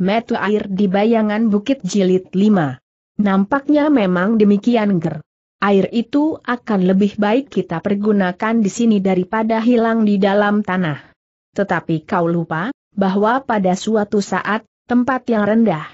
metu air di bayangan bukit jilid 5. Nampaknya memang demikian ger. Air itu akan lebih baik kita pergunakan di sini daripada hilang di dalam tanah. Tetapi kau lupa, bahwa pada suatu saat, tempat yang rendah.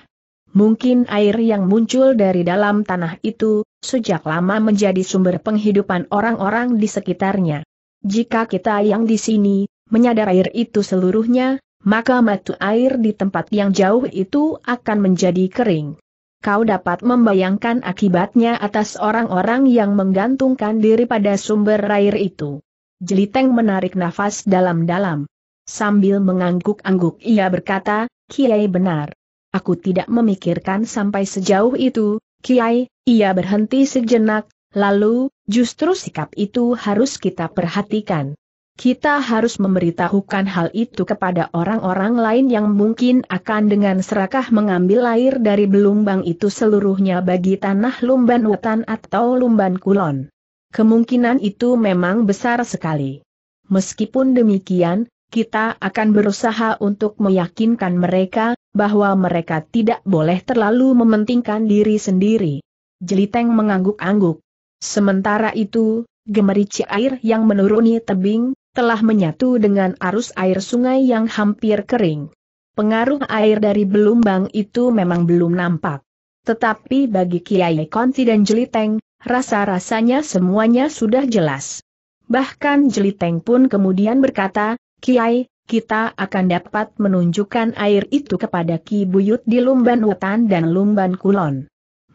Mungkin air yang muncul dari dalam tanah itu, sejak lama menjadi sumber penghidupan orang-orang di sekitarnya. Jika kita yang di sini, menyadar air itu seluruhnya, maka mata air di tempat yang jauh itu akan menjadi kering. Kau dapat membayangkan akibatnya atas orang-orang yang menggantungkan diri pada sumber air itu. Jeliteng menarik nafas dalam-dalam. Sambil mengangguk-angguk ia berkata, Kiai benar. Aku tidak memikirkan sampai sejauh itu, Kiai, ia berhenti sejenak, lalu, justru sikap itu harus kita perhatikan kita harus memberitahukan hal itu kepada orang-orang lain yang mungkin akan dengan serakah mengambil air dari belumbang itu seluruhnya bagi tanah lumban wetan atau lumban kulon. Kemungkinan itu memang besar sekali. Meskipun demikian, kita akan berusaha untuk meyakinkan mereka bahwa mereka tidak boleh terlalu mementingkan diri sendiri. Jeliteng mengangguk-angguk. Sementara itu, gemerici air yang menuruni tebing, telah menyatu dengan arus air sungai yang hampir kering. Pengaruh air dari belumbang itu memang belum nampak. Tetapi bagi Kiai Konti dan Jeliteng, rasa-rasanya semuanya sudah jelas. Bahkan Jeliteng pun kemudian berkata, Kiai, kita akan dapat menunjukkan air itu kepada Ki Buyut di Lumban Wetan dan Lumban Kulon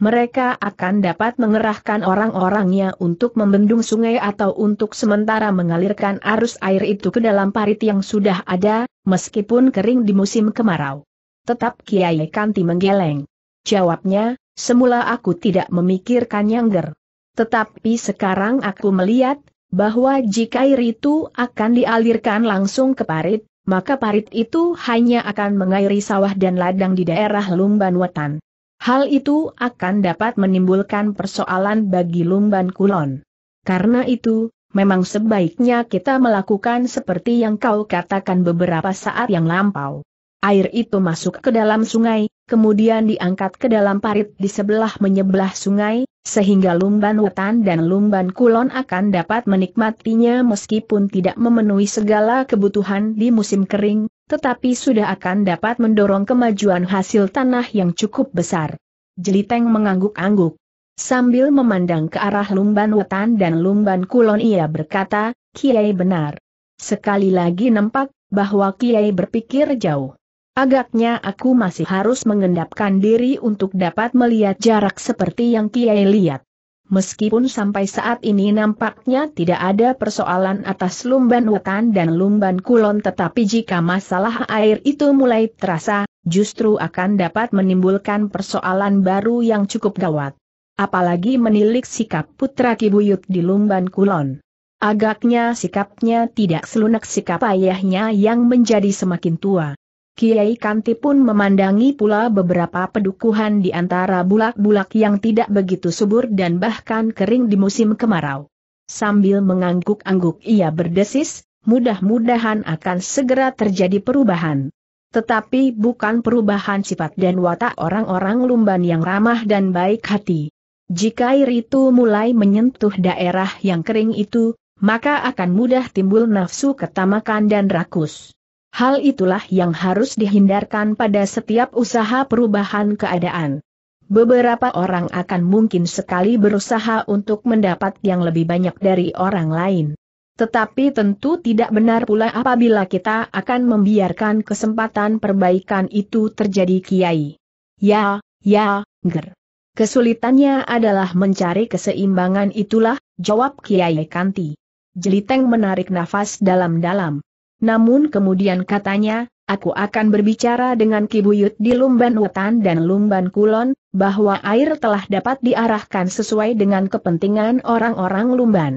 mereka akan dapat mengerahkan orang-orangnya untuk membendung sungai atau untuk sementara mengalirkan arus air itu ke dalam parit yang sudah ada, meskipun kering di musim kemarau. Tetap Kiai Kanti menggeleng. Jawabnya, semula aku tidak memikirkan yang ger. Tetapi sekarang aku melihat, bahwa jika air itu akan dialirkan langsung ke parit, maka parit itu hanya akan mengairi sawah dan ladang di daerah Lumban Wetan. Hal itu akan dapat menimbulkan persoalan bagi Lumban Kulon. Karena itu, memang sebaiknya kita melakukan seperti yang kau katakan beberapa saat yang lampau. Air itu masuk ke dalam sungai, kemudian diangkat ke dalam parit di sebelah menyebelah sungai, sehingga Lumban Wetan dan Lumban Kulon akan dapat menikmatinya meskipun tidak memenuhi segala kebutuhan di musim kering, tetapi sudah akan dapat mendorong kemajuan hasil tanah yang cukup besar. Jeliteng mengangguk-angguk. Sambil memandang ke arah Lumban Wetan dan Lumban Kulon ia berkata, Kiai benar. Sekali lagi nampak, bahwa Kiai berpikir jauh. Agaknya aku masih harus mengendapkan diri untuk dapat melihat jarak seperti yang Kiai lihat meskipun sampai saat ini nampaknya tidak ada persoalan atas Lumban hutan dan Lumban Kulon tetapi jika masalah air itu mulai terasa, justru akan dapat menimbulkan persoalan baru yang cukup gawat. Apalagi menilik sikap putra Kibuyut di Lumban Kulon. Agaknya sikapnya tidak selunak sikap ayahnya yang menjadi semakin tua. Kiai Kanti pun memandangi pula beberapa pedukuhan di antara bulak-bulak yang tidak begitu subur dan bahkan kering di musim kemarau. Sambil mengangguk-angguk ia berdesis, mudah-mudahan akan segera terjadi perubahan. Tetapi bukan perubahan sifat dan watak orang-orang lumban yang ramah dan baik hati. Jika air itu mulai menyentuh daerah yang kering itu, maka akan mudah timbul nafsu ketamakan dan rakus. Hal itulah yang harus dihindarkan pada setiap usaha perubahan keadaan. Beberapa orang akan mungkin sekali berusaha untuk mendapat yang lebih banyak dari orang lain. Tetapi tentu tidak benar pula apabila kita akan membiarkan kesempatan perbaikan itu terjadi kiai. Ya, ya, ger. Kesulitannya adalah mencari keseimbangan itulah, jawab Kiai Kanti. Jeliteng menarik nafas dalam-dalam. Namun kemudian katanya, aku akan berbicara dengan Kibuyut di Lumban Wetan dan Lumban Kulon, bahwa air telah dapat diarahkan sesuai dengan kepentingan orang-orang Lumban.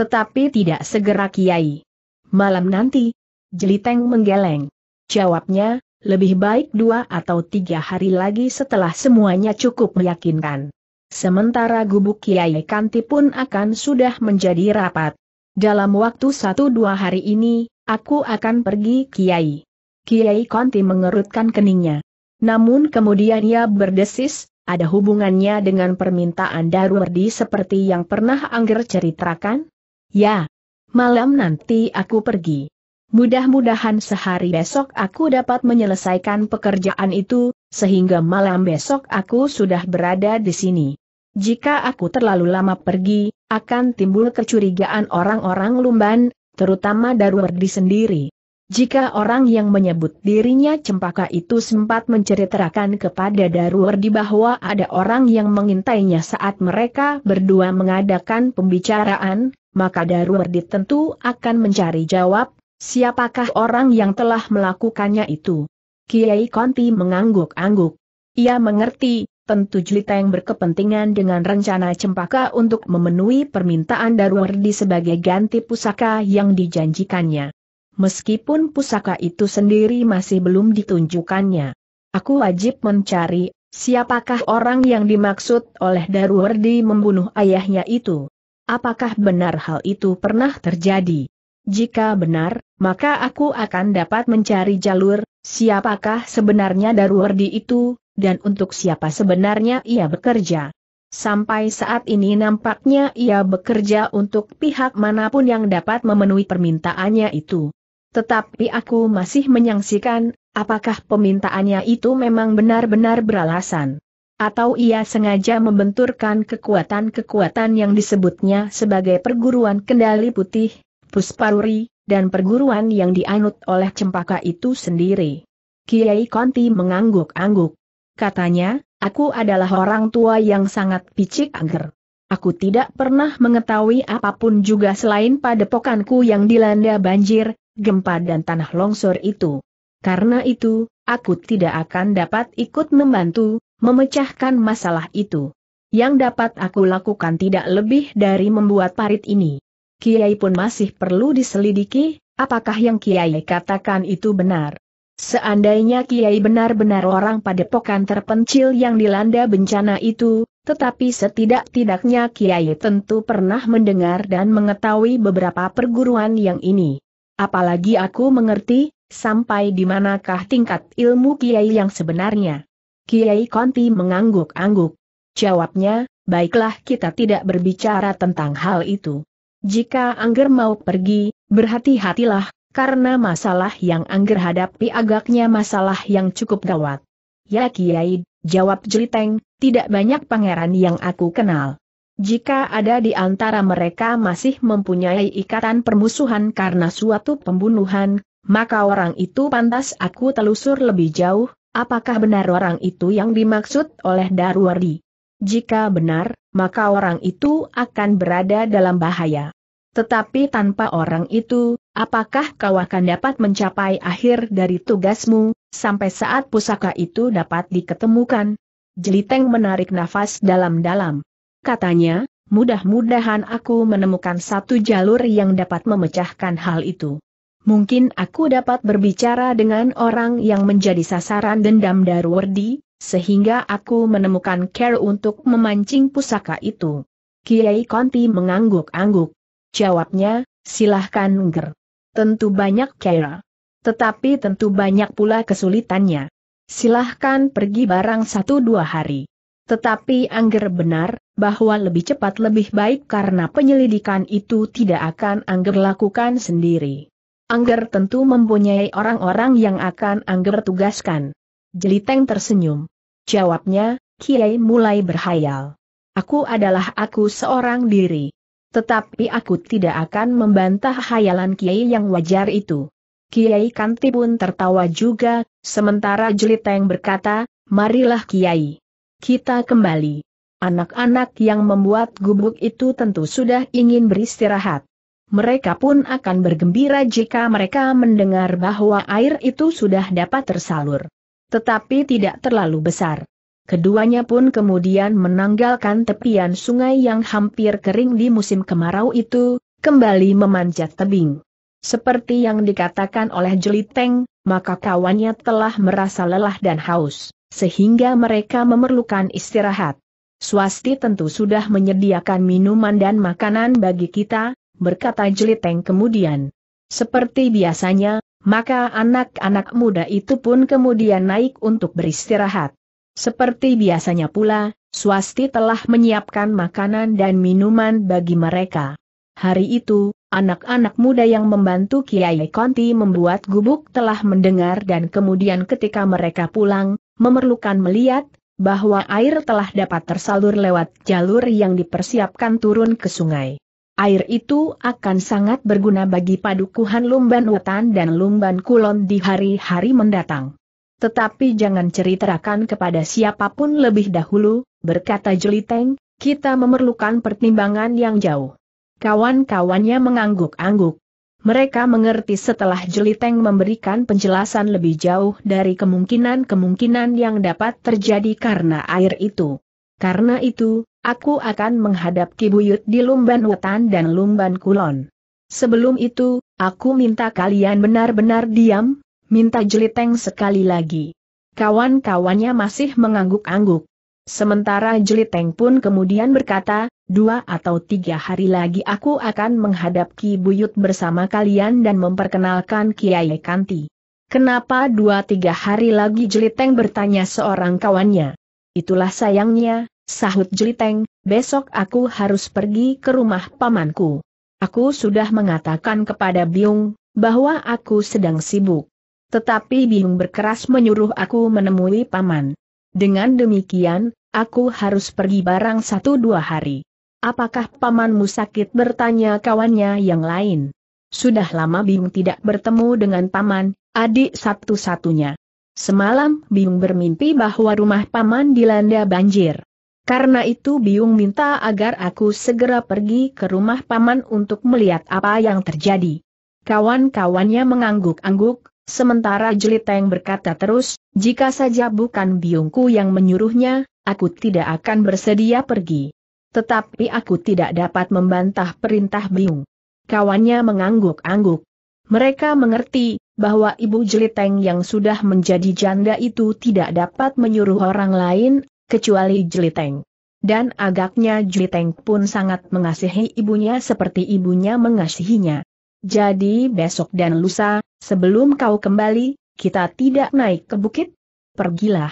Tetapi tidak segera Kiai. Malam nanti, Jeliteng menggeleng. Jawabnya, lebih baik dua atau tiga hari lagi setelah semuanya cukup meyakinkan. Sementara gubuk Kiai Kanti pun akan sudah menjadi rapat. Dalam waktu satu dua hari ini, aku akan pergi Kiai. Kiai Konti mengerutkan keningnya. Namun kemudian ia berdesis, ada hubungannya dengan permintaan Darwardi seperti yang pernah Angger ceritakan? Ya. Malam nanti aku pergi. Mudah-mudahan sehari besok aku dapat menyelesaikan pekerjaan itu, sehingga malam besok aku sudah berada di sini. Jika aku terlalu lama pergi, akan timbul kecurigaan orang-orang lumban, terutama Darwardi sendiri. Jika orang yang menyebut dirinya cempaka itu sempat menceritakan kepada Darwardi bahwa ada orang yang mengintainya saat mereka berdua mengadakan pembicaraan, maka Darwardi tentu akan mencari jawab, siapakah orang yang telah melakukannya itu. Kiai Konti mengangguk-angguk. Ia mengerti, tentu Jeliteng berkepentingan dengan rencana cempaka untuk memenuhi permintaan Darwardi sebagai ganti pusaka yang dijanjikannya. Meskipun pusaka itu sendiri masih belum ditunjukkannya. Aku wajib mencari, siapakah orang yang dimaksud oleh Darwardi membunuh ayahnya itu. Apakah benar hal itu pernah terjadi? Jika benar, maka aku akan dapat mencari jalur, siapakah sebenarnya Darwardi itu, dan untuk siapa sebenarnya ia bekerja. Sampai saat ini nampaknya ia bekerja untuk pihak manapun yang dapat memenuhi permintaannya itu. Tetapi aku masih menyaksikan, apakah permintaannya itu memang benar-benar beralasan. Atau ia sengaja membenturkan kekuatan-kekuatan yang disebutnya sebagai perguruan kendali putih, pusparuri, dan perguruan yang dianut oleh cempaka itu sendiri. Kiai Konti mengangguk-angguk katanya, aku adalah orang tua yang sangat picik angker. Aku tidak pernah mengetahui apapun juga selain pada pokanku yang dilanda banjir, gempa dan tanah longsor itu. Karena itu, aku tidak akan dapat ikut membantu, memecahkan masalah itu. Yang dapat aku lakukan tidak lebih dari membuat parit ini. Kiai pun masih perlu diselidiki, apakah yang Kiai katakan itu benar. Seandainya Kiai benar-benar orang padepokan terpencil yang dilanda bencana itu, tetapi setidak-tidaknya Kiai tentu pernah mendengar dan mengetahui beberapa perguruan yang ini. Apalagi aku mengerti, sampai di manakah tingkat ilmu Kiai yang sebenarnya. Kiai Konti mengangguk-angguk. Jawabnya, baiklah kita tidak berbicara tentang hal itu. Jika Angger mau pergi, berhati-hatilah, karena masalah yang Angger hadapi agaknya masalah yang cukup gawat. Ya Kiai, jawab Jeliteng, tidak banyak pangeran yang aku kenal. Jika ada di antara mereka masih mempunyai ikatan permusuhan karena suatu pembunuhan, maka orang itu pantas aku telusur lebih jauh, apakah benar orang itu yang dimaksud oleh Darwardi. Jika benar, maka orang itu akan berada dalam bahaya. Tetapi tanpa orang itu, apakah kau akan dapat mencapai akhir dari tugasmu, sampai saat pusaka itu dapat diketemukan? Jeliteng menarik nafas dalam-dalam. Katanya, mudah-mudahan aku menemukan satu jalur yang dapat memecahkan hal itu. Mungkin aku dapat berbicara dengan orang yang menjadi sasaran dendam Darwardi, sehingga aku menemukan care untuk memancing pusaka itu. Kiai Konti mengangguk-angguk. Jawabnya, silahkan Nger. Tentu banyak kera. Tetapi tentu banyak pula kesulitannya. Silahkan pergi barang satu dua hari. Tetapi Angger benar, bahwa lebih cepat lebih baik karena penyelidikan itu tidak akan Angger lakukan sendiri. Angger tentu mempunyai orang-orang yang akan Angger tugaskan. Jeliteng tersenyum. Jawabnya, Kiai mulai berhayal. Aku adalah aku seorang diri. Tetapi aku tidak akan membantah hayalan Kiai yang wajar itu. Kiai Kanti pun tertawa juga, sementara Jeliteng berkata, marilah Kiai. Kita kembali. Anak-anak yang membuat gubuk itu tentu sudah ingin beristirahat. Mereka pun akan bergembira jika mereka mendengar bahwa air itu sudah dapat tersalur. Tetapi tidak terlalu besar. Keduanya pun kemudian menanggalkan tepian sungai yang hampir kering di musim kemarau itu, kembali memanjat tebing. Seperti yang dikatakan oleh Jeliteng, maka kawannya telah merasa lelah dan haus, sehingga mereka memerlukan istirahat. Swasti tentu sudah menyediakan minuman dan makanan bagi kita, berkata Jeliteng kemudian. Seperti biasanya, maka anak-anak muda itu pun kemudian naik untuk beristirahat. Seperti biasanya pula, Swasti telah menyiapkan makanan dan minuman bagi mereka. Hari itu, anak-anak muda yang membantu Kiai Konti membuat gubuk telah mendengar dan kemudian ketika mereka pulang, memerlukan melihat, bahwa air telah dapat tersalur lewat jalur yang dipersiapkan turun ke sungai. Air itu akan sangat berguna bagi padukuhan Lumban Wetan dan Lumban Kulon di hari-hari mendatang. Tetapi jangan ceritakan kepada siapapun lebih dahulu, berkata Jeliteng, kita memerlukan pertimbangan yang jauh. Kawan-kawannya mengangguk-angguk. Mereka mengerti setelah Jeliteng memberikan penjelasan lebih jauh dari kemungkinan-kemungkinan yang dapat terjadi karena air itu. Karena itu, aku akan menghadap Kibuyut di Lumban Wetan dan Lumban Kulon. Sebelum itu, aku minta kalian benar-benar diam, minta jeliteng sekali lagi. Kawan-kawannya masih mengangguk-angguk. Sementara jeliteng pun kemudian berkata, dua atau tiga hari lagi aku akan menghadap Ki Buyut bersama kalian dan memperkenalkan Kiai Kanti. Kenapa dua tiga hari lagi jeliteng bertanya seorang kawannya. Itulah sayangnya, sahut jeliteng, besok aku harus pergi ke rumah pamanku. Aku sudah mengatakan kepada Biung, bahwa aku sedang sibuk. Tetapi bingung berkeras menyuruh aku menemui paman. Dengan demikian, aku harus pergi barang satu dua hari. Apakah pamanmu sakit bertanya kawannya yang lain. Sudah lama Bing tidak bertemu dengan paman, adik satu-satunya. Semalam Biung bermimpi bahwa rumah paman dilanda banjir. Karena itu Biung minta agar aku segera pergi ke rumah paman untuk melihat apa yang terjadi. Kawan-kawannya mengangguk-angguk, Sementara Jeliteng berkata terus, jika saja bukan biungku yang menyuruhnya, aku tidak akan bersedia pergi. Tetapi aku tidak dapat membantah perintah biung. Kawannya mengangguk-angguk. Mereka mengerti, bahwa ibu Jeliteng yang sudah menjadi janda itu tidak dapat menyuruh orang lain, kecuali Jeliteng. Dan agaknya Jeliteng pun sangat mengasihi ibunya seperti ibunya mengasihinya. Jadi besok dan lusa, sebelum kau kembali, kita tidak naik ke bukit? Pergilah.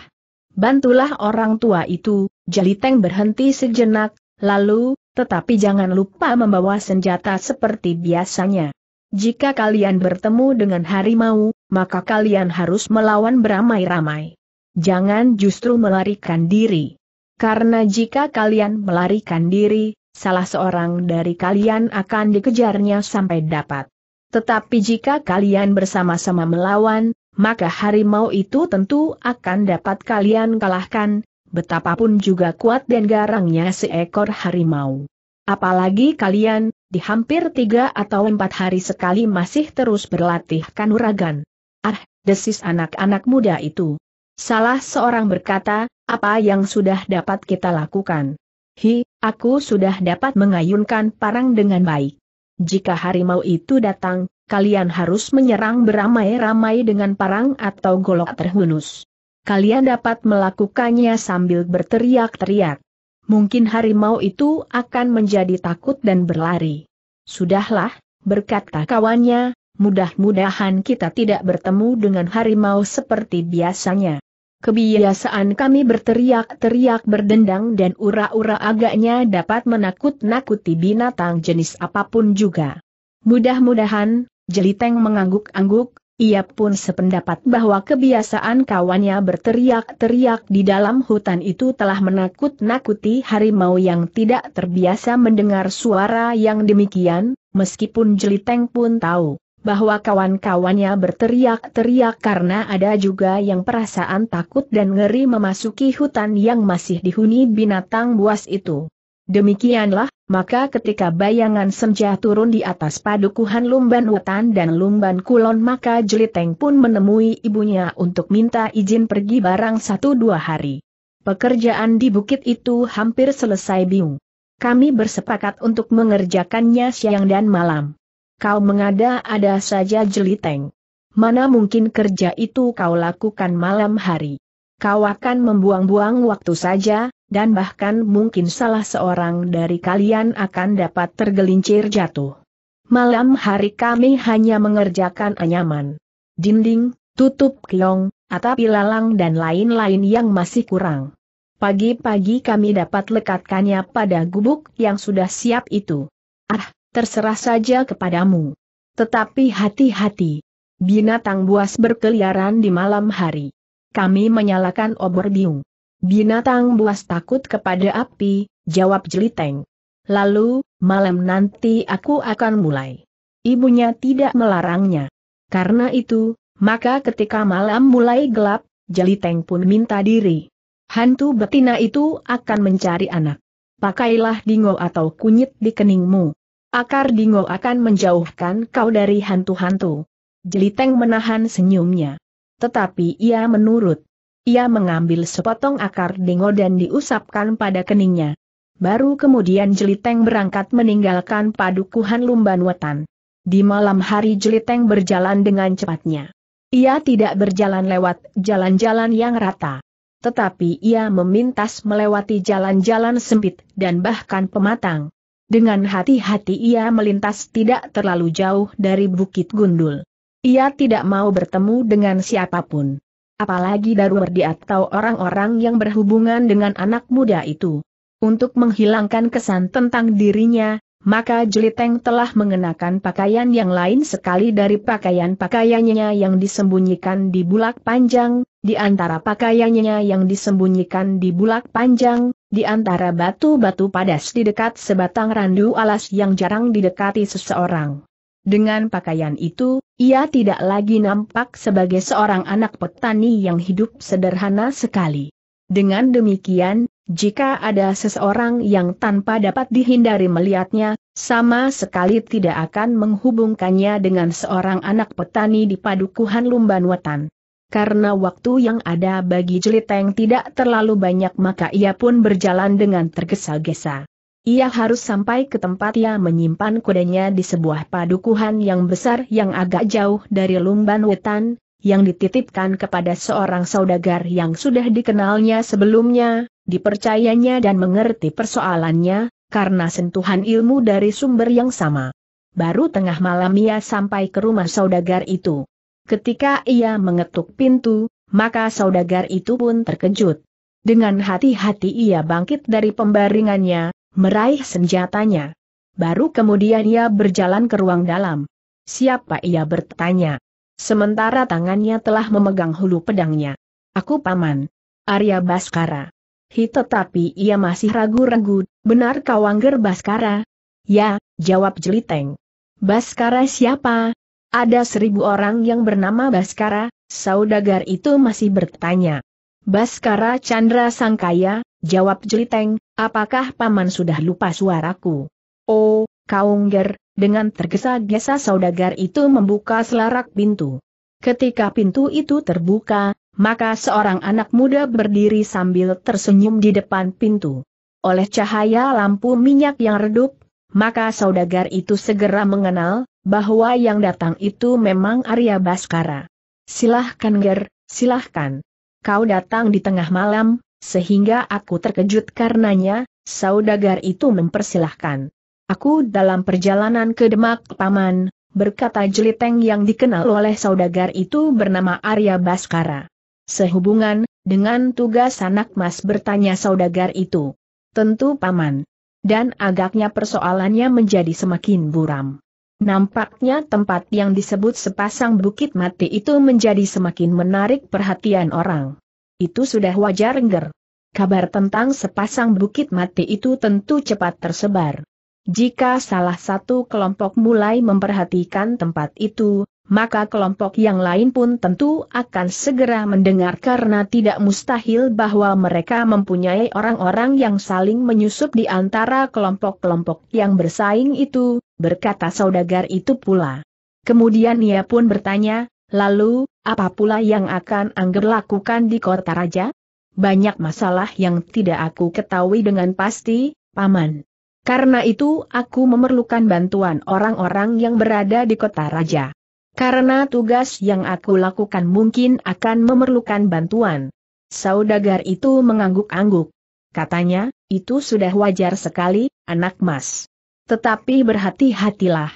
Bantulah orang tua itu, Jaliteng berhenti sejenak, lalu, tetapi jangan lupa membawa senjata seperti biasanya. Jika kalian bertemu dengan harimau, maka kalian harus melawan beramai-ramai. Jangan justru melarikan diri. Karena jika kalian melarikan diri, Salah seorang dari kalian akan dikejarnya sampai dapat. Tetapi jika kalian bersama-sama melawan, maka harimau itu tentu akan dapat kalian kalahkan, betapapun juga kuat dan garangnya seekor harimau. Apalagi kalian, di hampir tiga atau empat hari sekali masih terus berlatih kanuragan. Ah, desis anak-anak muda itu. Salah seorang berkata, apa yang sudah dapat kita lakukan? Hi, Aku sudah dapat mengayunkan parang dengan baik. Jika harimau itu datang, kalian harus menyerang beramai-ramai dengan parang atau golok terhunus. Kalian dapat melakukannya sambil berteriak-teriak. Mungkin harimau itu akan menjadi takut dan berlari. Sudahlah, berkata kawannya, mudah-mudahan kita tidak bertemu dengan harimau seperti biasanya. Kebiasaan kami berteriak-teriak berdendang dan ura-ura agaknya dapat menakut-nakuti binatang jenis apapun juga. Mudah-mudahan, Jeliteng mengangguk-angguk, ia pun sependapat bahwa kebiasaan kawannya berteriak-teriak di dalam hutan itu telah menakut-nakuti harimau yang tidak terbiasa mendengar suara yang demikian, meskipun Jeliteng pun tahu bahwa kawan-kawannya berteriak-teriak karena ada juga yang perasaan takut dan ngeri memasuki hutan yang masih dihuni binatang buas itu. Demikianlah, maka ketika bayangan senja turun di atas padukuhan Lumban hutan dan Lumban Kulon maka Jeliteng pun menemui ibunya untuk minta izin pergi barang satu dua hari. Pekerjaan di bukit itu hampir selesai bingung. Kami bersepakat untuk mengerjakannya siang dan malam. Kau mengada-ada saja jeliteng. Mana mungkin kerja itu kau lakukan malam hari. Kau akan membuang-buang waktu saja, dan bahkan mungkin salah seorang dari kalian akan dapat tergelincir jatuh. Malam hari kami hanya mengerjakan anyaman. Dinding, tutup kiong, atap ilalang dan lain-lain yang masih kurang. Pagi-pagi kami dapat lekatkannya pada gubuk yang sudah siap itu. Ah, terserah saja kepadamu. Tetapi hati-hati. Binatang buas berkeliaran di malam hari. Kami menyalakan obor biung. Binatang buas takut kepada api, jawab Jeliteng. Lalu, malam nanti aku akan mulai. Ibunya tidak melarangnya. Karena itu, maka ketika malam mulai gelap, Jeliteng pun minta diri. Hantu betina itu akan mencari anak. Pakailah dingo atau kunyit di keningmu. Akar dingo akan menjauhkan kau dari hantu-hantu. Jeliteng menahan senyumnya. Tetapi ia menurut. Ia mengambil sepotong akar dingo dan diusapkan pada keningnya. Baru kemudian Jeliteng berangkat meninggalkan padukuhan Lumban Wetan. Di malam hari Jeliteng berjalan dengan cepatnya. Ia tidak berjalan lewat jalan-jalan yang rata. Tetapi ia memintas melewati jalan-jalan sempit dan bahkan pematang. Dengan hati-hati ia melintas tidak terlalu jauh dari Bukit Gundul. Ia tidak mau bertemu dengan siapapun. Apalagi Darwardi atau orang-orang yang berhubungan dengan anak muda itu. Untuk menghilangkan kesan tentang dirinya, maka Jeliteng telah mengenakan pakaian yang lain sekali dari pakaian-pakaiannya yang disembunyikan di bulak panjang, di antara pakaiannya yang disembunyikan di bulak panjang, di antara batu-batu padas di dekat sebatang randu alas yang jarang didekati seseorang. Dengan pakaian itu, ia tidak lagi nampak sebagai seorang anak petani yang hidup sederhana sekali. Dengan demikian, jika ada seseorang yang tanpa dapat dihindari melihatnya, sama sekali tidak akan menghubungkannya dengan seorang anak petani di padukuhan Lumban Wetan. Karena waktu yang ada bagi Jeliteng tidak terlalu banyak maka ia pun berjalan dengan tergesa-gesa. Ia harus sampai ke tempat ia menyimpan kudanya di sebuah padukuhan yang besar yang agak jauh dari lumban wetan, yang dititipkan kepada seorang saudagar yang sudah dikenalnya sebelumnya, dipercayanya dan mengerti persoalannya, karena sentuhan ilmu dari sumber yang sama. Baru tengah malam ia sampai ke rumah saudagar itu. Ketika ia mengetuk pintu, maka saudagar itu pun terkejut. Dengan hati-hati ia bangkit dari pembaringannya, meraih senjatanya. Baru kemudian ia berjalan ke ruang dalam. Siapa ia bertanya? Sementara tangannya telah memegang hulu pedangnya. Aku paman. Arya Baskara. Hi tetapi ia masih ragu-ragu, benar kau Baskara? Ya, jawab Jeliteng. Baskara siapa, ada seribu orang yang bernama Baskara, saudagar itu masih bertanya. Baskara Chandra Sangkaya, jawab Jeliteng, apakah paman sudah lupa suaraku? Oh, Kaungger, dengan tergesa-gesa saudagar itu membuka selarak pintu. Ketika pintu itu terbuka, maka seorang anak muda berdiri sambil tersenyum di depan pintu. Oleh cahaya lampu minyak yang redup, maka saudagar itu segera mengenal, bahwa yang datang itu memang Arya Baskara. Silahkan Ger, silahkan. Kau datang di tengah malam, sehingga aku terkejut karenanya, saudagar itu mempersilahkan. Aku dalam perjalanan ke Demak Paman, berkata jeliteng yang dikenal oleh saudagar itu bernama Arya Baskara. Sehubungan, dengan tugas anak mas bertanya saudagar itu. Tentu Paman. Dan agaknya persoalannya menjadi semakin buram. Nampaknya tempat yang disebut sepasang bukit mati itu menjadi semakin menarik perhatian orang. Itu sudah wajar Ngger. Kabar tentang sepasang bukit mati itu tentu cepat tersebar. Jika salah satu kelompok mulai memperhatikan tempat itu, maka kelompok yang lain pun tentu akan segera mendengar karena tidak mustahil bahwa mereka mempunyai orang-orang yang saling menyusup di antara kelompok-kelompok yang bersaing itu, berkata saudagar itu pula. Kemudian ia pun bertanya, lalu, apa pula yang akan Angger lakukan di kota raja? Banyak masalah yang tidak aku ketahui dengan pasti, Paman. Karena itu aku memerlukan bantuan orang-orang yang berada di kota raja. Karena tugas yang aku lakukan mungkin akan memerlukan bantuan. Saudagar itu mengangguk-angguk. Katanya, itu sudah wajar sekali, anak mas. Tetapi berhati-hatilah.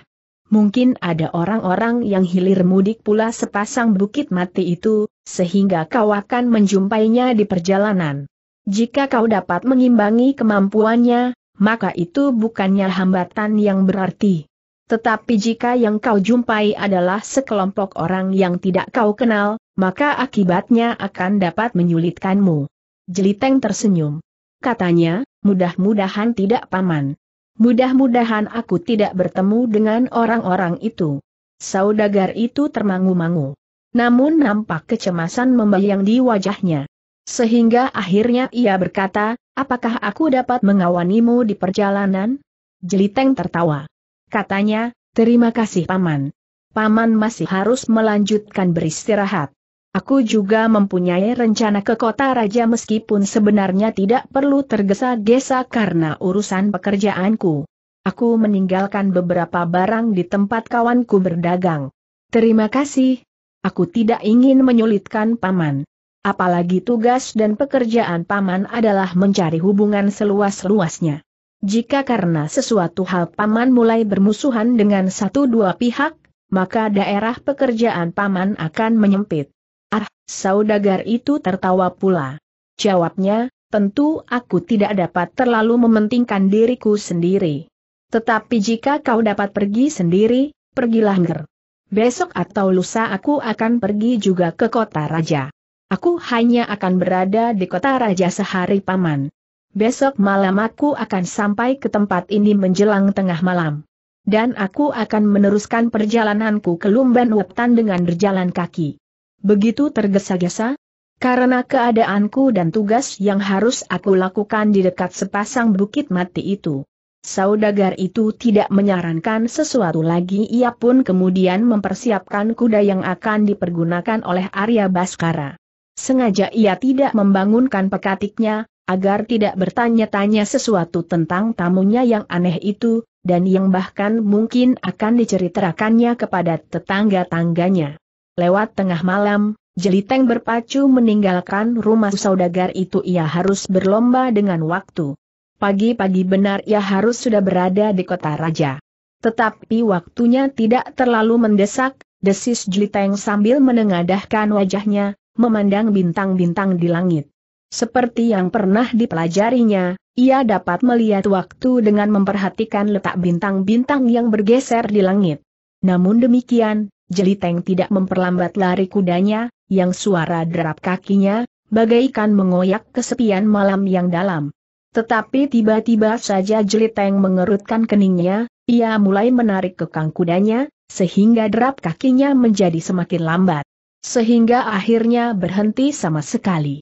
Mungkin ada orang-orang yang hilir mudik pula sepasang bukit mati itu, sehingga kau akan menjumpainya di perjalanan. Jika kau dapat mengimbangi kemampuannya, maka itu bukannya hambatan yang berarti. Tetapi jika yang kau jumpai adalah sekelompok orang yang tidak kau kenal, maka akibatnya akan dapat menyulitkanmu. Jeliteng tersenyum. Katanya, mudah-mudahan tidak paman. Mudah-mudahan aku tidak bertemu dengan orang-orang itu. Saudagar itu termangu-mangu. Namun nampak kecemasan membayang di wajahnya. Sehingga akhirnya ia berkata, apakah aku dapat mengawanimu di perjalanan? Jeliteng tertawa katanya, terima kasih Paman. Paman masih harus melanjutkan beristirahat. Aku juga mempunyai rencana ke kota raja meskipun sebenarnya tidak perlu tergesa-gesa karena urusan pekerjaanku. Aku meninggalkan beberapa barang di tempat kawanku berdagang. Terima kasih. Aku tidak ingin menyulitkan paman. Apalagi tugas dan pekerjaan paman adalah mencari hubungan seluas-luasnya. Jika karena sesuatu hal Paman mulai bermusuhan dengan satu dua pihak, maka daerah pekerjaan Paman akan menyempit. Ah, saudagar itu tertawa pula. Jawabnya, tentu aku tidak dapat terlalu mementingkan diriku sendiri. Tetapi jika kau dapat pergi sendiri, pergilah nger. Besok atau lusa aku akan pergi juga ke kota raja. Aku hanya akan berada di kota raja sehari paman. Besok malam aku akan sampai ke tempat ini menjelang tengah malam. Dan aku akan meneruskan perjalananku ke Lumban Weptan dengan berjalan kaki. Begitu tergesa-gesa, karena keadaanku dan tugas yang harus aku lakukan di dekat sepasang bukit mati itu. Saudagar itu tidak menyarankan sesuatu lagi ia pun kemudian mempersiapkan kuda yang akan dipergunakan oleh Arya Baskara. Sengaja ia tidak membangunkan pekatiknya, agar tidak bertanya-tanya sesuatu tentang tamunya yang aneh itu, dan yang bahkan mungkin akan diceritakannya kepada tetangga-tangganya. Lewat tengah malam, Jeliteng berpacu meninggalkan rumah saudagar itu ia harus berlomba dengan waktu. Pagi-pagi benar ia harus sudah berada di kota raja. Tetapi waktunya tidak terlalu mendesak, desis Jeliteng sambil menengadahkan wajahnya, memandang bintang-bintang di langit. Seperti yang pernah dipelajarinya, ia dapat melihat waktu dengan memperhatikan letak bintang-bintang yang bergeser di langit. Namun demikian, Jeliteng tidak memperlambat lari kudanya, yang suara derap kakinya, bagaikan mengoyak kesepian malam yang dalam. Tetapi tiba-tiba saja Jeliteng mengerutkan keningnya, ia mulai menarik kekang kudanya, sehingga derap kakinya menjadi semakin lambat. Sehingga akhirnya berhenti sama sekali.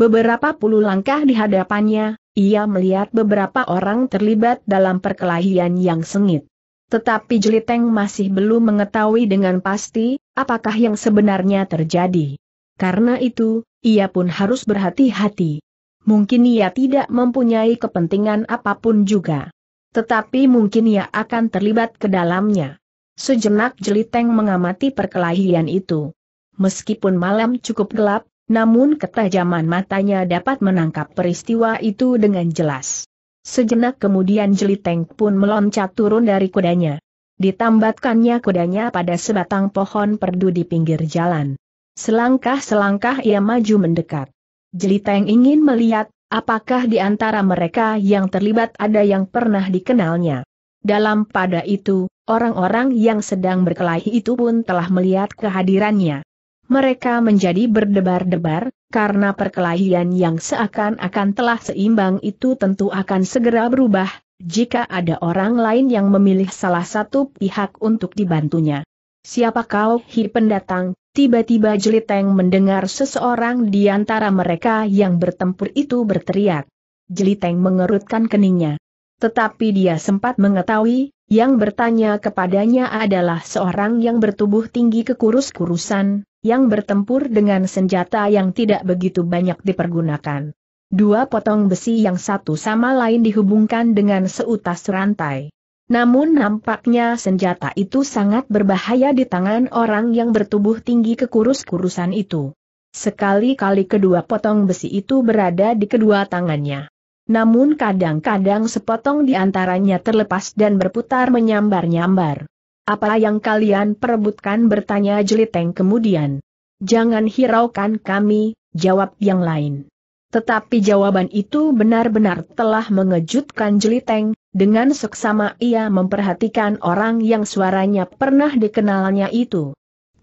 Beberapa puluh langkah di hadapannya, ia melihat beberapa orang terlibat dalam perkelahian yang sengit. Tetapi Jeliteng masih belum mengetahui dengan pasti, apakah yang sebenarnya terjadi. Karena itu, ia pun harus berhati-hati. Mungkin ia tidak mempunyai kepentingan apapun juga. Tetapi mungkin ia akan terlibat ke dalamnya. Sejenak Jeliteng mengamati perkelahian itu. Meskipun malam cukup gelap, namun ketajaman matanya dapat menangkap peristiwa itu dengan jelas. Sejenak kemudian Jeliteng pun meloncat turun dari kudanya. Ditambatkannya kudanya pada sebatang pohon perdu di pinggir jalan. Selangkah-selangkah ia maju mendekat. Jeliteng ingin melihat, apakah di antara mereka yang terlibat ada yang pernah dikenalnya. Dalam pada itu, orang-orang yang sedang berkelahi itu pun telah melihat kehadirannya mereka menjadi berdebar-debar, karena perkelahian yang seakan-akan telah seimbang itu tentu akan segera berubah, jika ada orang lain yang memilih salah satu pihak untuk dibantunya. Siapa kau hi pendatang? Tiba-tiba Jeliteng mendengar seseorang di antara mereka yang bertempur itu berteriak. Jeliteng mengerutkan keningnya. Tetapi dia sempat mengetahui, yang bertanya kepadanya adalah seorang yang bertubuh tinggi kekurus-kurusan, yang bertempur dengan senjata yang tidak begitu banyak dipergunakan. Dua potong besi yang satu sama lain dihubungkan dengan seutas rantai. Namun nampaknya senjata itu sangat berbahaya di tangan orang yang bertubuh tinggi kekurus-kurusan itu. Sekali-kali kedua potong besi itu berada di kedua tangannya. Namun kadang-kadang sepotong di antaranya terlepas dan berputar menyambar-nyambar. Apa yang kalian perebutkan bertanya Jeliteng kemudian. Jangan hiraukan kami, jawab yang lain. Tetapi jawaban itu benar-benar telah mengejutkan Jeliteng, dengan seksama ia memperhatikan orang yang suaranya pernah dikenalnya itu.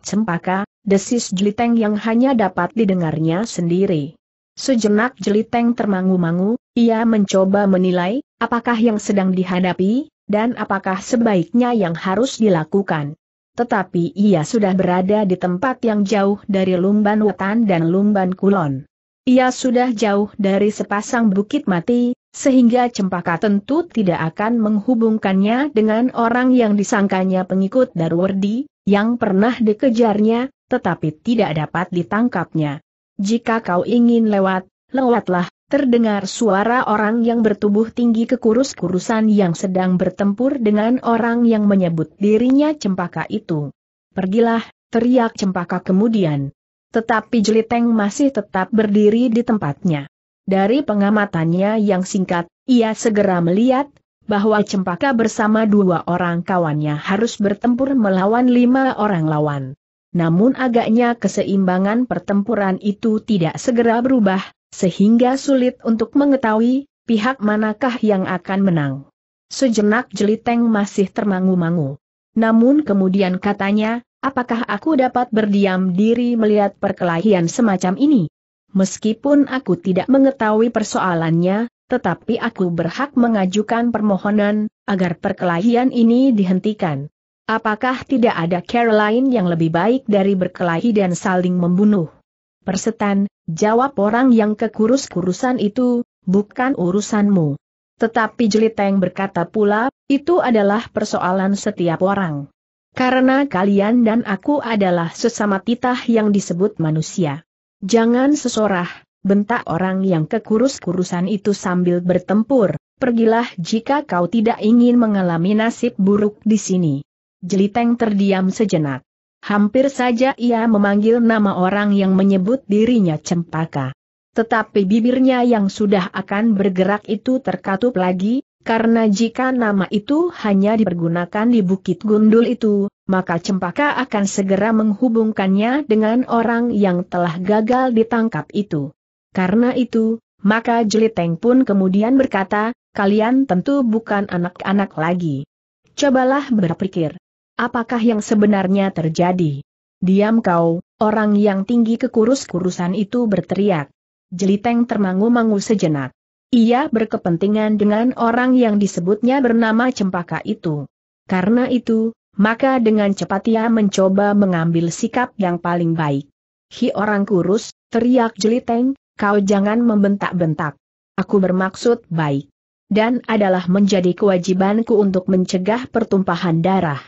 Cempaka, desis Jeliteng yang hanya dapat didengarnya sendiri. Sejenak Jeliteng termangu-mangu, ia mencoba menilai, apakah yang sedang dihadapi, dan apakah sebaiknya yang harus dilakukan. Tetapi ia sudah berada di tempat yang jauh dari Lumban Wetan dan Lumban Kulon. Ia sudah jauh dari sepasang bukit mati, sehingga cempaka tentu tidak akan menghubungkannya dengan orang yang disangkanya pengikut Darwardi, yang pernah dikejarnya, tetapi tidak dapat ditangkapnya. Jika kau ingin lewat, lewatlah, Terdengar suara orang yang bertubuh tinggi kekurus-kurusan yang sedang bertempur dengan orang yang menyebut dirinya cempaka itu. Pergilah, teriak cempaka kemudian. Tetapi Jeliteng masih tetap berdiri di tempatnya. Dari pengamatannya yang singkat, ia segera melihat bahwa cempaka bersama dua orang kawannya harus bertempur melawan lima orang lawan. Namun agaknya keseimbangan pertempuran itu tidak segera berubah, sehingga sulit untuk mengetahui, pihak manakah yang akan menang. Sejenak jeliteng masih termangu-mangu. Namun kemudian katanya, apakah aku dapat berdiam diri melihat perkelahian semacam ini? Meskipun aku tidak mengetahui persoalannya, tetapi aku berhak mengajukan permohonan, agar perkelahian ini dihentikan. Apakah tidak ada Caroline yang lebih baik dari berkelahi dan saling membunuh? Persetan, Jawab orang yang kekurus-kurusan itu, bukan urusanmu. Tetapi Jeliteng berkata pula, itu adalah persoalan setiap orang. Karena kalian dan aku adalah sesama titah yang disebut manusia. Jangan sesorah, bentak orang yang kekurus-kurusan itu sambil bertempur, pergilah jika kau tidak ingin mengalami nasib buruk di sini. Jeliteng terdiam sejenak. Hampir saja ia memanggil nama orang yang menyebut dirinya cempaka. Tetapi bibirnya yang sudah akan bergerak itu terkatup lagi, karena jika nama itu hanya dipergunakan di Bukit Gundul itu, maka cempaka akan segera menghubungkannya dengan orang yang telah gagal ditangkap itu. Karena itu, maka Jeliteng pun kemudian berkata, kalian tentu bukan anak-anak lagi. Cobalah berpikir. Apakah yang sebenarnya terjadi? Diam kau, orang yang tinggi kekurus-kurusan itu berteriak. Jeliteng termangu-mangu sejenak. Ia berkepentingan dengan orang yang disebutnya bernama Cempaka itu. Karena itu, maka dengan cepat ia mencoba mengambil sikap yang paling baik. Hi orang kurus, teriak Jeliteng, kau jangan membentak-bentak. Aku bermaksud baik. Dan adalah menjadi kewajibanku untuk mencegah pertumpahan darah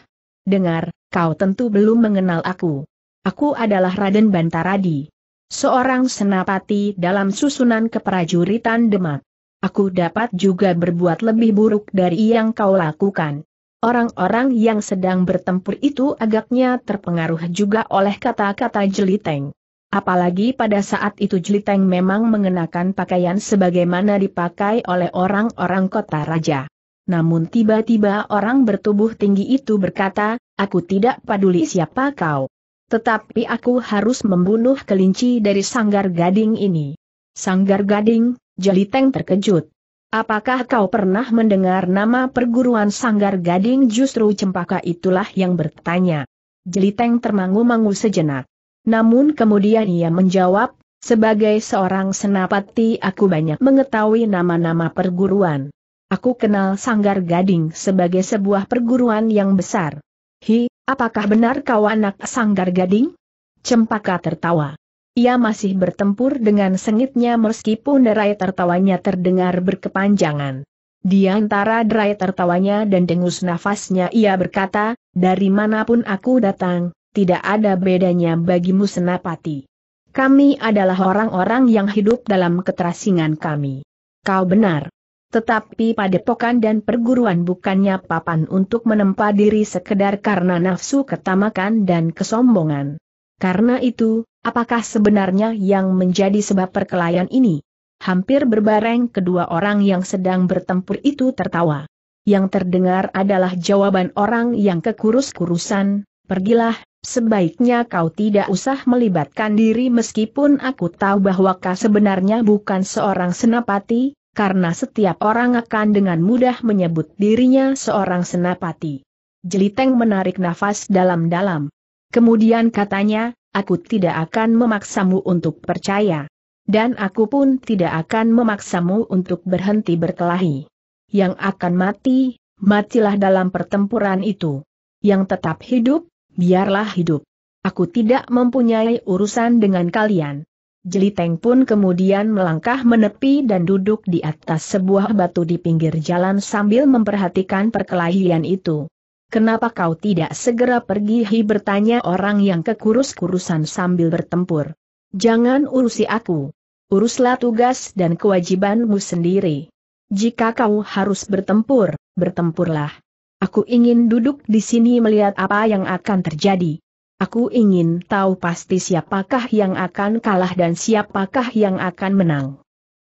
dengar, kau tentu belum mengenal aku. Aku adalah Raden Bantaradi. Seorang senapati dalam susunan keprajuritan Demak. Aku dapat juga berbuat lebih buruk dari yang kau lakukan. Orang-orang yang sedang bertempur itu agaknya terpengaruh juga oleh kata-kata jeliteng. Apalagi pada saat itu Jeliteng memang mengenakan pakaian sebagaimana dipakai oleh orang-orang kota raja. Namun tiba-tiba orang bertubuh tinggi itu berkata, aku tidak peduli siapa kau. Tetapi aku harus membunuh kelinci dari sanggar gading ini. Sanggar gading, Jeliteng terkejut. Apakah kau pernah mendengar nama perguruan sanggar gading justru cempaka itulah yang bertanya. Jeliteng termangu-mangu sejenak. Namun kemudian ia menjawab, sebagai seorang senapati aku banyak mengetahui nama-nama perguruan. Aku kenal Sanggar Gading sebagai sebuah perguruan yang besar. Hi, apakah benar kau anak Sanggar Gading? Cempaka tertawa. Ia masih bertempur dengan sengitnya meskipun derai tertawanya terdengar berkepanjangan. Di antara derai tertawanya dan dengus nafasnya ia berkata, dari manapun aku datang, tidak ada bedanya bagimu senapati. Kami adalah orang-orang yang hidup dalam keterasingan kami. Kau benar. Tetapi padepokan dan perguruan bukannya papan untuk menempa diri sekedar karena nafsu ketamakan dan kesombongan. Karena itu, apakah sebenarnya yang menjadi sebab perkelahian ini? Hampir berbareng kedua orang yang sedang bertempur itu tertawa. Yang terdengar adalah jawaban orang yang kekurus-kurusan, pergilah, sebaiknya kau tidak usah melibatkan diri meskipun aku tahu bahwa kau sebenarnya bukan seorang senapati, karena setiap orang akan dengan mudah menyebut dirinya seorang senapati. Jeliteng menarik nafas dalam-dalam. Kemudian katanya, aku tidak akan memaksamu untuk percaya. Dan aku pun tidak akan memaksamu untuk berhenti berkelahi. Yang akan mati, matilah dalam pertempuran itu. Yang tetap hidup, biarlah hidup. Aku tidak mempunyai urusan dengan kalian. Jeliteng pun kemudian melangkah menepi dan duduk di atas sebuah batu di pinggir jalan sambil memperhatikan perkelahian itu. Kenapa kau tidak segera pergi? Hi bertanya orang yang kekurus-kurusan sambil bertempur. Jangan urusi aku. Uruslah tugas dan kewajibanmu sendiri. Jika kau harus bertempur, bertempurlah. Aku ingin duduk di sini melihat apa yang akan terjadi. Aku ingin tahu pasti siapakah yang akan kalah dan siapakah yang akan menang.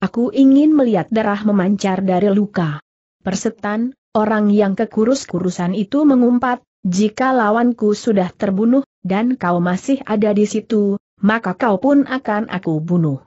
Aku ingin melihat darah memancar dari luka. Persetan, orang yang kekurus-kurusan itu mengumpat, jika lawanku sudah terbunuh, dan kau masih ada di situ, maka kau pun akan aku bunuh.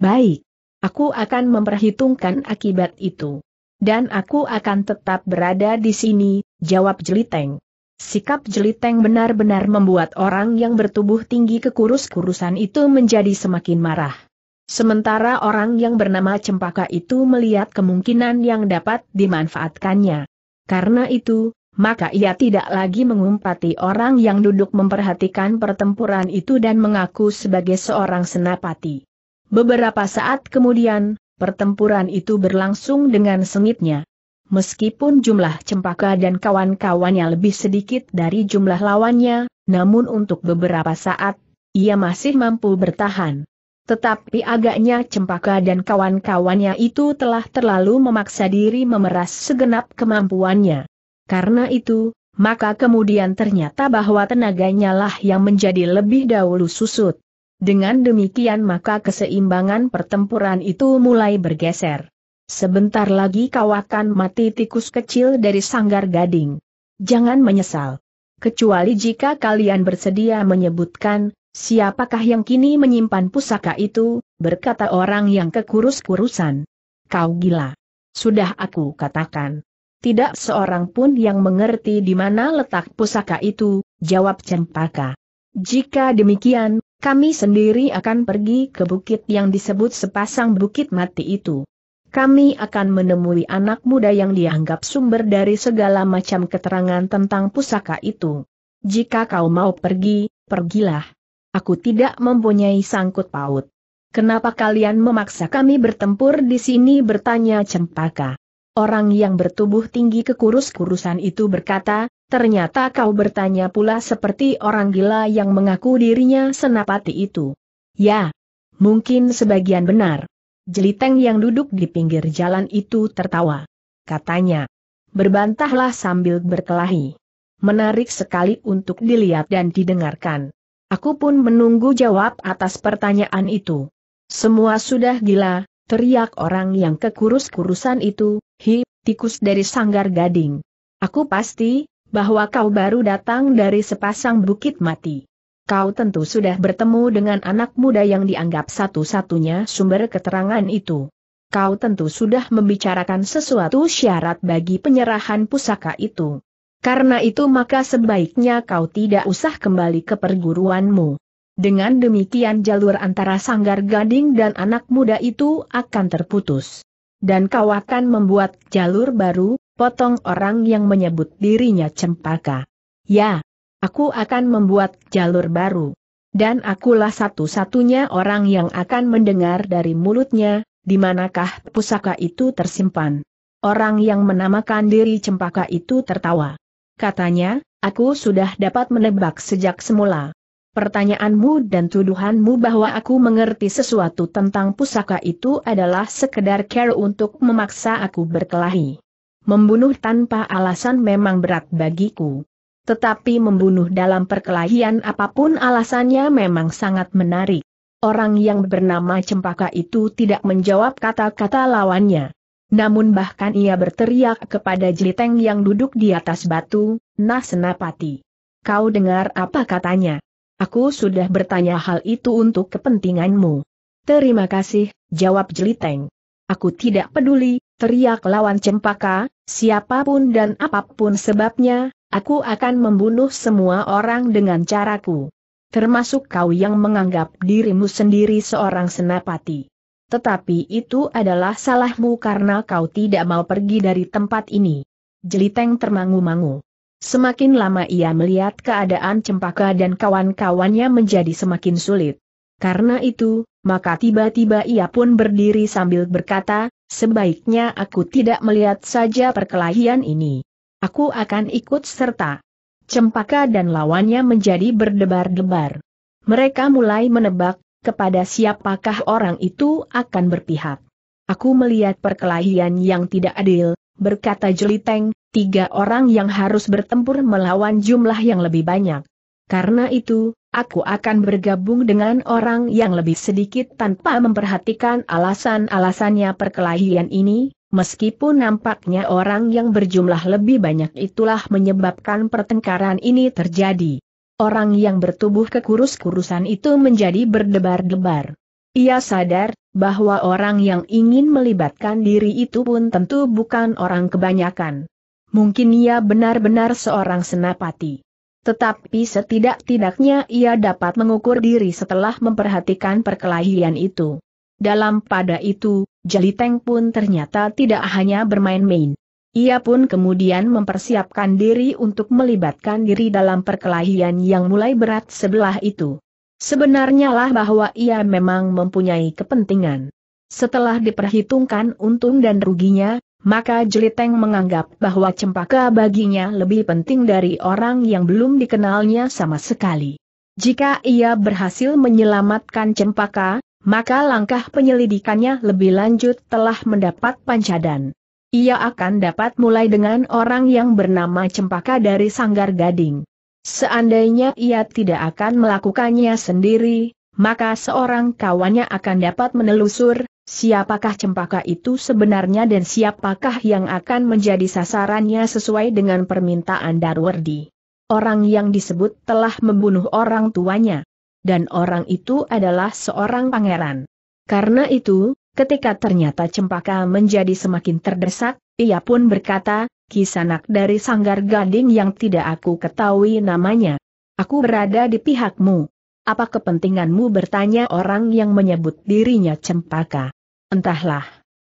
Baik. Aku akan memperhitungkan akibat itu. Dan aku akan tetap berada di sini, jawab Jeliteng. Sikap jeliteng benar-benar membuat orang yang bertubuh tinggi kekurus-kurusan itu menjadi semakin marah. Sementara orang yang bernama Cempaka itu melihat kemungkinan yang dapat dimanfaatkannya. Karena itu, maka ia tidak lagi mengumpati orang yang duduk memperhatikan pertempuran itu dan mengaku sebagai seorang senapati. Beberapa saat kemudian, pertempuran itu berlangsung dengan sengitnya. Meskipun jumlah cempaka dan kawan-kawannya lebih sedikit dari jumlah lawannya, namun untuk beberapa saat, ia masih mampu bertahan. Tetapi agaknya cempaka dan kawan-kawannya itu telah terlalu memaksa diri memeras segenap kemampuannya. Karena itu, maka kemudian ternyata bahwa tenaganya lah yang menjadi lebih dahulu susut. Dengan demikian maka keseimbangan pertempuran itu mulai bergeser. Sebentar lagi kau akan mati tikus kecil dari sanggar gading. Jangan menyesal. Kecuali jika kalian bersedia menyebutkan, siapakah yang kini menyimpan pusaka itu, berkata orang yang kekurus-kurusan. Kau gila. Sudah aku katakan. Tidak seorang pun yang mengerti di mana letak pusaka itu, jawab Cempaka. Jika demikian, kami sendiri akan pergi ke bukit yang disebut sepasang bukit mati itu kami akan menemui anak muda yang dianggap sumber dari segala macam keterangan tentang pusaka itu. Jika kau mau pergi, pergilah. Aku tidak mempunyai sangkut paut. Kenapa kalian memaksa kami bertempur di sini bertanya cempaka. Orang yang bertubuh tinggi kekurus-kurusan itu berkata, ternyata kau bertanya pula seperti orang gila yang mengaku dirinya senapati itu. Ya, mungkin sebagian benar. Jeliteng yang duduk di pinggir jalan itu tertawa. Katanya, berbantahlah sambil berkelahi. Menarik sekali untuk dilihat dan didengarkan. Aku pun menunggu jawab atas pertanyaan itu. Semua sudah gila, teriak orang yang kekurus-kurusan itu, hi, tikus dari sanggar gading. Aku pasti, bahwa kau baru datang dari sepasang bukit mati kau tentu sudah bertemu dengan anak muda yang dianggap satu-satunya sumber keterangan itu. Kau tentu sudah membicarakan sesuatu syarat bagi penyerahan pusaka itu. Karena itu maka sebaiknya kau tidak usah kembali ke perguruanmu. Dengan demikian jalur antara sanggar gading dan anak muda itu akan terputus. Dan kau akan membuat jalur baru, potong orang yang menyebut dirinya cempaka. Ya, aku akan membuat jalur baru. Dan akulah satu-satunya orang yang akan mendengar dari mulutnya, di manakah pusaka itu tersimpan. Orang yang menamakan diri cempaka itu tertawa. Katanya, aku sudah dapat menebak sejak semula. Pertanyaanmu dan tuduhanmu bahwa aku mengerti sesuatu tentang pusaka itu adalah sekedar care untuk memaksa aku berkelahi. Membunuh tanpa alasan memang berat bagiku. Tetapi membunuh dalam perkelahian apapun alasannya memang sangat menarik. Orang yang bernama Cempaka itu tidak menjawab kata-kata lawannya. Namun bahkan ia berteriak kepada Jeliteng yang duduk di atas batu, Nah Senapati. Kau dengar apa katanya? Aku sudah bertanya hal itu untuk kepentinganmu. Terima kasih, jawab Jeliteng. Aku tidak peduli, teriak lawan cempaka, siapapun dan apapun sebabnya, Aku akan membunuh semua orang dengan caraku. Termasuk kau yang menganggap dirimu sendiri seorang senapati. Tetapi itu adalah salahmu karena kau tidak mau pergi dari tempat ini. Jeliteng termangu-mangu. Semakin lama ia melihat keadaan cempaka dan kawan-kawannya menjadi semakin sulit. Karena itu, maka tiba-tiba ia pun berdiri sambil berkata, sebaiknya aku tidak melihat saja perkelahian ini. Aku akan ikut serta. Cempaka dan lawannya menjadi berdebar-debar. Mereka mulai menebak, kepada siapakah orang itu akan berpihak. Aku melihat perkelahian yang tidak adil, berkata Jeliteng, tiga orang yang harus bertempur melawan jumlah yang lebih banyak. Karena itu, aku akan bergabung dengan orang yang lebih sedikit tanpa memperhatikan alasan-alasannya perkelahian ini, Meskipun nampaknya orang yang berjumlah lebih banyak itulah menyebabkan pertengkaran ini terjadi. Orang yang bertubuh kekurus-kurusan itu menjadi berdebar-debar. Ia sadar bahwa orang yang ingin melibatkan diri itu pun tentu bukan orang kebanyakan. Mungkin ia benar-benar seorang senapati. Tetapi setidak-tidaknya ia dapat mengukur diri setelah memperhatikan perkelahian itu. Dalam pada itu, Jaliteng pun ternyata tidak hanya bermain-main. Ia pun kemudian mempersiapkan diri untuk melibatkan diri dalam perkelahian yang mulai berat sebelah itu. Sebenarnya lah bahwa ia memang mempunyai kepentingan. Setelah diperhitungkan untung dan ruginya, maka Jeliteng menganggap bahwa cempaka baginya lebih penting dari orang yang belum dikenalnya sama sekali. Jika ia berhasil menyelamatkan cempaka, maka langkah penyelidikannya lebih lanjut telah mendapat pancadan. Ia akan dapat mulai dengan orang yang bernama Cempaka dari Sanggar Gading. Seandainya ia tidak akan melakukannya sendiri, maka seorang kawannya akan dapat menelusur siapakah cempaka itu sebenarnya dan siapakah yang akan menjadi sasarannya sesuai dengan permintaan Darwardi. Orang yang disebut telah membunuh orang tuanya dan orang itu adalah seorang pangeran. Karena itu, ketika ternyata Cempaka menjadi semakin terdesak, ia pun berkata, kisanak dari sanggar gading yang tidak aku ketahui namanya. Aku berada di pihakmu. Apa kepentinganmu bertanya orang yang menyebut dirinya Cempaka? Entahlah.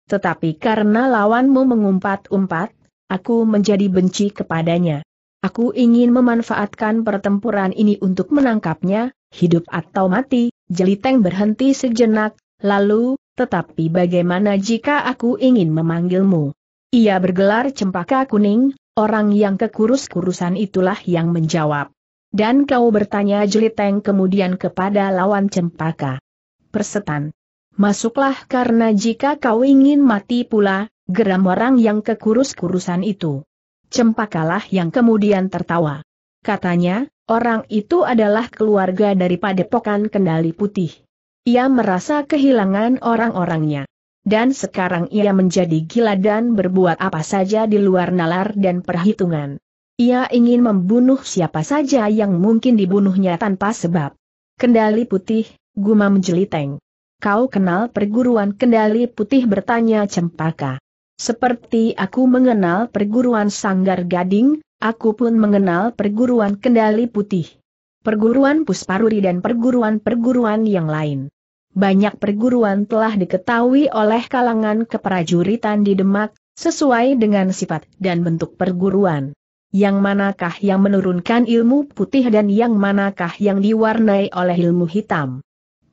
Tetapi karena lawanmu mengumpat-umpat, aku menjadi benci kepadanya. Aku ingin memanfaatkan pertempuran ini untuk menangkapnya, hidup atau mati, Jeliteng berhenti sejenak, lalu, tetapi bagaimana jika aku ingin memanggilmu? Ia bergelar cempaka kuning, orang yang kekurus-kurusan itulah yang menjawab. Dan kau bertanya Jeliteng kemudian kepada lawan cempaka. Persetan. Masuklah karena jika kau ingin mati pula, geram orang yang kekurus-kurusan itu. Cempakalah yang kemudian tertawa. Katanya, Orang itu adalah keluarga dari Padepokan Kendali Putih. Ia merasa kehilangan orang-orangnya. Dan sekarang ia menjadi gila dan berbuat apa saja di luar nalar dan perhitungan. Ia ingin membunuh siapa saja yang mungkin dibunuhnya tanpa sebab. Kendali Putih, gumam jeliteng. Kau kenal perguruan Kendali Putih bertanya Cempaka. Seperti aku mengenal perguruan Sanggar Gading, aku pun mengenal perguruan kendali putih. Perguruan Pusparuri dan perguruan-perguruan yang lain. Banyak perguruan telah diketahui oleh kalangan keprajuritan di Demak, sesuai dengan sifat dan bentuk perguruan. Yang manakah yang menurunkan ilmu putih dan yang manakah yang diwarnai oleh ilmu hitam.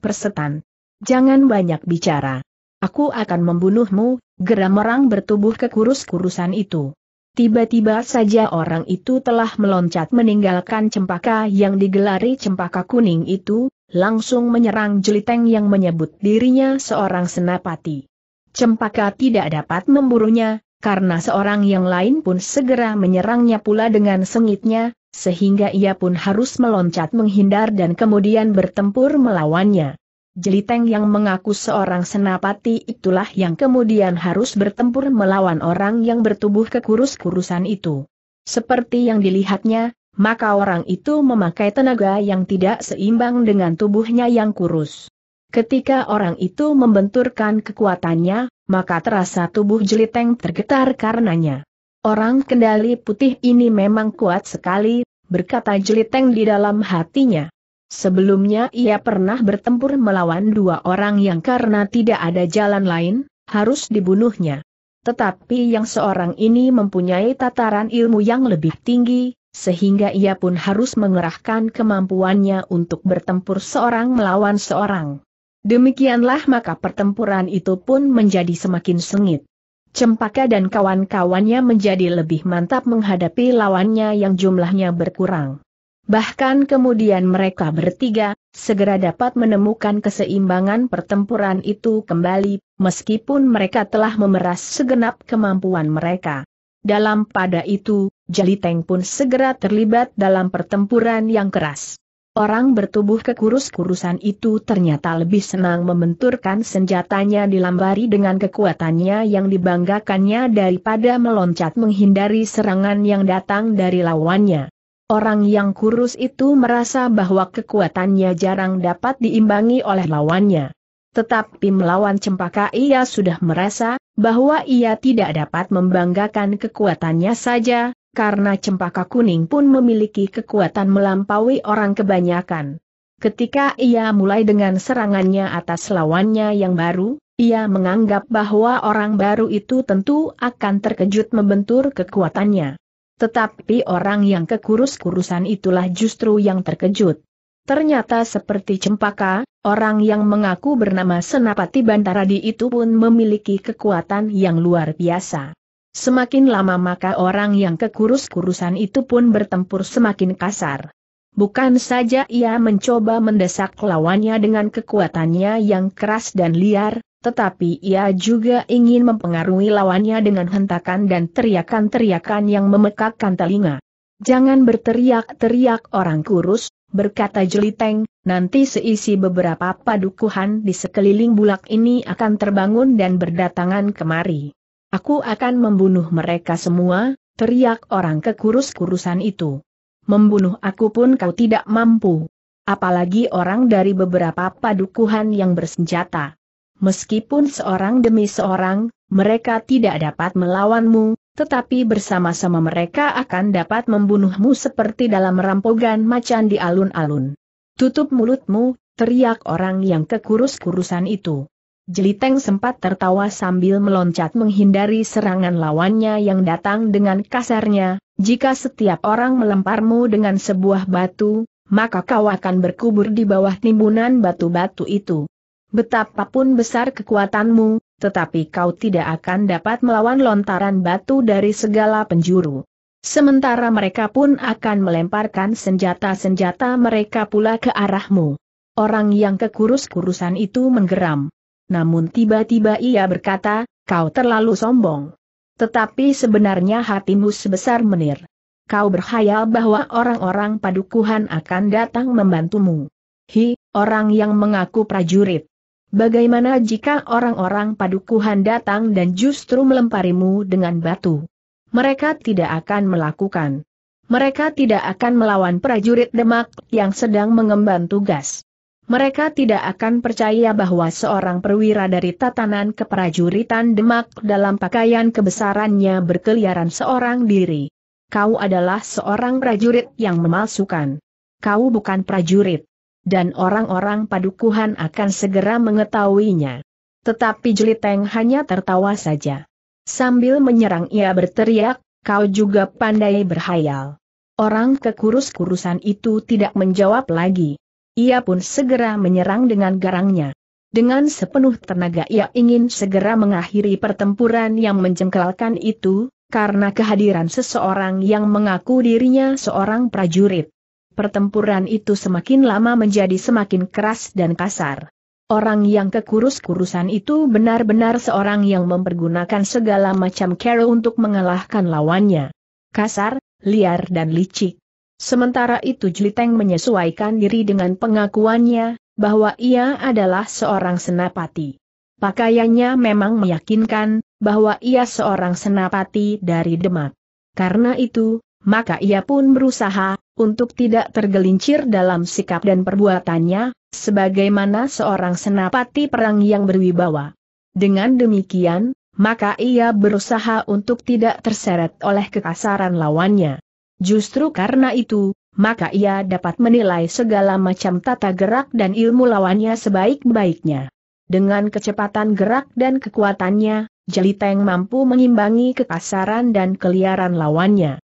Persetan. Jangan banyak bicara. Aku akan membunuhmu, geram orang bertubuh kekurus-kurusan itu. Tiba-tiba saja orang itu telah meloncat meninggalkan cempaka yang digelari cempaka kuning itu, langsung menyerang Jeliteng yang menyebut dirinya seorang senapati. Cempaka tidak dapat memburunya, karena seorang yang lain pun segera menyerangnya pula dengan sengitnya, sehingga ia pun harus meloncat menghindar dan kemudian bertempur melawannya. Jeliteng yang mengaku seorang senapati itulah yang kemudian harus bertempur melawan orang yang bertubuh kekurus-kurusan itu. Seperti yang dilihatnya, maka orang itu memakai tenaga yang tidak seimbang dengan tubuhnya yang kurus. Ketika orang itu membenturkan kekuatannya, maka terasa tubuh jeliteng tergetar karenanya. Orang kendali putih ini memang kuat sekali, berkata jeliteng di dalam hatinya. Sebelumnya ia pernah bertempur melawan dua orang yang karena tidak ada jalan lain, harus dibunuhnya. Tetapi yang seorang ini mempunyai tataran ilmu yang lebih tinggi, sehingga ia pun harus mengerahkan kemampuannya untuk bertempur seorang melawan seorang. Demikianlah maka pertempuran itu pun menjadi semakin sengit. Cempaka dan kawan-kawannya menjadi lebih mantap menghadapi lawannya yang jumlahnya berkurang. Bahkan kemudian mereka bertiga, segera dapat menemukan keseimbangan pertempuran itu kembali, meskipun mereka telah memeras segenap kemampuan mereka. Dalam pada itu, Jaliteng pun segera terlibat dalam pertempuran yang keras. Orang bertubuh kekurus-kurusan itu ternyata lebih senang membenturkan senjatanya di lambari dengan kekuatannya yang dibanggakannya daripada meloncat menghindari serangan yang datang dari lawannya. Orang yang kurus itu merasa bahwa kekuatannya jarang dapat diimbangi oleh lawannya. Tetapi melawan cempaka ia sudah merasa, bahwa ia tidak dapat membanggakan kekuatannya saja, karena cempaka kuning pun memiliki kekuatan melampaui orang kebanyakan. Ketika ia mulai dengan serangannya atas lawannya yang baru, ia menganggap bahwa orang baru itu tentu akan terkejut membentur kekuatannya. Tetapi orang yang kekurus-kurusan itulah justru yang terkejut. Ternyata seperti cempaka, orang yang mengaku bernama Senapati Bantaradi itu pun memiliki kekuatan yang luar biasa. Semakin lama maka orang yang kekurus-kurusan itu pun bertempur semakin kasar. Bukan saja ia mencoba mendesak lawannya dengan kekuatannya yang keras dan liar, tetapi ia juga ingin mempengaruhi lawannya dengan hentakan dan teriakan-teriakan yang memekakkan telinga. Jangan berteriak-teriak orang kurus, berkata Jeliteng, nanti seisi beberapa padukuhan di sekeliling bulak ini akan terbangun dan berdatangan kemari. Aku akan membunuh mereka semua, teriak orang kekurus-kurusan itu. Membunuh aku pun kau tidak mampu. Apalagi orang dari beberapa padukuhan yang bersenjata. Meskipun seorang demi seorang, mereka tidak dapat melawanmu, tetapi bersama-sama mereka akan dapat membunuhmu seperti dalam rampogan macan di alun-alun. Tutup mulutmu, teriak orang yang kekurus-kurusan itu. Jeliteng sempat tertawa sambil meloncat menghindari serangan lawannya yang datang dengan kasarnya, jika setiap orang melemparmu dengan sebuah batu, maka kau akan berkubur di bawah timbunan batu-batu itu. Betapapun besar kekuatanmu, tetapi kau tidak akan dapat melawan lontaran batu dari segala penjuru. Sementara mereka pun akan melemparkan senjata-senjata mereka pula ke arahmu. Orang yang kekurus-kurusan itu menggeram. Namun tiba-tiba ia berkata, kau terlalu sombong. Tetapi sebenarnya hatimu sebesar menir. Kau berhayal bahwa orang-orang padukuhan akan datang membantumu. Hi, orang yang mengaku prajurit. Bagaimana jika orang-orang padukuhan datang dan justru melemparimu dengan batu? Mereka tidak akan melakukan. Mereka tidak akan melawan prajurit Demak yang sedang mengemban tugas. Mereka tidak akan percaya bahwa seorang perwira dari tatanan keprajuritan Demak dalam pakaian kebesarannya berkeliaran seorang diri. Kau adalah seorang prajurit yang memalsukan. Kau bukan prajurit dan orang-orang padukuhan akan segera mengetahuinya. Tetapi Jeliteng hanya tertawa saja. Sambil menyerang ia berteriak, kau juga pandai berhayal. Orang kekurus-kurusan itu tidak menjawab lagi. Ia pun segera menyerang dengan garangnya. Dengan sepenuh tenaga ia ingin segera mengakhiri pertempuran yang menjengkelkan itu, karena kehadiran seseorang yang mengaku dirinya seorang prajurit. Pertempuran itu semakin lama menjadi semakin keras dan kasar. Orang yang kekurus-kurusan itu benar-benar seorang yang mempergunakan segala macam cara untuk mengalahkan lawannya. Kasar, liar dan licik. Sementara itu Jliteng menyesuaikan diri dengan pengakuannya, bahwa ia adalah seorang senapati. Pakaiannya memang meyakinkan, bahwa ia seorang senapati dari Demak. Karena itu, maka ia pun berusaha, untuk tidak tergelincir dalam sikap dan perbuatannya, sebagaimana seorang senapati perang yang berwibawa. Dengan demikian, maka ia berusaha untuk tidak terseret oleh kekasaran lawannya. Justru karena itu, maka ia dapat menilai segala macam tata gerak dan ilmu lawannya sebaik-baiknya. Dengan kecepatan gerak dan kekuatannya, Jeliteng mampu mengimbangi kekasaran dan keliaran lawannya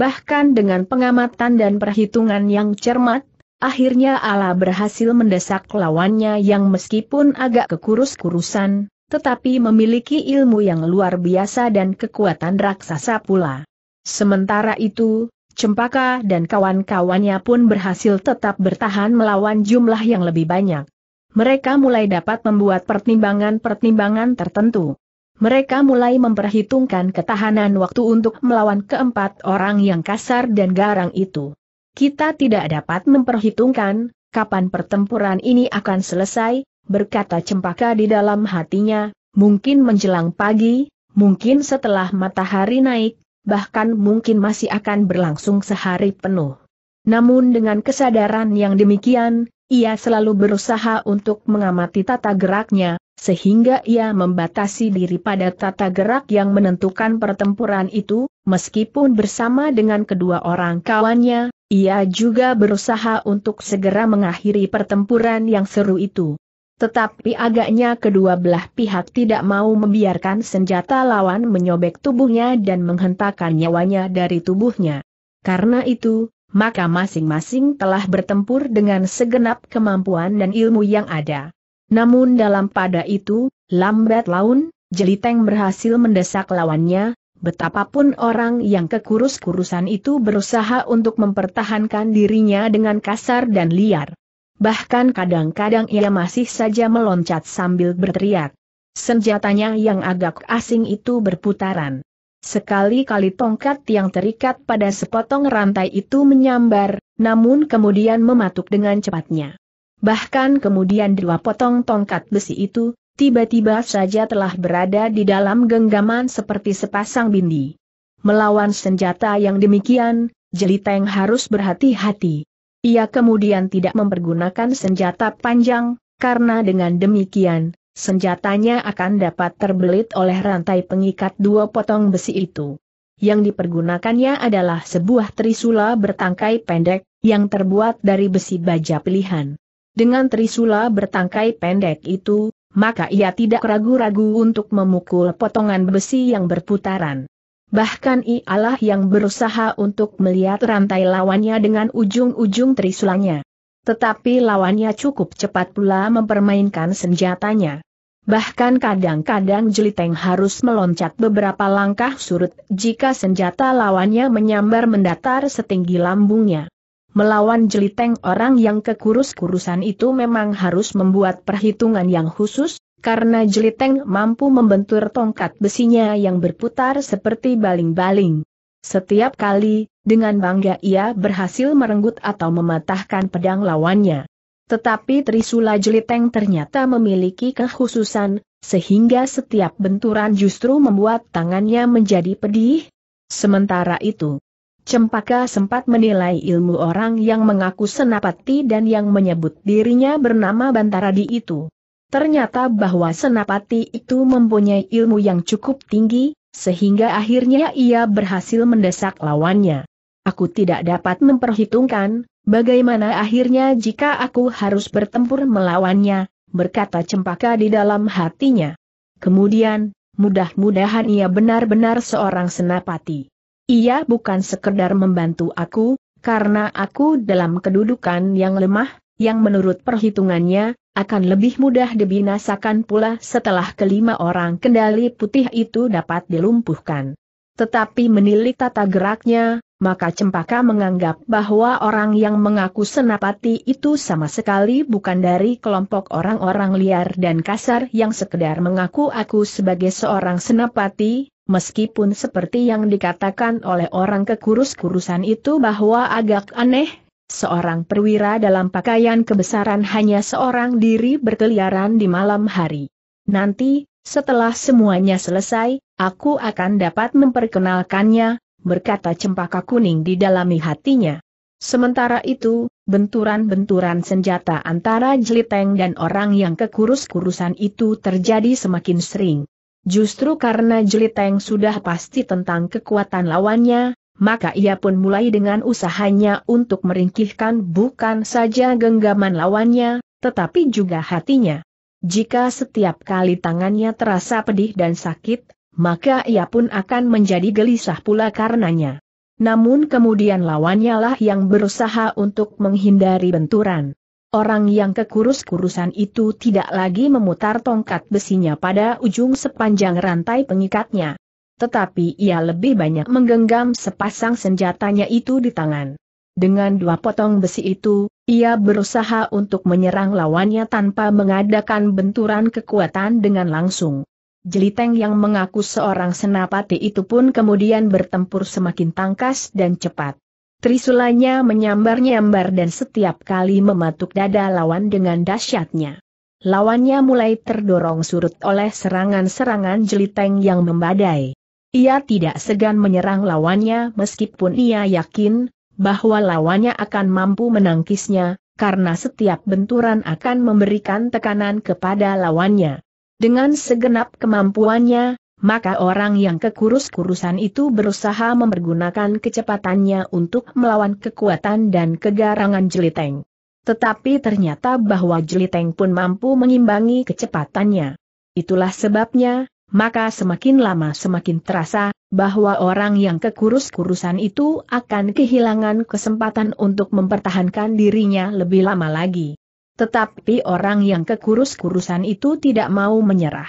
bahkan dengan pengamatan dan perhitungan yang cermat, akhirnya Allah berhasil mendesak lawannya yang meskipun agak kekurus-kurusan, tetapi memiliki ilmu yang luar biasa dan kekuatan raksasa pula. Sementara itu, Cempaka dan kawan-kawannya pun berhasil tetap bertahan melawan jumlah yang lebih banyak. Mereka mulai dapat membuat pertimbangan-pertimbangan tertentu. Mereka mulai memperhitungkan ketahanan waktu untuk melawan keempat orang yang kasar dan garang itu. Kita tidak dapat memperhitungkan kapan pertempuran ini akan selesai, berkata cempaka di dalam hatinya, mungkin menjelang pagi, mungkin setelah matahari naik, bahkan mungkin masih akan berlangsung sehari penuh. Namun dengan kesadaran yang demikian, ia selalu berusaha untuk mengamati tata geraknya, sehingga ia membatasi diri pada tata gerak yang menentukan pertempuran itu, meskipun bersama dengan kedua orang kawannya, ia juga berusaha untuk segera mengakhiri pertempuran yang seru itu. Tetapi agaknya kedua belah pihak tidak mau membiarkan senjata lawan menyobek tubuhnya dan menghentakkan nyawanya dari tubuhnya. Karena itu, maka masing-masing telah bertempur dengan segenap kemampuan dan ilmu yang ada. Namun dalam pada itu, lambat laun, Jeliteng berhasil mendesak lawannya, betapapun orang yang kekurus-kurusan itu berusaha untuk mempertahankan dirinya dengan kasar dan liar. Bahkan kadang-kadang ia masih saja meloncat sambil berteriak. Senjatanya yang agak asing itu berputaran. Sekali-kali tongkat yang terikat pada sepotong rantai itu menyambar, namun kemudian mematuk dengan cepatnya. Bahkan kemudian dua potong tongkat besi itu, tiba-tiba saja telah berada di dalam genggaman seperti sepasang bindi. Melawan senjata yang demikian, Jeliteng harus berhati-hati. Ia kemudian tidak mempergunakan senjata panjang, karena dengan demikian, senjatanya akan dapat terbelit oleh rantai pengikat dua potong besi itu. Yang dipergunakannya adalah sebuah trisula bertangkai pendek, yang terbuat dari besi baja pilihan. Dengan trisula bertangkai pendek itu, maka ia tidak ragu-ragu untuk memukul potongan besi yang berputaran. Bahkan ialah yang berusaha untuk melihat rantai lawannya dengan ujung-ujung trisulanya. Tetapi lawannya cukup cepat pula mempermainkan senjatanya. Bahkan kadang-kadang Jeliteng harus meloncat beberapa langkah surut jika senjata lawannya menyambar mendatar setinggi lambungnya. Melawan jeliteng orang yang kekurus-kurusan itu memang harus membuat perhitungan yang khusus, karena jeliteng mampu membentur tongkat besinya yang berputar seperti baling-baling. Setiap kali, dengan bangga ia berhasil merenggut atau mematahkan pedang lawannya. Tetapi Trisula Jeliteng ternyata memiliki kekhususan, sehingga setiap benturan justru membuat tangannya menjadi pedih. Sementara itu, Cempaka sempat menilai ilmu orang yang mengaku senapati dan yang menyebut dirinya bernama Bantaradi itu. Ternyata bahwa senapati itu mempunyai ilmu yang cukup tinggi, sehingga akhirnya ia berhasil mendesak lawannya. Aku tidak dapat memperhitungkan, bagaimana akhirnya jika aku harus bertempur melawannya, berkata cempaka di dalam hatinya. Kemudian, mudah-mudahan ia benar-benar seorang senapati. Ia bukan sekedar membantu aku, karena aku dalam kedudukan yang lemah, yang menurut perhitungannya, akan lebih mudah dibinasakan pula setelah kelima orang kendali putih itu dapat dilumpuhkan. Tetapi menilik tata geraknya, maka Cempaka menganggap bahwa orang yang mengaku senapati itu sama sekali bukan dari kelompok orang-orang liar dan kasar yang sekedar mengaku aku sebagai seorang senapati, meskipun seperti yang dikatakan oleh orang kekurus-kurusan itu bahwa agak aneh, seorang perwira dalam pakaian kebesaran hanya seorang diri berkeliaran di malam hari. Nanti, setelah semuanya selesai, aku akan dapat memperkenalkannya, berkata cempaka kuning di dalam hatinya. Sementara itu, benturan-benturan senjata antara Jeliteng dan orang yang kekurus-kurusan itu terjadi semakin sering. Justru karena Jeliteng sudah pasti tentang kekuatan lawannya, maka ia pun mulai dengan usahanya untuk meringkihkan bukan saja genggaman lawannya, tetapi juga hatinya. Jika setiap kali tangannya terasa pedih dan sakit, maka ia pun akan menjadi gelisah pula karenanya. Namun kemudian lawannya lah yang berusaha untuk menghindari benturan. Orang yang kekurus-kurusan itu tidak lagi memutar tongkat besinya pada ujung sepanjang rantai pengikatnya. Tetapi ia lebih banyak menggenggam sepasang senjatanya itu di tangan. Dengan dua potong besi itu, ia berusaha untuk menyerang lawannya tanpa mengadakan benturan kekuatan dengan langsung. Jeliteng yang mengaku seorang senapati itu pun kemudian bertempur semakin tangkas dan cepat. Trisulanya menyambar-nyambar dan setiap kali mematuk dada lawan dengan dahsyatnya. Lawannya mulai terdorong surut oleh serangan-serangan jeliteng yang membadai. Ia tidak segan menyerang lawannya meskipun ia yakin bahwa lawannya akan mampu menangkisnya, karena setiap benturan akan memberikan tekanan kepada lawannya. Dengan segenap kemampuannya, maka orang yang kekurus-kurusan itu berusaha mempergunakan kecepatannya untuk melawan kekuatan dan kegarangan jeliteng. Tetapi ternyata bahwa jeliteng pun mampu mengimbangi kecepatannya. Itulah sebabnya, maka semakin lama semakin terasa, bahwa orang yang kekurus-kurusan itu akan kehilangan kesempatan untuk mempertahankan dirinya lebih lama lagi. Tetapi orang yang kekurus-kurusan itu tidak mau menyerah.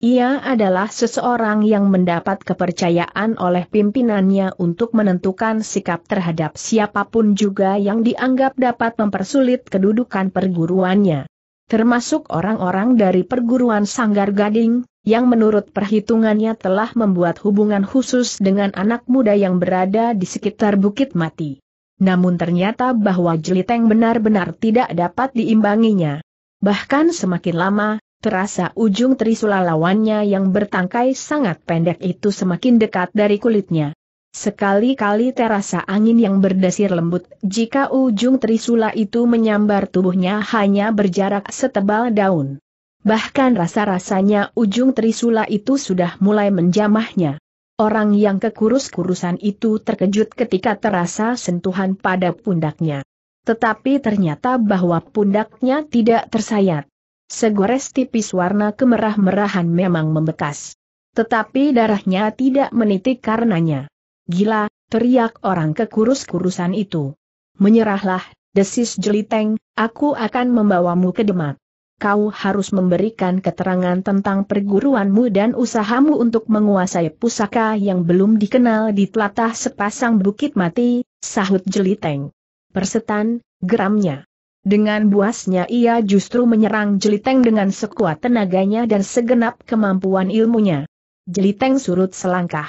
Ia adalah seseorang yang mendapat kepercayaan oleh pimpinannya untuk menentukan sikap terhadap siapapun juga yang dianggap dapat mempersulit kedudukan perguruannya. Termasuk orang-orang dari perguruan Sanggar Gading, yang menurut perhitungannya telah membuat hubungan khusus dengan anak muda yang berada di sekitar Bukit Mati. Namun ternyata bahwa Jeliteng benar-benar tidak dapat diimbanginya. Bahkan semakin lama, terasa ujung trisula lawannya yang bertangkai sangat pendek itu semakin dekat dari kulitnya. Sekali-kali terasa angin yang berdesir lembut, jika ujung trisula itu menyambar tubuhnya hanya berjarak setebal daun. Bahkan rasa-rasanya ujung trisula itu sudah mulai menjamahnya. Orang yang kekurus-kurusan itu terkejut ketika terasa sentuhan pada pundaknya. Tetapi ternyata bahwa pundaknya tidak tersayat. Segores tipis warna kemerah-merahan memang membekas. Tetapi darahnya tidak menitik karenanya. Gila, teriak orang kekurus-kurusan itu. Menyerahlah, desis jeliteng, aku akan membawamu ke Demak. Kau harus memberikan keterangan tentang perguruanmu dan usahamu untuk menguasai pusaka yang belum dikenal di telatah sepasang bukit mati, sahut jeliteng. Persetan, geramnya. Dengan buasnya ia justru menyerang Jeliteng dengan sekuat tenaganya dan segenap kemampuan ilmunya. Jeliteng surut selangkah.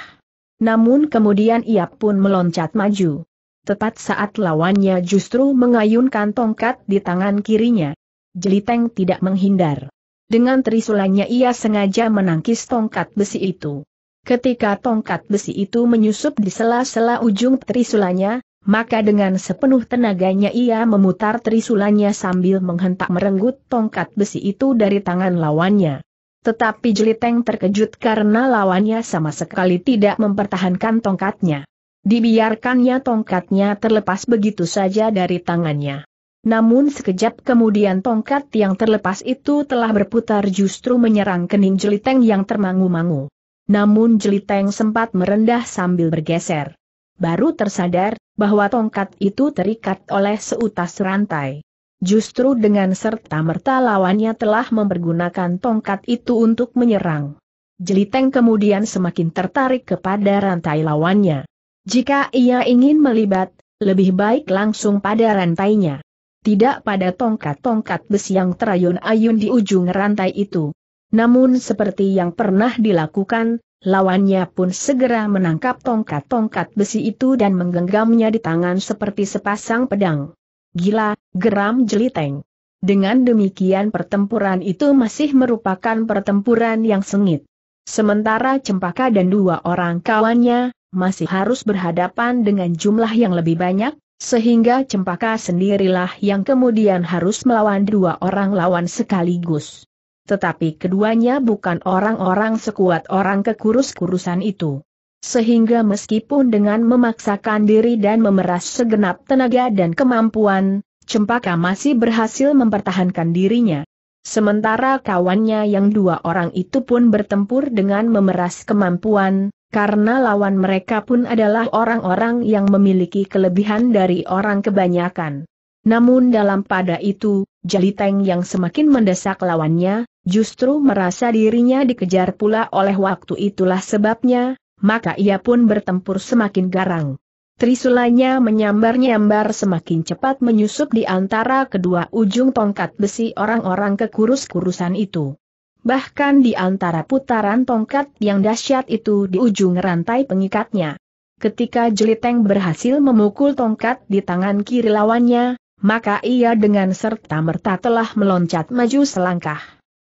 Namun kemudian ia pun meloncat maju. Tepat saat lawannya justru mengayunkan tongkat di tangan kirinya. Jeliteng tidak menghindar. Dengan trisulannya ia sengaja menangkis tongkat besi itu. Ketika tongkat besi itu menyusup di sela-sela ujung trisulanya. Maka dengan sepenuh tenaganya ia memutar trisulanya sambil menghentak merenggut tongkat besi itu dari tangan lawannya. Tetapi Jeliteng terkejut karena lawannya sama sekali tidak mempertahankan tongkatnya. Dibiarkannya tongkatnya terlepas begitu saja dari tangannya. Namun sekejap kemudian tongkat yang terlepas itu telah berputar justru menyerang kening Jeliteng yang termangu-mangu. Namun Jeliteng sempat merendah sambil bergeser baru tersadar bahwa tongkat itu terikat oleh seutas rantai. Justru dengan serta-merta lawannya telah mempergunakan tongkat itu untuk menyerang. Jeliteng kemudian semakin tertarik kepada rantai lawannya. Jika ia ingin melibat, lebih baik langsung pada rantainya. Tidak pada tongkat-tongkat besi yang terayun-ayun di ujung rantai itu. Namun seperti yang pernah dilakukan, Lawannya pun segera menangkap tongkat-tongkat besi itu dan menggenggamnya di tangan seperti sepasang pedang. Gila, geram jeliteng. Dengan demikian pertempuran itu masih merupakan pertempuran yang sengit. Sementara Cempaka dan dua orang kawannya, masih harus berhadapan dengan jumlah yang lebih banyak, sehingga Cempaka sendirilah yang kemudian harus melawan dua orang lawan sekaligus tetapi keduanya bukan orang-orang sekuat orang kekurus-kurusan itu. Sehingga meskipun dengan memaksakan diri dan memeras segenap tenaga dan kemampuan, Cempaka masih berhasil mempertahankan dirinya. Sementara kawannya yang dua orang itu pun bertempur dengan memeras kemampuan, karena lawan mereka pun adalah orang-orang yang memiliki kelebihan dari orang kebanyakan. Namun dalam pada itu, Jaliteng yang semakin mendesak lawannya, justru merasa dirinya dikejar pula oleh waktu itulah sebabnya, maka ia pun bertempur semakin garang. Trisulanya menyambar-nyambar semakin cepat menyusup di antara kedua ujung tongkat besi orang-orang kekurus-kurusan itu. Bahkan di antara putaran tongkat yang dahsyat itu di ujung rantai pengikatnya. Ketika Jeliteng berhasil memukul tongkat di tangan kiri lawannya, maka ia dengan serta-merta telah meloncat maju selangkah.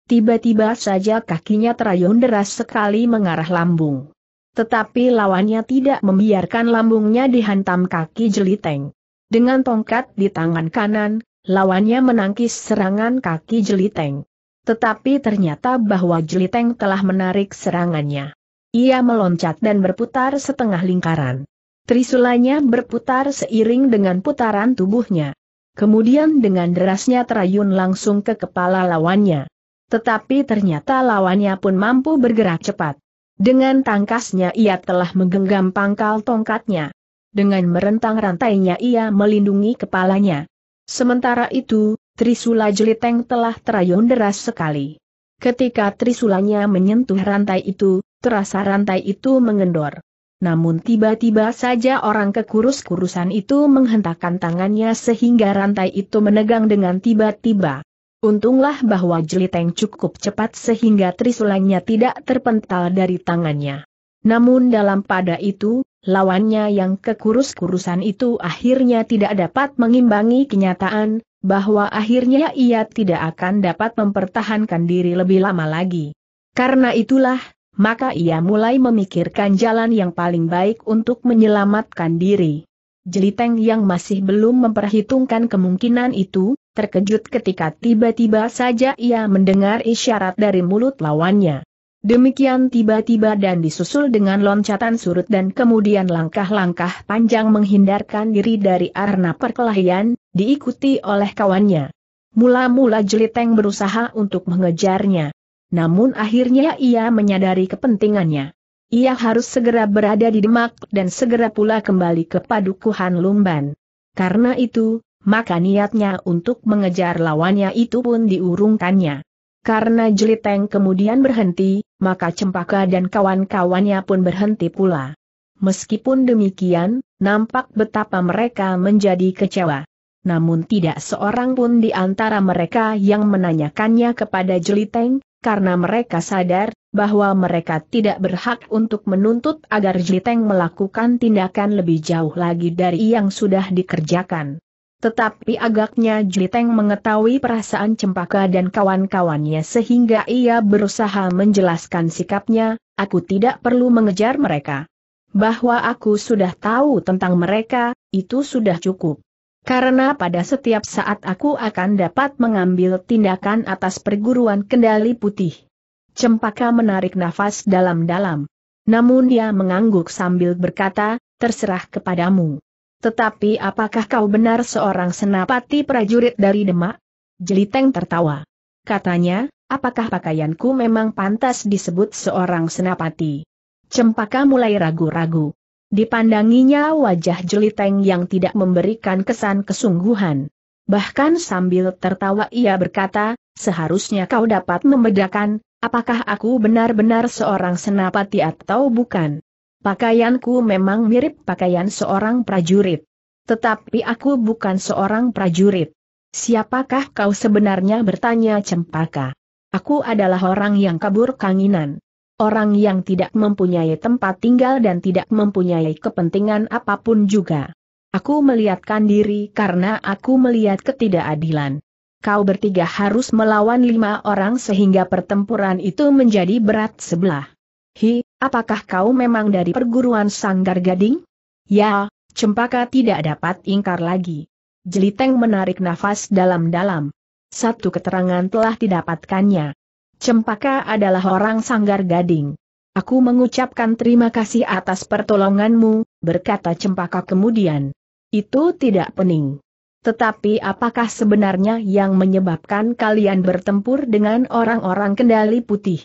Tiba-tiba saja kakinya terayun deras sekali mengarah lambung. Tetapi lawannya tidak membiarkan lambungnya dihantam kaki jeliteng. Dengan tongkat di tangan kanan, lawannya menangkis serangan kaki jeliteng. Tetapi ternyata bahwa jeliteng telah menarik serangannya. Ia meloncat dan berputar setengah lingkaran. Trisulanya berputar seiring dengan putaran tubuhnya. Kemudian dengan derasnya terayun langsung ke kepala lawannya. Tetapi ternyata lawannya pun mampu bergerak cepat. Dengan tangkasnya ia telah menggenggam pangkal tongkatnya. Dengan merentang rantainya ia melindungi kepalanya. Sementara itu, Trisula Jeliteng telah terayun deras sekali. Ketika trisulanya menyentuh rantai itu, terasa rantai itu mengendor. Namun tiba-tiba saja orang kekurus-kurusan itu menghentakkan tangannya sehingga rantai itu menegang dengan tiba-tiba. Untunglah bahwa jeliteng cukup cepat sehingga trisulangnya tidak terpental dari tangannya. Namun dalam pada itu, lawannya yang kekurus-kurusan itu akhirnya tidak dapat mengimbangi kenyataan, bahwa akhirnya ia tidak akan dapat mempertahankan diri lebih lama lagi. Karena itulah, maka ia mulai memikirkan jalan yang paling baik untuk menyelamatkan diri. Jeliteng yang masih belum memperhitungkan kemungkinan itu, terkejut ketika tiba-tiba saja ia mendengar isyarat dari mulut lawannya. Demikian tiba-tiba dan disusul dengan loncatan surut dan kemudian langkah-langkah panjang menghindarkan diri dari arena perkelahian, diikuti oleh kawannya. Mula-mula Jeliteng berusaha untuk mengejarnya namun akhirnya ia menyadari kepentingannya. Ia harus segera berada di Demak dan segera pula kembali ke Padukuhan Lumban. Karena itu, maka niatnya untuk mengejar lawannya itu pun diurungkannya. Karena Jeliteng kemudian berhenti, maka Cempaka dan kawan-kawannya pun berhenti pula. Meskipun demikian, nampak betapa mereka menjadi kecewa. Namun tidak seorang pun di antara mereka yang menanyakannya kepada Jeliteng, karena mereka sadar bahwa mereka tidak berhak untuk menuntut agar Jiteng melakukan tindakan lebih jauh lagi dari yang sudah dikerjakan. Tetapi agaknya Jiteng mengetahui perasaan Cempaka dan kawan-kawannya sehingga ia berusaha menjelaskan sikapnya, aku tidak perlu mengejar mereka. Bahwa aku sudah tahu tentang mereka, itu sudah cukup. Karena pada setiap saat aku akan dapat mengambil tindakan atas perguruan kendali putih. Cempaka menarik nafas dalam-dalam. Namun dia mengangguk sambil berkata, terserah kepadamu. Tetapi apakah kau benar seorang senapati prajurit dari Demak? Jeliteng tertawa. Katanya, apakah pakaianku memang pantas disebut seorang senapati? Cempaka mulai ragu-ragu. Dipandanginya wajah jeliteng yang tidak memberikan kesan kesungguhan. Bahkan sambil tertawa ia berkata, seharusnya kau dapat membedakan, apakah aku benar-benar seorang senapati atau bukan. Pakaianku memang mirip pakaian seorang prajurit. Tetapi aku bukan seorang prajurit. Siapakah kau sebenarnya bertanya cempaka? Aku adalah orang yang kabur kanginan orang yang tidak mempunyai tempat tinggal dan tidak mempunyai kepentingan apapun juga. Aku melihatkan diri karena aku melihat ketidakadilan. Kau bertiga harus melawan lima orang sehingga pertempuran itu menjadi berat sebelah. Hi, apakah kau memang dari perguruan Sanggar Gading? Ya, Cempaka tidak dapat ingkar lagi. Jeliteng menarik nafas dalam-dalam. Satu keterangan telah didapatkannya. Cempaka adalah orang sanggar gading. Aku mengucapkan terima kasih atas pertolonganmu, berkata Cempaka kemudian. Itu tidak pening. Tetapi apakah sebenarnya yang menyebabkan kalian bertempur dengan orang-orang kendali putih?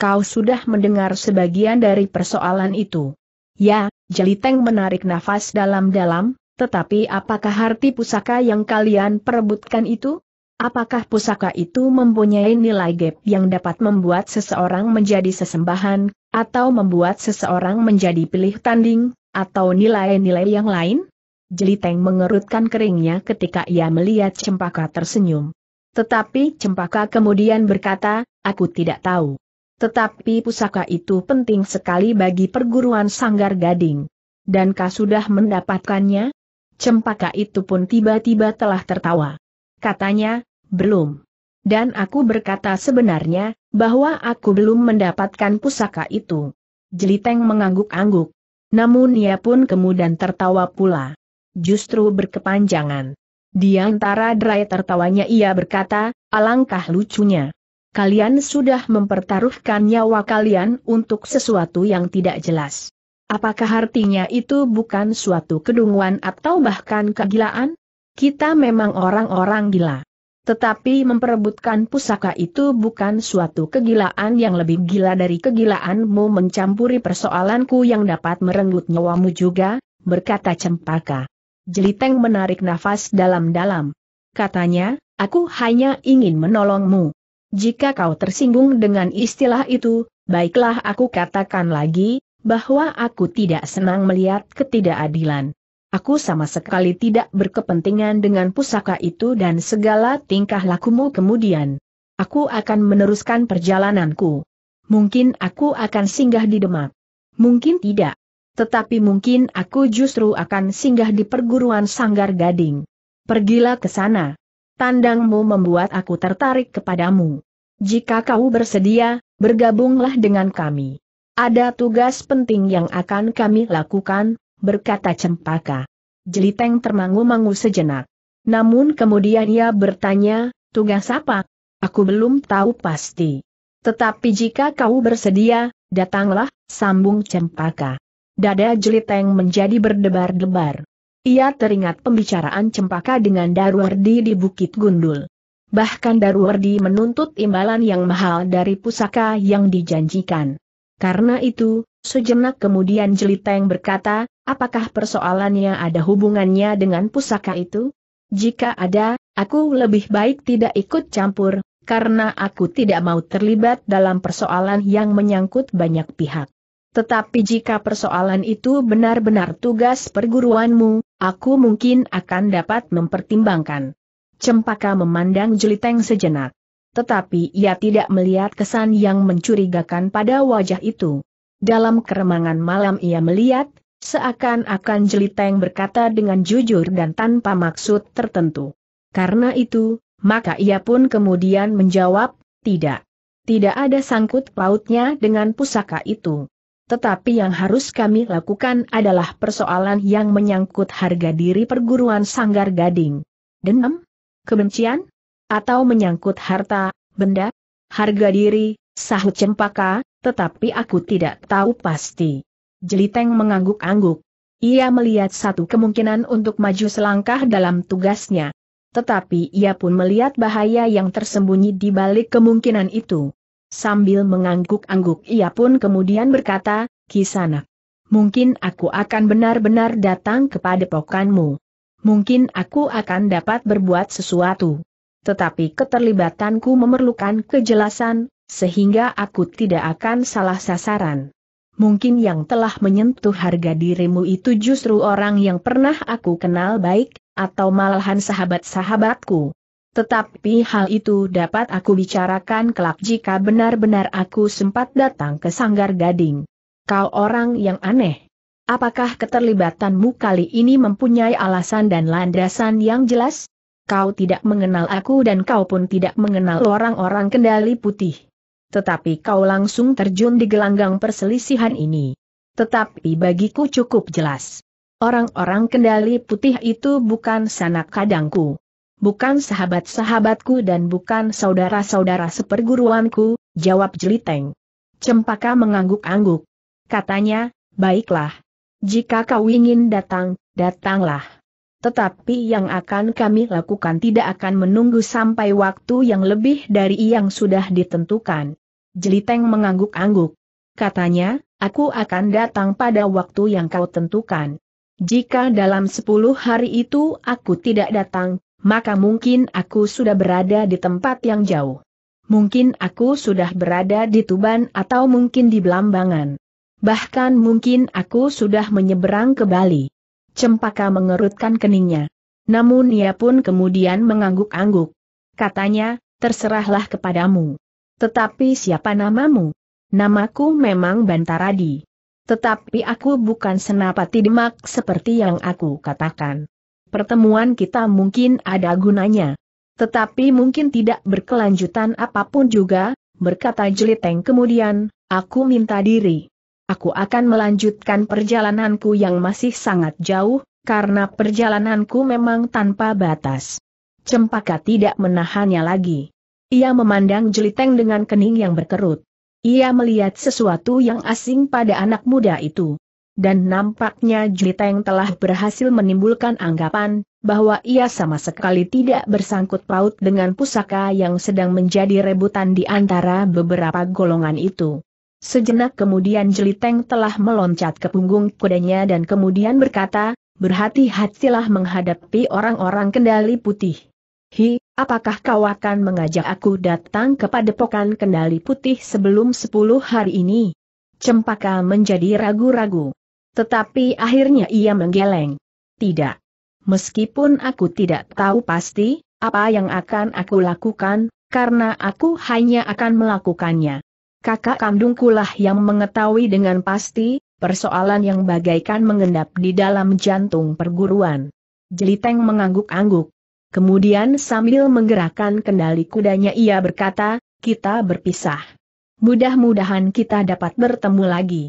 Kau sudah mendengar sebagian dari persoalan itu. Ya, Jeliteng menarik nafas dalam-dalam, tetapi apakah arti pusaka yang kalian perebutkan itu? Apakah pusaka itu mempunyai nilai gap yang dapat membuat seseorang menjadi sesembahan, atau membuat seseorang menjadi pilih tanding, atau nilai-nilai yang lain? Jeliteng mengerutkan keringnya ketika ia melihat cempaka tersenyum. Tetapi cempaka kemudian berkata, aku tidak tahu. Tetapi pusaka itu penting sekali bagi perguruan sanggar gading. Dan kau sudah mendapatkannya? Cempaka itu pun tiba-tiba telah tertawa. Katanya, belum. Dan aku berkata sebenarnya, bahwa aku belum mendapatkan pusaka itu. Jeliteng mengangguk-angguk. Namun ia pun kemudian tertawa pula. Justru berkepanjangan. Di antara derai tertawanya ia berkata, alangkah lucunya. Kalian sudah mempertaruhkan nyawa kalian untuk sesuatu yang tidak jelas. Apakah artinya itu bukan suatu kedunguan atau bahkan kegilaan? Kita memang orang-orang gila. Tetapi memperebutkan pusaka itu bukan suatu kegilaan yang lebih gila dari kegilaanmu mencampuri persoalanku yang dapat merenggut nyawamu juga, berkata Cempaka. Jeliteng menarik nafas dalam-dalam. Katanya, aku hanya ingin menolongmu. Jika kau tersinggung dengan istilah itu, baiklah aku katakan lagi, bahwa aku tidak senang melihat ketidakadilan. Aku sama sekali tidak berkepentingan dengan pusaka itu dan segala tingkah lakumu kemudian. Aku akan meneruskan perjalananku. Mungkin aku akan singgah di Demak. Mungkin tidak. Tetapi mungkin aku justru akan singgah di perguruan Sanggar Gading. Pergilah ke sana. Tandangmu membuat aku tertarik kepadamu. Jika kau bersedia, bergabunglah dengan kami. Ada tugas penting yang akan kami lakukan, berkata Cempaka. Jeliteng termangu-mangu sejenak. Namun kemudian ia bertanya, tugas apa? Aku belum tahu pasti. Tetapi jika kau bersedia, datanglah, sambung Cempaka. Dada Jeliteng menjadi berdebar-debar. Ia teringat pembicaraan Cempaka dengan Darwardi di Bukit Gundul. Bahkan Darwardi menuntut imbalan yang mahal dari pusaka yang dijanjikan. Karena itu, Sejenak kemudian Jeliteng berkata, apakah persoalannya ada hubungannya dengan pusaka itu? Jika ada, aku lebih baik tidak ikut campur, karena aku tidak mau terlibat dalam persoalan yang menyangkut banyak pihak. Tetapi jika persoalan itu benar-benar tugas perguruanmu, aku mungkin akan dapat mempertimbangkan. Cempaka memandang Jeliteng sejenak. Tetapi ia tidak melihat kesan yang mencurigakan pada wajah itu. Dalam keremangan malam ia melihat, seakan-akan Jeliteng berkata dengan jujur dan tanpa maksud tertentu. Karena itu, maka ia pun kemudian menjawab, tidak. Tidak ada sangkut pautnya dengan pusaka itu. Tetapi yang harus kami lakukan adalah persoalan yang menyangkut harga diri perguruan Sanggar Gading. Denam? Kebencian? Atau menyangkut harta, benda? Harga diri, sahut cempaka, tetapi aku tidak tahu pasti. Jeliteng mengangguk-angguk. Ia melihat satu kemungkinan untuk maju selangkah dalam tugasnya. Tetapi ia pun melihat bahaya yang tersembunyi di balik kemungkinan itu. Sambil mengangguk-angguk ia pun kemudian berkata, Kisana, mungkin aku akan benar-benar datang kepada pokanmu. Mungkin aku akan dapat berbuat sesuatu. Tetapi keterlibatanku memerlukan kejelasan, sehingga aku tidak akan salah sasaran. Mungkin yang telah menyentuh harga dirimu itu justru orang yang pernah aku kenal baik, atau malahan sahabat-sahabatku. Tetapi hal itu dapat aku bicarakan kelak jika benar-benar aku sempat datang ke Sanggar Gading. Kau orang yang aneh. Apakah keterlibatanmu kali ini mempunyai alasan dan landasan yang jelas? Kau tidak mengenal aku dan kau pun tidak mengenal orang-orang kendali putih tetapi kau langsung terjun di gelanggang perselisihan ini. Tetapi bagiku cukup jelas. Orang-orang kendali putih itu bukan sanak kadangku. Bukan sahabat-sahabatku dan bukan saudara-saudara seperguruanku, jawab Jeliteng. Cempaka mengangguk-angguk. Katanya, baiklah. Jika kau ingin datang, datanglah. Tetapi yang akan kami lakukan tidak akan menunggu sampai waktu yang lebih dari yang sudah ditentukan. Jeliteng mengangguk-angguk. Katanya, aku akan datang pada waktu yang kau tentukan. Jika dalam sepuluh hari itu aku tidak datang, maka mungkin aku sudah berada di tempat yang jauh. Mungkin aku sudah berada di Tuban atau mungkin di Belambangan. Bahkan mungkin aku sudah menyeberang ke Bali. Cempaka mengerutkan keningnya. Namun ia pun kemudian mengangguk-angguk. Katanya, terserahlah kepadamu. Tetapi siapa namamu? Namaku memang Bantaradi. Tetapi aku bukan senapati demak seperti yang aku katakan. Pertemuan kita mungkin ada gunanya. Tetapi mungkin tidak berkelanjutan apapun juga, berkata Jeliteng kemudian, aku minta diri. Aku akan melanjutkan perjalananku yang masih sangat jauh, karena perjalananku memang tanpa batas. Cempaka tidak menahannya lagi. Ia memandang Jeliteng dengan kening yang berkerut. Ia melihat sesuatu yang asing pada anak muda itu. Dan nampaknya Jeliteng telah berhasil menimbulkan anggapan, bahwa ia sama sekali tidak bersangkut paut dengan pusaka yang sedang menjadi rebutan di antara beberapa golongan itu. Sejenak kemudian Jeliteng telah meloncat ke punggung kudanya dan kemudian berkata, berhati-hatilah menghadapi orang-orang kendali putih. Hi, apakah kau akan mengajak aku datang kepada padepokan kendali putih sebelum sepuluh hari ini? Cempaka menjadi ragu-ragu. Tetapi akhirnya ia menggeleng. Tidak. Meskipun aku tidak tahu pasti, apa yang akan aku lakukan, karena aku hanya akan melakukannya. Kakak kandungkulah yang mengetahui dengan pasti, persoalan yang bagaikan mengendap di dalam jantung perguruan. Jeliteng mengangguk-angguk. Kemudian sambil menggerakkan kendali kudanya ia berkata, kita berpisah. Mudah-mudahan kita dapat bertemu lagi.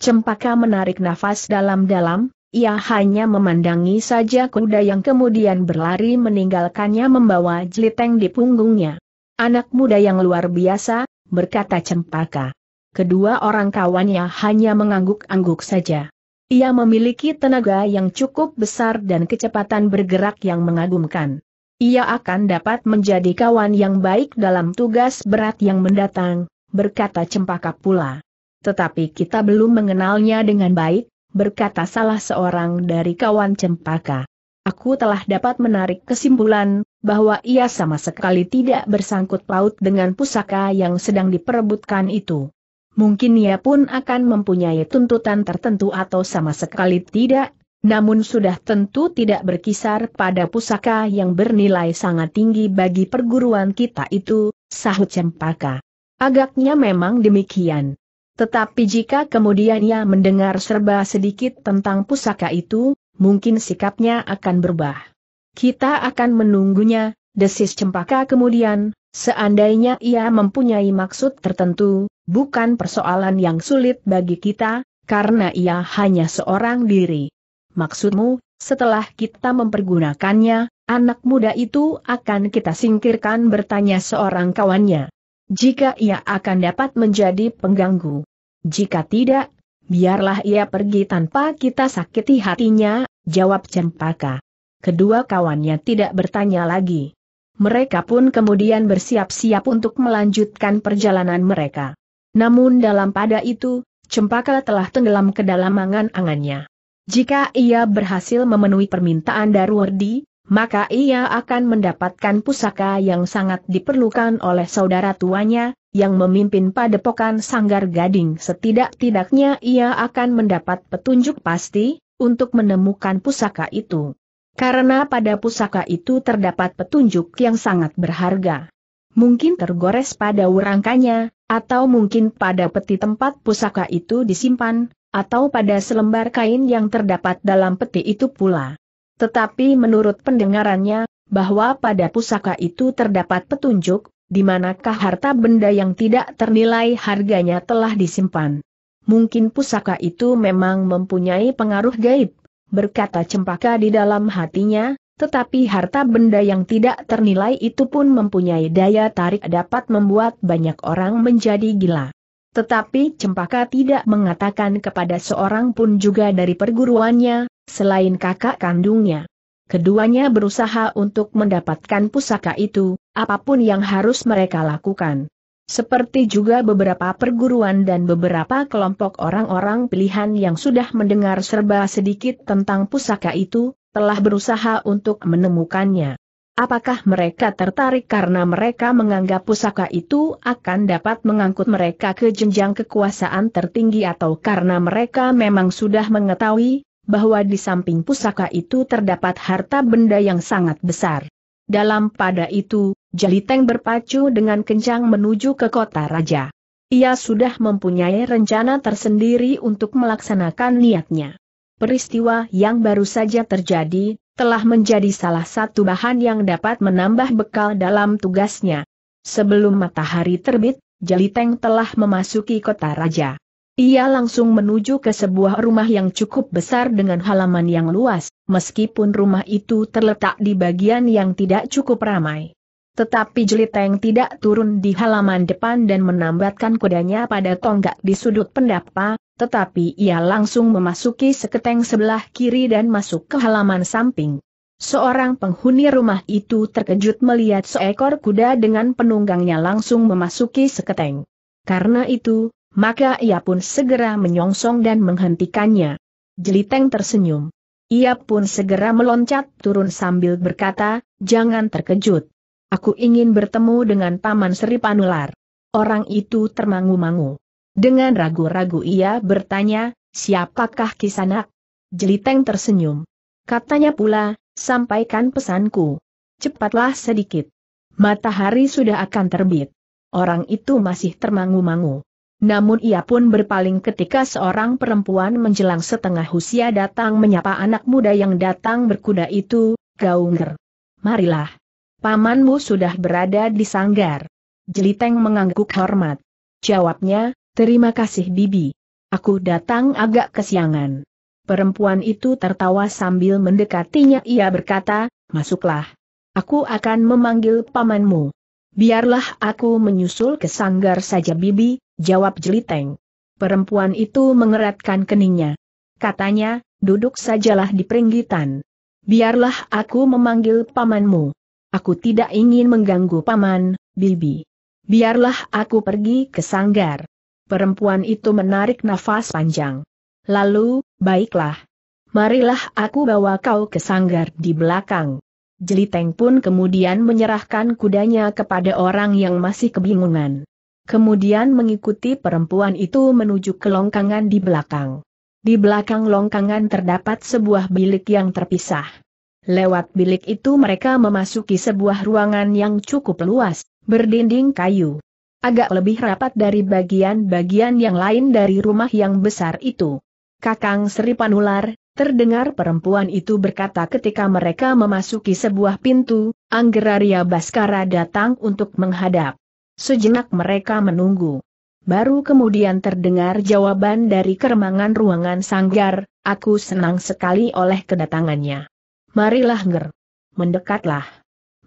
Cempaka menarik nafas dalam-dalam, ia hanya memandangi saja kuda yang kemudian berlari meninggalkannya membawa jeliteng di punggungnya. Anak muda yang luar biasa, berkata Cempaka. Kedua orang kawannya hanya mengangguk-angguk saja. Ia memiliki tenaga yang cukup besar dan kecepatan bergerak yang mengagumkan. Ia akan dapat menjadi kawan yang baik dalam tugas berat yang mendatang, berkata Cempaka pula. Tetapi kita belum mengenalnya dengan baik, berkata salah seorang dari kawan Cempaka. Aku telah dapat menarik kesimpulan, bahwa ia sama sekali tidak bersangkut paut dengan pusaka yang sedang diperebutkan itu mungkin ia pun akan mempunyai tuntutan tertentu atau sama sekali tidak, namun sudah tentu tidak berkisar pada pusaka yang bernilai sangat tinggi bagi perguruan kita itu, sahut Cempaka. Agaknya memang demikian. Tetapi jika kemudian ia mendengar serba sedikit tentang pusaka itu, mungkin sikapnya akan berubah. Kita akan menunggunya, desis cempaka kemudian, seandainya ia mempunyai maksud tertentu, bukan persoalan yang sulit bagi kita, karena ia hanya seorang diri. Maksudmu, setelah kita mempergunakannya, anak muda itu akan kita singkirkan bertanya seorang kawannya. Jika ia akan dapat menjadi pengganggu. Jika tidak, biarlah ia pergi tanpa kita sakiti hatinya, jawab Cempaka. Kedua kawannya tidak bertanya lagi. Mereka pun kemudian bersiap-siap untuk melanjutkan perjalanan mereka. Namun dalam pada itu, cempaka telah tenggelam ke dalam angan-angannya. Jika ia berhasil memenuhi permintaan Darwardi, maka ia akan mendapatkan pusaka yang sangat diperlukan oleh saudara tuanya, yang memimpin padepokan Sanggar Gading. Setidak-tidaknya ia akan mendapat petunjuk pasti, untuk menemukan pusaka itu. Karena pada pusaka itu terdapat petunjuk yang sangat berharga. Mungkin tergores pada urangkanya, atau mungkin pada peti tempat pusaka itu disimpan, atau pada selembar kain yang terdapat dalam peti itu pula. Tetapi menurut pendengarannya, bahwa pada pusaka itu terdapat petunjuk, di manakah harta benda yang tidak ternilai harganya telah disimpan. Mungkin pusaka itu memang mempunyai pengaruh gaib, berkata cempaka di dalam hatinya, tetapi harta benda yang tidak ternilai itu pun mempunyai daya tarik dapat membuat banyak orang menjadi gila. Tetapi Cempaka tidak mengatakan kepada seorang pun juga dari perguruannya, selain kakak kandungnya. Keduanya berusaha untuk mendapatkan pusaka itu, apapun yang harus mereka lakukan. Seperti juga beberapa perguruan dan beberapa kelompok orang-orang pilihan yang sudah mendengar serba sedikit tentang pusaka itu, telah berusaha untuk menemukannya. Apakah mereka tertarik karena mereka menganggap pusaka itu akan dapat mengangkut mereka ke jenjang kekuasaan tertinggi atau karena mereka memang sudah mengetahui bahwa di samping pusaka itu terdapat harta benda yang sangat besar? Dalam pada itu, Jaliteng berpacu dengan kencang menuju ke kota raja. Ia sudah mempunyai rencana tersendiri untuk melaksanakan niatnya. Peristiwa yang baru saja terjadi, telah menjadi salah satu bahan yang dapat menambah bekal dalam tugasnya. Sebelum matahari terbit, Jaliteng telah memasuki kota raja. Ia langsung menuju ke sebuah rumah yang cukup besar dengan halaman yang luas, meskipun rumah itu terletak di bagian yang tidak cukup ramai. Tetapi Jeliteng tidak turun di halaman depan dan menambatkan kudanya pada tonggak di sudut pendapa, tetapi ia langsung memasuki seketeng sebelah kiri dan masuk ke halaman samping. Seorang penghuni rumah itu terkejut melihat seekor kuda dengan penunggangnya langsung memasuki seketeng. Karena itu, maka ia pun segera menyongsong dan menghentikannya. Jeliteng tersenyum. Ia pun segera meloncat turun sambil berkata, jangan terkejut. Aku ingin bertemu dengan Paman Sri Panular. Orang itu termangu-mangu. Dengan ragu-ragu ia bertanya, siapakah kisanak? Jeliteng tersenyum. Katanya pula, sampaikan pesanku. Cepatlah sedikit. Matahari sudah akan terbit. Orang itu masih termangu-mangu. Namun ia pun berpaling ketika seorang perempuan menjelang setengah usia datang menyapa anak muda yang datang berkuda itu, Gaunger. Marilah. Pamanmu sudah berada di sanggar. Jeliteng mengangguk hormat. Jawabnya, terima kasih Bibi. Aku datang agak kesiangan. Perempuan itu tertawa sambil mendekatinya ia berkata, masuklah. Aku akan memanggil pamanmu. Biarlah aku menyusul ke sanggar saja Bibi, jawab Jeliteng. Perempuan itu mengeratkan keningnya. Katanya, duduk sajalah di peringgitan. Biarlah aku memanggil pamanmu. Aku tidak ingin mengganggu paman, Bibi. Biarlah aku pergi ke sanggar. Perempuan itu menarik nafas panjang. Lalu, baiklah. Marilah aku bawa kau ke sanggar di belakang. Jeliteng pun kemudian menyerahkan kudanya kepada orang yang masih kebingungan kemudian mengikuti perempuan itu menuju ke longkangan di belakang. Di belakang longkangan terdapat sebuah bilik yang terpisah. Lewat bilik itu mereka memasuki sebuah ruangan yang cukup luas, berdinding kayu. Agak lebih rapat dari bagian-bagian yang lain dari rumah yang besar itu. Kakang Sri Panular, terdengar perempuan itu berkata ketika mereka memasuki sebuah pintu, Anggeraria Baskara datang untuk menghadap. Sejenak mereka menunggu. Baru kemudian terdengar jawaban dari keremangan ruangan sanggar, aku senang sekali oleh kedatangannya. Marilah nger. Mendekatlah.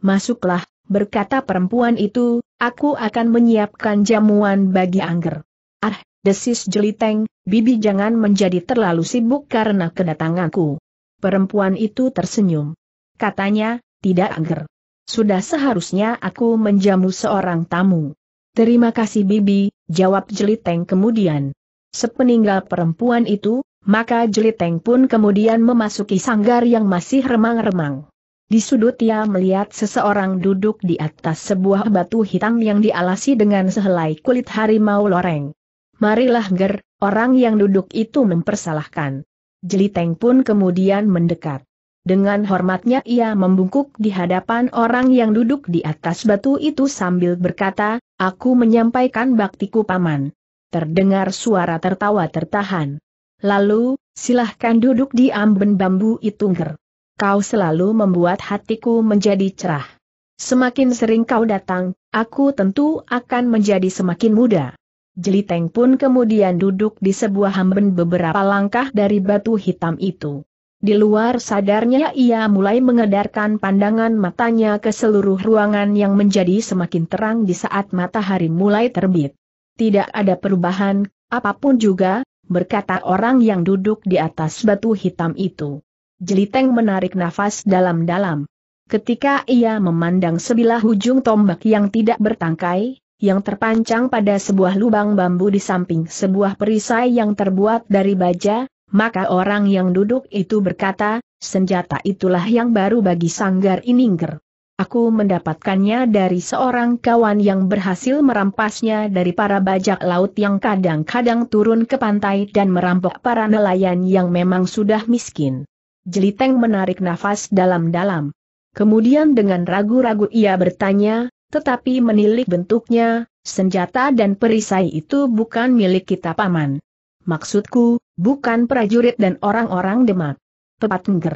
Masuklah, berkata perempuan itu, aku akan menyiapkan jamuan bagi Angger. Ah, desis jeliteng, bibi jangan menjadi terlalu sibuk karena kedatanganku. Perempuan itu tersenyum. Katanya, tidak Angger. Sudah seharusnya aku menjamu seorang tamu. Terima kasih Bibi, jawab Jeliteng kemudian. Sepeninggal perempuan itu, maka Jeliteng pun kemudian memasuki sanggar yang masih remang-remang. Di sudut ia melihat seseorang duduk di atas sebuah batu hitam yang dialasi dengan sehelai kulit harimau loreng. Marilah ger, orang yang duduk itu mempersalahkan. Jeliteng pun kemudian mendekat. Dengan hormatnya ia membungkuk di hadapan orang yang duduk di atas batu itu sambil berkata, aku menyampaikan baktiku paman. Terdengar suara tertawa tertahan. Lalu, silahkan duduk di amben bambu itu nger. Kau selalu membuat hatiku menjadi cerah. Semakin sering kau datang, aku tentu akan menjadi semakin muda. Jeliteng pun kemudian duduk di sebuah amben beberapa langkah dari batu hitam itu. Di luar sadarnya ia mulai mengedarkan pandangan matanya ke seluruh ruangan yang menjadi semakin terang di saat matahari mulai terbit. Tidak ada perubahan, apapun juga, berkata orang yang duduk di atas batu hitam itu. Jeliteng menarik nafas dalam-dalam. Ketika ia memandang sebilah ujung tombak yang tidak bertangkai, yang terpancang pada sebuah lubang bambu di samping sebuah perisai yang terbuat dari baja, maka orang yang duduk itu berkata, senjata itulah yang baru bagi sanggar Iningger. Aku mendapatkannya dari seorang kawan yang berhasil merampasnya dari para bajak laut yang kadang-kadang turun ke pantai dan merampok para nelayan yang memang sudah miskin. Jeliteng menarik nafas dalam-dalam. Kemudian dengan ragu-ragu ia bertanya, tetapi menilik bentuknya, senjata dan perisai itu bukan milik kita paman. Maksudku, bukan prajurit dan orang-orang Demak. Tepat ngger.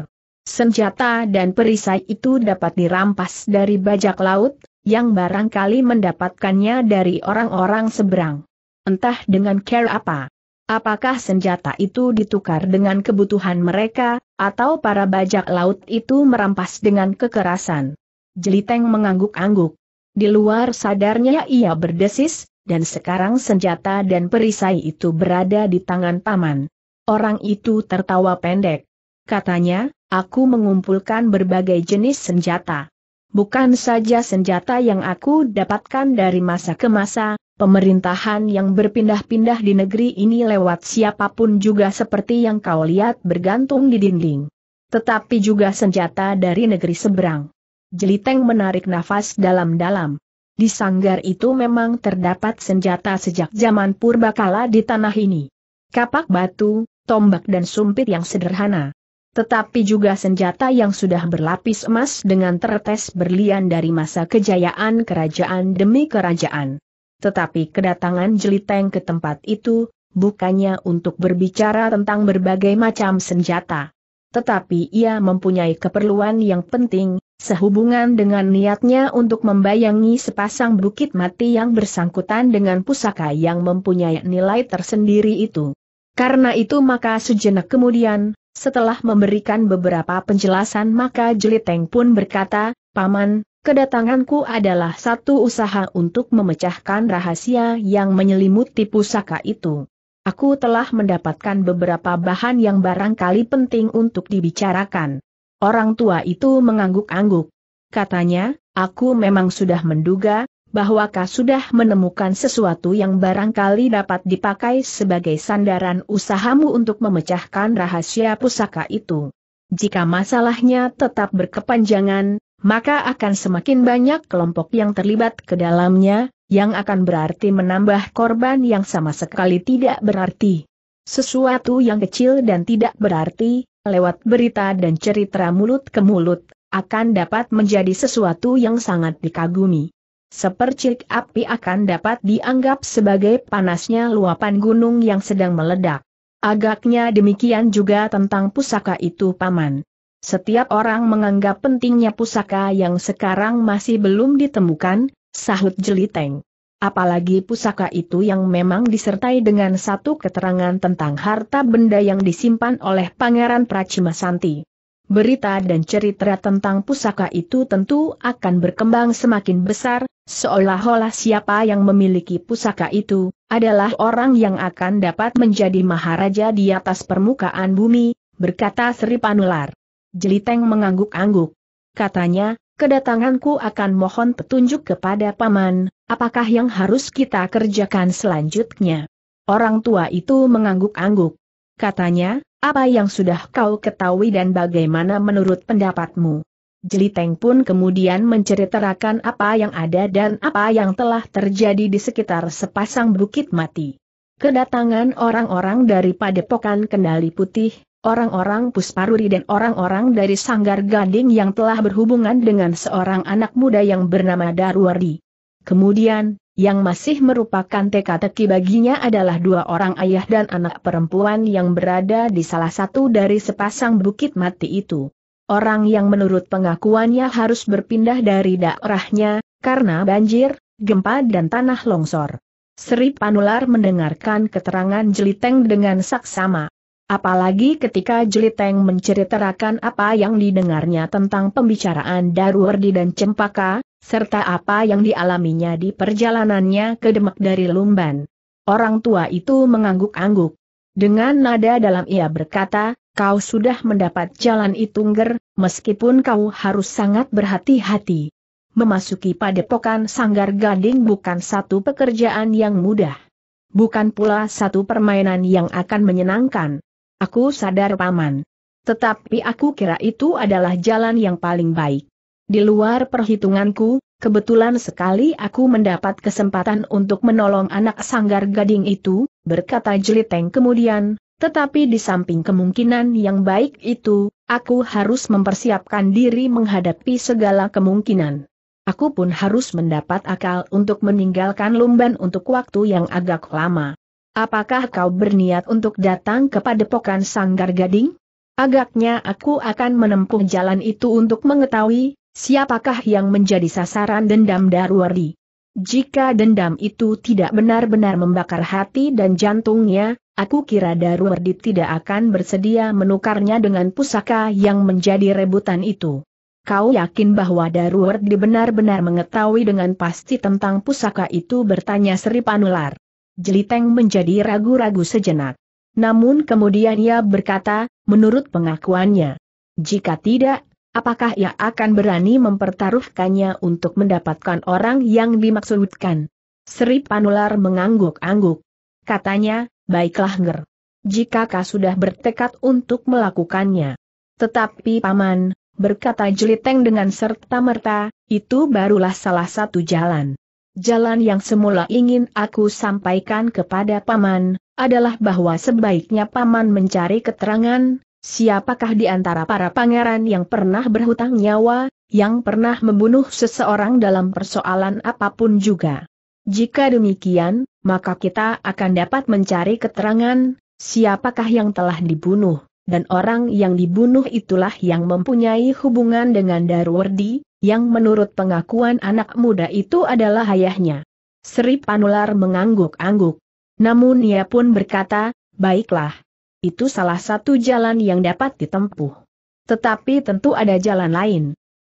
Senjata dan perisai itu dapat dirampas dari bajak laut, yang barangkali mendapatkannya dari orang-orang seberang. Entah dengan care apa. Apakah senjata itu ditukar dengan kebutuhan mereka, atau para bajak laut itu merampas dengan kekerasan? Jeliteng mengangguk-angguk. Di luar sadarnya ia berdesis, dan sekarang senjata dan perisai itu berada di tangan paman. Orang itu tertawa pendek. Katanya, aku mengumpulkan berbagai jenis senjata. Bukan saja senjata yang aku dapatkan dari masa ke masa, pemerintahan yang berpindah-pindah di negeri ini lewat siapapun juga seperti yang kau lihat bergantung di dinding. Tetapi juga senjata dari negeri seberang. Jeliteng menarik nafas dalam-dalam. Di sanggar itu memang terdapat senjata sejak zaman purbakala di tanah ini. Kapak batu, tombak dan sumpit yang sederhana. Tetapi juga senjata yang sudah berlapis emas dengan tertes berlian dari masa kejayaan kerajaan demi kerajaan. Tetapi kedatangan Jeliteng ke tempat itu, bukannya untuk berbicara tentang berbagai macam senjata. Tetapi ia mempunyai keperluan yang penting, Sehubungan dengan niatnya untuk membayangi sepasang bukit mati yang bersangkutan dengan pusaka yang mempunyai nilai tersendiri itu. Karena itu maka sejenak kemudian, setelah memberikan beberapa penjelasan maka Jeliteng pun berkata, Paman, kedatanganku adalah satu usaha untuk memecahkan rahasia yang menyelimuti pusaka itu. Aku telah mendapatkan beberapa bahan yang barangkali penting untuk dibicarakan. Orang tua itu mengangguk-angguk. Katanya, aku memang sudah menduga, bahwa kau sudah menemukan sesuatu yang barangkali dapat dipakai sebagai sandaran usahamu untuk memecahkan rahasia pusaka itu. Jika masalahnya tetap berkepanjangan, maka akan semakin banyak kelompok yang terlibat ke dalamnya, yang akan berarti menambah korban yang sama sekali tidak berarti. Sesuatu yang kecil dan tidak berarti, lewat berita dan cerita mulut ke mulut, akan dapat menjadi sesuatu yang sangat dikagumi. Sepercik api akan dapat dianggap sebagai panasnya luapan gunung yang sedang meledak. Agaknya demikian juga tentang pusaka itu paman. Setiap orang menganggap pentingnya pusaka yang sekarang masih belum ditemukan, sahut Jeliteng apalagi pusaka itu yang memang disertai dengan satu keterangan tentang harta benda yang disimpan oleh Pangeran Santi. Berita dan cerita tentang pusaka itu tentu akan berkembang semakin besar, seolah-olah siapa yang memiliki pusaka itu, adalah orang yang akan dapat menjadi maharaja di atas permukaan bumi, berkata Sri Panular. Jeliteng mengangguk-angguk. Katanya, kedatanganku akan mohon petunjuk kepada Paman, Apakah yang harus kita kerjakan selanjutnya? Orang tua itu mengangguk-angguk. Katanya, apa yang sudah kau ketahui dan bagaimana menurut pendapatmu? Jeliteng pun kemudian menceritakan apa yang ada dan apa yang telah terjadi di sekitar sepasang bukit mati. Kedatangan orang-orang dari padepokan kendali putih, orang-orang Pusparuri dan orang-orang dari Sanggar Gading yang telah berhubungan dengan seorang anak muda yang bernama Darwardi. Kemudian, yang masih merupakan teka-teki baginya adalah dua orang ayah dan anak perempuan yang berada di salah satu dari sepasang bukit mati itu. Orang yang menurut pengakuannya harus berpindah dari daerahnya, karena banjir, gempa dan tanah longsor. Sri Panular mendengarkan keterangan Jeliteng dengan saksama. Apalagi ketika Jeliteng menceritakan apa yang didengarnya tentang pembicaraan Darwardi dan Cempaka, serta apa yang dialaminya di perjalanannya ke Demak dari Lumban. Orang tua itu mengangguk-angguk. Dengan nada dalam ia berkata, kau sudah mendapat jalan itu ngger, meskipun kau harus sangat berhati-hati. Memasuki padepokan sanggar gading bukan satu pekerjaan yang mudah. Bukan pula satu permainan yang akan menyenangkan. Aku sadar paman. Tetapi aku kira itu adalah jalan yang paling baik. Di luar perhitunganku, kebetulan sekali aku mendapat kesempatan untuk menolong anak sanggar gading itu, berkata Jeliteng kemudian, tetapi di samping kemungkinan yang baik itu, aku harus mempersiapkan diri menghadapi segala kemungkinan. Aku pun harus mendapat akal untuk meninggalkan Lumban untuk waktu yang agak lama. Apakah kau berniat untuk datang kepada padepokan Sanggar Gading? Agaknya aku akan menempuh jalan itu untuk mengetahui siapakah yang menjadi sasaran dendam Darwardi? Jika dendam itu tidak benar-benar membakar hati dan jantungnya, aku kira Darwardi tidak akan bersedia menukarnya dengan pusaka yang menjadi rebutan itu. Kau yakin bahwa Darwardi benar-benar mengetahui dengan pasti tentang pusaka itu bertanya Sri Panular. Jeliteng menjadi ragu-ragu sejenak. Namun kemudian ia berkata, menurut pengakuannya, jika tidak, apakah ia akan berani mempertaruhkannya untuk mendapatkan orang yang dimaksudkan? Sri Panular mengangguk-angguk. Katanya, baiklah ger. Jika kau sudah bertekad untuk melakukannya. Tetapi Paman, berkata Jeliteng dengan serta-merta, itu barulah salah satu jalan. Jalan yang semula ingin aku sampaikan kepada Paman, adalah bahwa sebaiknya Paman mencari keterangan, Siapakah di antara para pangeran yang pernah berhutang nyawa, yang pernah membunuh seseorang dalam persoalan apapun juga? Jika demikian, maka kita akan dapat mencari keterangan, siapakah yang telah dibunuh, dan orang yang dibunuh itulah yang mempunyai hubungan dengan Darwardi, yang menurut pengakuan anak muda itu adalah ayahnya. Sri Panular mengangguk-angguk. Namun ia pun berkata, baiklah, itu salah satu jalan yang dapat ditempuh. Tetapi tentu ada jalan lain.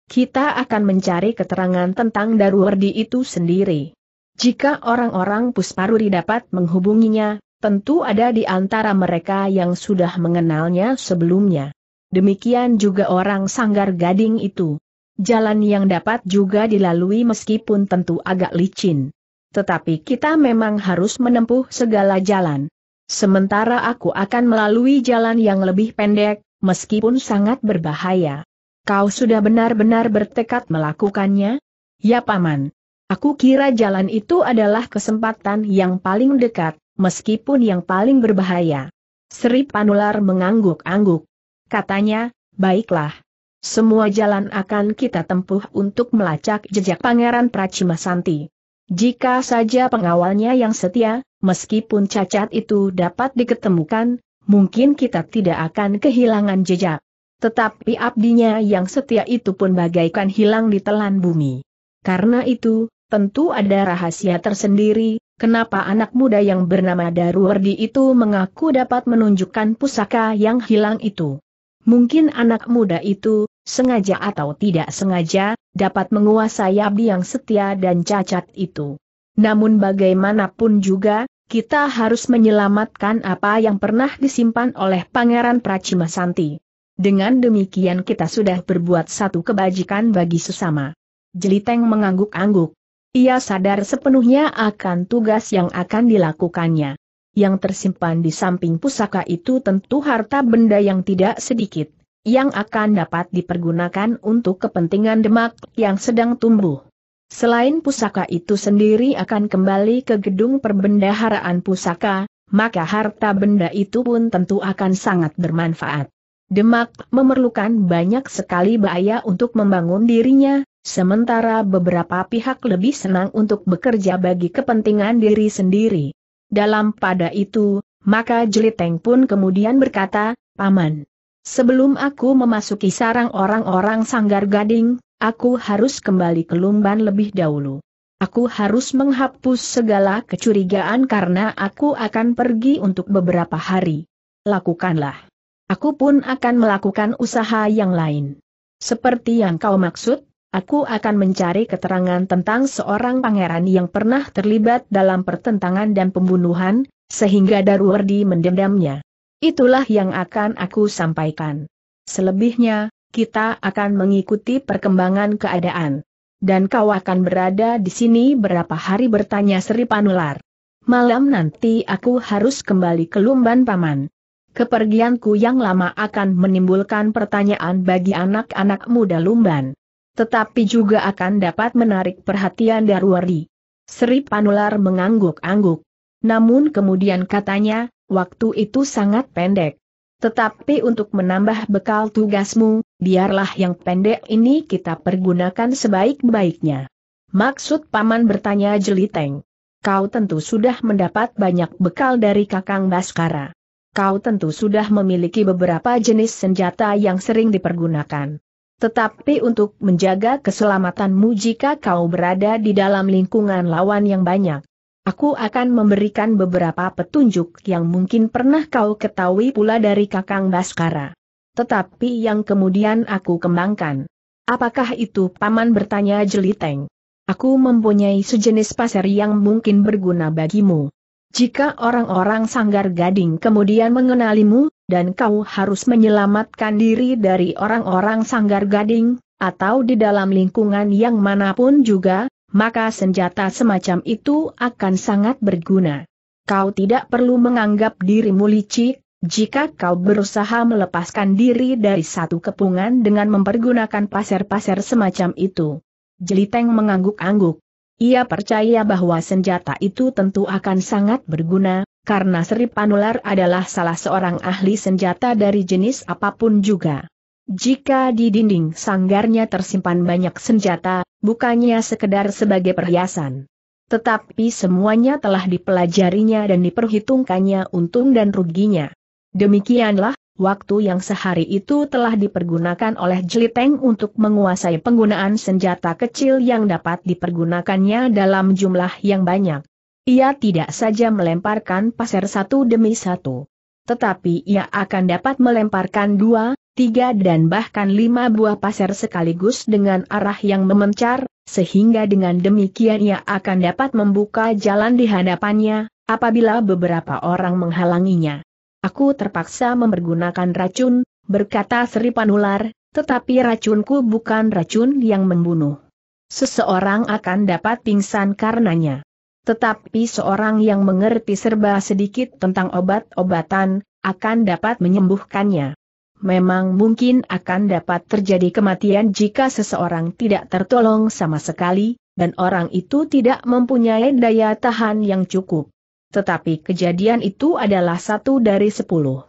Kita akan mencari keterangan tentang Daruwerdi itu sendiri. Jika orang-orang Pusparuri dapat menghubunginya, tentu ada di antara mereka yang sudah mengenalnya sebelumnya. Demikian juga orang sanggar gading itu. Jalan yang dapat juga dilalui meskipun tentu agak licin. Tetapi kita memang harus menempuh segala jalan. Sementara aku akan melalui jalan yang lebih pendek, meskipun sangat berbahaya. Kau sudah benar-benar bertekad melakukannya? Ya Paman. Aku kira jalan itu adalah kesempatan yang paling dekat, meskipun yang paling berbahaya. Sri Panular mengangguk-angguk. Katanya, baiklah. Semua jalan akan kita tempuh untuk melacak jejak Pangeran Santi. Jika saja pengawalnya yang setia, meskipun cacat itu dapat diketemukan, mungkin kita tidak akan kehilangan jejak. Tetapi abdinya yang setia itu pun bagaikan hilang di telan bumi. Karena itu, tentu ada rahasia tersendiri, kenapa anak muda yang bernama Daruwardi itu mengaku dapat menunjukkan pusaka yang hilang itu. Mungkin anak muda itu, sengaja atau tidak sengaja, dapat menguasai abdi yang setia dan cacat itu. Namun bagaimanapun juga, kita harus menyelamatkan apa yang pernah disimpan oleh Pangeran Pracima Santi. Dengan demikian kita sudah berbuat satu kebajikan bagi sesama. Jeliteng mengangguk-angguk. Ia sadar sepenuhnya akan tugas yang akan dilakukannya. Yang tersimpan di samping pusaka itu tentu harta benda yang tidak sedikit, yang akan dapat dipergunakan untuk kepentingan demak yang sedang tumbuh. Selain pusaka itu sendiri akan kembali ke gedung perbendaharaan pusaka, maka harta benda itu pun tentu akan sangat bermanfaat. Demak memerlukan banyak sekali bahaya untuk membangun dirinya, sementara beberapa pihak lebih senang untuk bekerja bagi kepentingan diri sendiri. Dalam pada itu, maka Jeliteng pun kemudian berkata, Paman, Sebelum aku memasuki sarang orang-orang sanggar gading, aku harus kembali ke Lumban lebih dahulu. Aku harus menghapus segala kecurigaan karena aku akan pergi untuk beberapa hari. Lakukanlah. Aku pun akan melakukan usaha yang lain. Seperti yang kau maksud, aku akan mencari keterangan tentang seorang pangeran yang pernah terlibat dalam pertentangan dan pembunuhan, sehingga Darwardi mendendamnya. Itulah yang akan aku sampaikan. Selebihnya, kita akan mengikuti perkembangan keadaan. Dan kau akan berada di sini berapa hari bertanya Sri Panular. Malam nanti aku harus kembali ke Lumban Paman. Kepergianku yang lama akan menimbulkan pertanyaan bagi anak-anak muda Lumban. Tetapi juga akan dapat menarik perhatian Darwari. Sri Panular mengangguk-angguk. Namun kemudian katanya, waktu itu sangat pendek. Tetapi untuk menambah bekal tugasmu, biarlah yang pendek ini kita pergunakan sebaik-baiknya. Maksud paman bertanya Jeliteng. Kau tentu sudah mendapat banyak bekal dari Kakang Baskara. Kau tentu sudah memiliki beberapa jenis senjata yang sering dipergunakan. Tetapi untuk menjaga keselamatanmu jika kau berada di dalam lingkungan lawan yang banyak, Aku akan memberikan beberapa petunjuk yang mungkin pernah kau ketahui pula dari Kakang Baskara. Tetapi yang kemudian aku kembangkan. Apakah itu paman bertanya Jeliteng? Aku mempunyai sejenis pasir yang mungkin berguna bagimu. Jika orang-orang sanggar gading kemudian mengenalimu, dan kau harus menyelamatkan diri dari orang-orang sanggar gading, atau di dalam lingkungan yang manapun juga, maka senjata semacam itu akan sangat berguna. Kau tidak perlu menganggap dirimu licik, jika kau berusaha melepaskan diri dari satu kepungan dengan mempergunakan pasir-pasir semacam itu. Jeliteng mengangguk-angguk. Ia percaya bahwa senjata itu tentu akan sangat berguna, karena Sri Panular adalah salah seorang ahli senjata dari jenis apapun juga. Jika di dinding sanggarnya tersimpan banyak senjata, bukannya sekedar sebagai perhiasan. Tetapi semuanya telah dipelajarinya dan diperhitungkannya untung dan ruginya. Demikianlah, waktu yang sehari itu telah dipergunakan oleh Jeliteng untuk menguasai penggunaan senjata kecil yang dapat dipergunakannya dalam jumlah yang banyak. Ia tidak saja melemparkan pasir satu demi satu. Tetapi ia akan dapat melemparkan dua, tiga dan bahkan lima buah pasir sekaligus dengan arah yang memencar, sehingga dengan demikian ia akan dapat membuka jalan di hadapannya, apabila beberapa orang menghalanginya. Aku terpaksa mempergunakan racun, berkata Sri Panular, tetapi racunku bukan racun yang membunuh. Seseorang akan dapat pingsan karenanya. Tetapi seorang yang mengerti serba sedikit tentang obat-obatan, akan dapat menyembuhkannya memang mungkin akan dapat terjadi kematian jika seseorang tidak tertolong sama sekali, dan orang itu tidak mempunyai daya tahan yang cukup. Tetapi kejadian itu adalah satu dari sepuluh.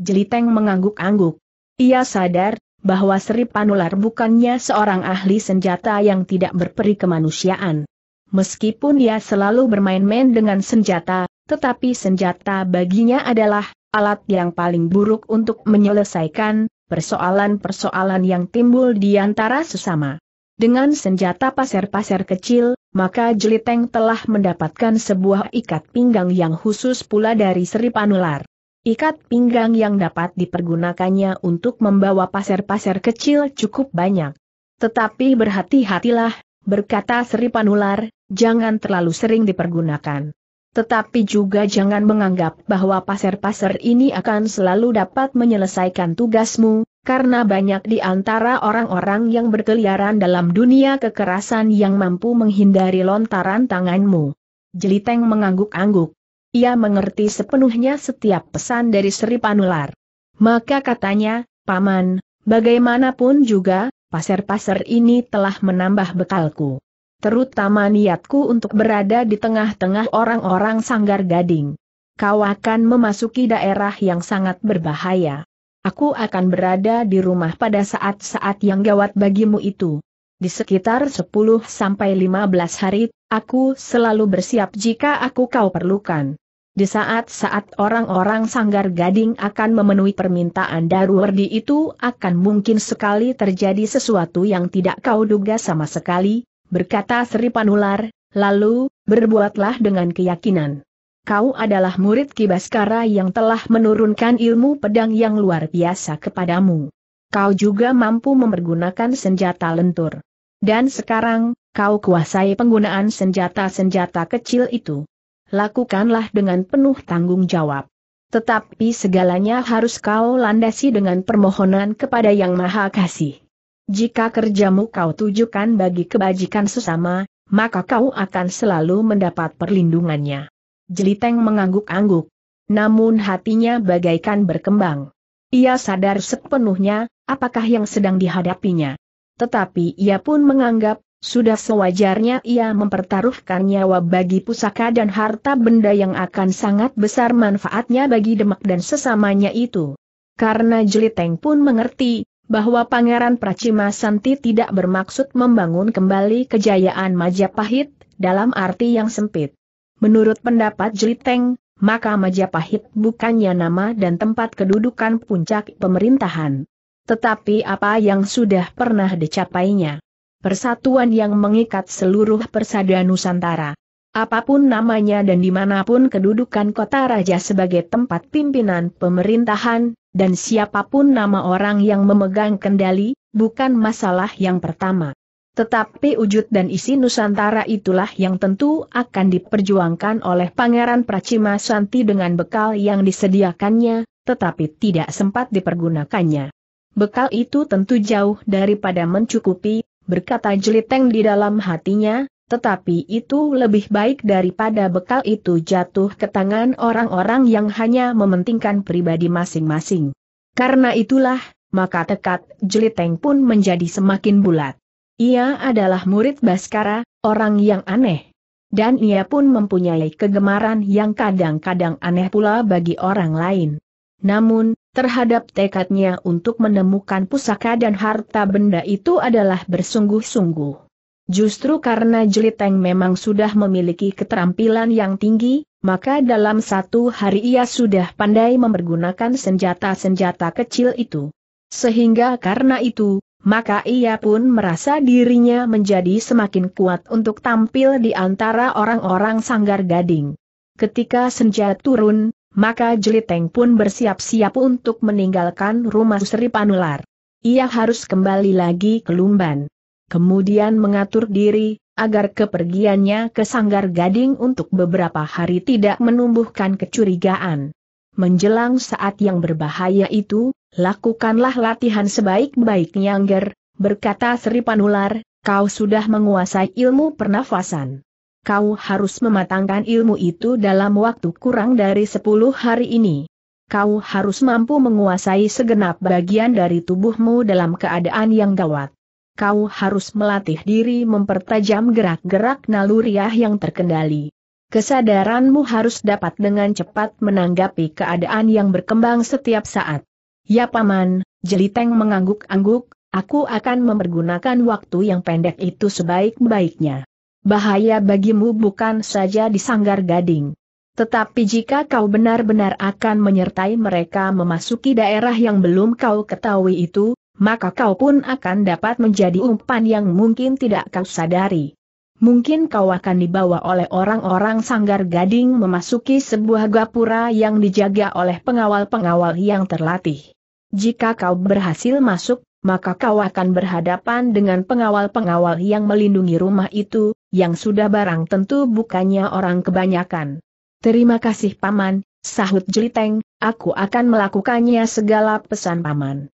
Jeliteng mengangguk-angguk. Ia sadar bahwa Sri Panular bukannya seorang ahli senjata yang tidak berperi kemanusiaan. Meskipun ia selalu bermain-main dengan senjata, tetapi senjata baginya adalah alat yang paling buruk untuk menyelesaikan persoalan-persoalan yang timbul di antara sesama. Dengan senjata pasir-pasir kecil, maka Jeliteng telah mendapatkan sebuah ikat pinggang yang khusus pula dari Sri Panular. Ikat pinggang yang dapat dipergunakannya untuk membawa pasir-pasir kecil cukup banyak. Tetapi berhati-hatilah, berkata Sri Panular, jangan terlalu sering dipergunakan. Tetapi juga jangan menganggap bahwa pasir-pasir ini akan selalu dapat menyelesaikan tugasmu, karena banyak di antara orang-orang yang berkeliaran dalam dunia kekerasan yang mampu menghindari lontaran tanganmu. Jeliteng mengangguk-angguk. Ia mengerti sepenuhnya setiap pesan dari Sri Panular. Maka katanya, Paman, bagaimanapun juga, pasir-pasir ini telah menambah bekalku terutama niatku untuk berada di tengah-tengah orang-orang sanggar gading. Kau akan memasuki daerah yang sangat berbahaya. Aku akan berada di rumah pada saat-saat yang gawat bagimu itu. Di sekitar 10-15 hari, aku selalu bersiap jika aku kau perlukan. Di saat-saat orang-orang sanggar gading akan memenuhi permintaan Daruwardi itu akan mungkin sekali terjadi sesuatu yang tidak kau duga sama sekali, berkata Sri Panular, lalu, berbuatlah dengan keyakinan. Kau adalah murid Kibaskara yang telah menurunkan ilmu pedang yang luar biasa kepadamu. Kau juga mampu mempergunakan senjata lentur. Dan sekarang, kau kuasai penggunaan senjata-senjata kecil itu. Lakukanlah dengan penuh tanggung jawab. Tetapi segalanya harus kau landasi dengan permohonan kepada Yang Maha Kasih. Jika kerjamu kau tujukan bagi kebajikan sesama, maka kau akan selalu mendapat perlindungannya. Jeliteng mengangguk-angguk. Namun hatinya bagaikan berkembang. Ia sadar sepenuhnya, apakah yang sedang dihadapinya. Tetapi ia pun menganggap, sudah sewajarnya ia mempertaruhkan nyawa bagi pusaka dan harta benda yang akan sangat besar manfaatnya bagi demak dan sesamanya itu. Karena Jeliteng pun mengerti, bahwa Pangeran Pracima Santi tidak bermaksud membangun kembali kejayaan Majapahit, dalam arti yang sempit. Menurut pendapat Jeliteng, maka Majapahit bukannya nama dan tempat kedudukan puncak pemerintahan. Tetapi apa yang sudah pernah dicapainya. Persatuan yang mengikat seluruh persada Nusantara. Apapun namanya dan dimanapun kedudukan kota raja sebagai tempat pimpinan pemerintahan, dan siapapun nama orang yang memegang kendali, bukan masalah yang pertama. Tetapi wujud dan isi Nusantara itulah yang tentu akan diperjuangkan oleh Pangeran Pracima Santi dengan bekal yang disediakannya, tetapi tidak sempat dipergunakannya. Bekal itu tentu jauh daripada mencukupi, berkata Jeliteng di dalam hatinya, tetapi itu lebih baik daripada bekal itu jatuh ke tangan orang-orang yang hanya mementingkan pribadi masing-masing. Karena itulah, maka tekad Jeliteng pun menjadi semakin bulat. Ia adalah murid Baskara, orang yang aneh. Dan ia pun mempunyai kegemaran yang kadang-kadang aneh pula bagi orang lain. Namun, terhadap tekadnya untuk menemukan pusaka dan harta benda itu adalah bersungguh-sungguh. Justru karena Jeliteng memang sudah memiliki keterampilan yang tinggi, maka dalam satu hari ia sudah pandai mempergunakan senjata-senjata kecil itu. Sehingga karena itu, maka ia pun merasa dirinya menjadi semakin kuat untuk tampil di antara orang-orang sanggar gading. Ketika senja turun, maka Jeliteng pun bersiap-siap untuk meninggalkan rumah Sri Panular. Ia harus kembali lagi ke Lumban kemudian mengatur diri, agar kepergiannya ke Sanggar Gading untuk beberapa hari tidak menumbuhkan kecurigaan. Menjelang saat yang berbahaya itu, lakukanlah latihan sebaik-baiknya Angger, berkata Sri Panular, kau sudah menguasai ilmu pernafasan. Kau harus mematangkan ilmu itu dalam waktu kurang dari 10 hari ini. Kau harus mampu menguasai segenap bagian dari tubuhmu dalam keadaan yang gawat kau harus melatih diri mempertajam gerak-gerak naluriah yang terkendali. Kesadaranmu harus dapat dengan cepat menanggapi keadaan yang berkembang setiap saat. Ya paman, Jeliteng mengangguk-angguk, aku akan mempergunakan waktu yang pendek itu sebaik-baiknya. Bahaya bagimu bukan saja di sanggar gading. Tetapi jika kau benar-benar akan menyertai mereka memasuki daerah yang belum kau ketahui itu, maka kau pun akan dapat menjadi umpan yang mungkin tidak kau sadari. Mungkin kau akan dibawa oleh orang-orang sanggar gading memasuki sebuah gapura yang dijaga oleh pengawal-pengawal yang terlatih. Jika kau berhasil masuk, maka kau akan berhadapan dengan pengawal-pengawal yang melindungi rumah itu, yang sudah barang tentu bukannya orang kebanyakan. Terima kasih Paman, sahut Jeliteng, aku akan melakukannya segala pesan Paman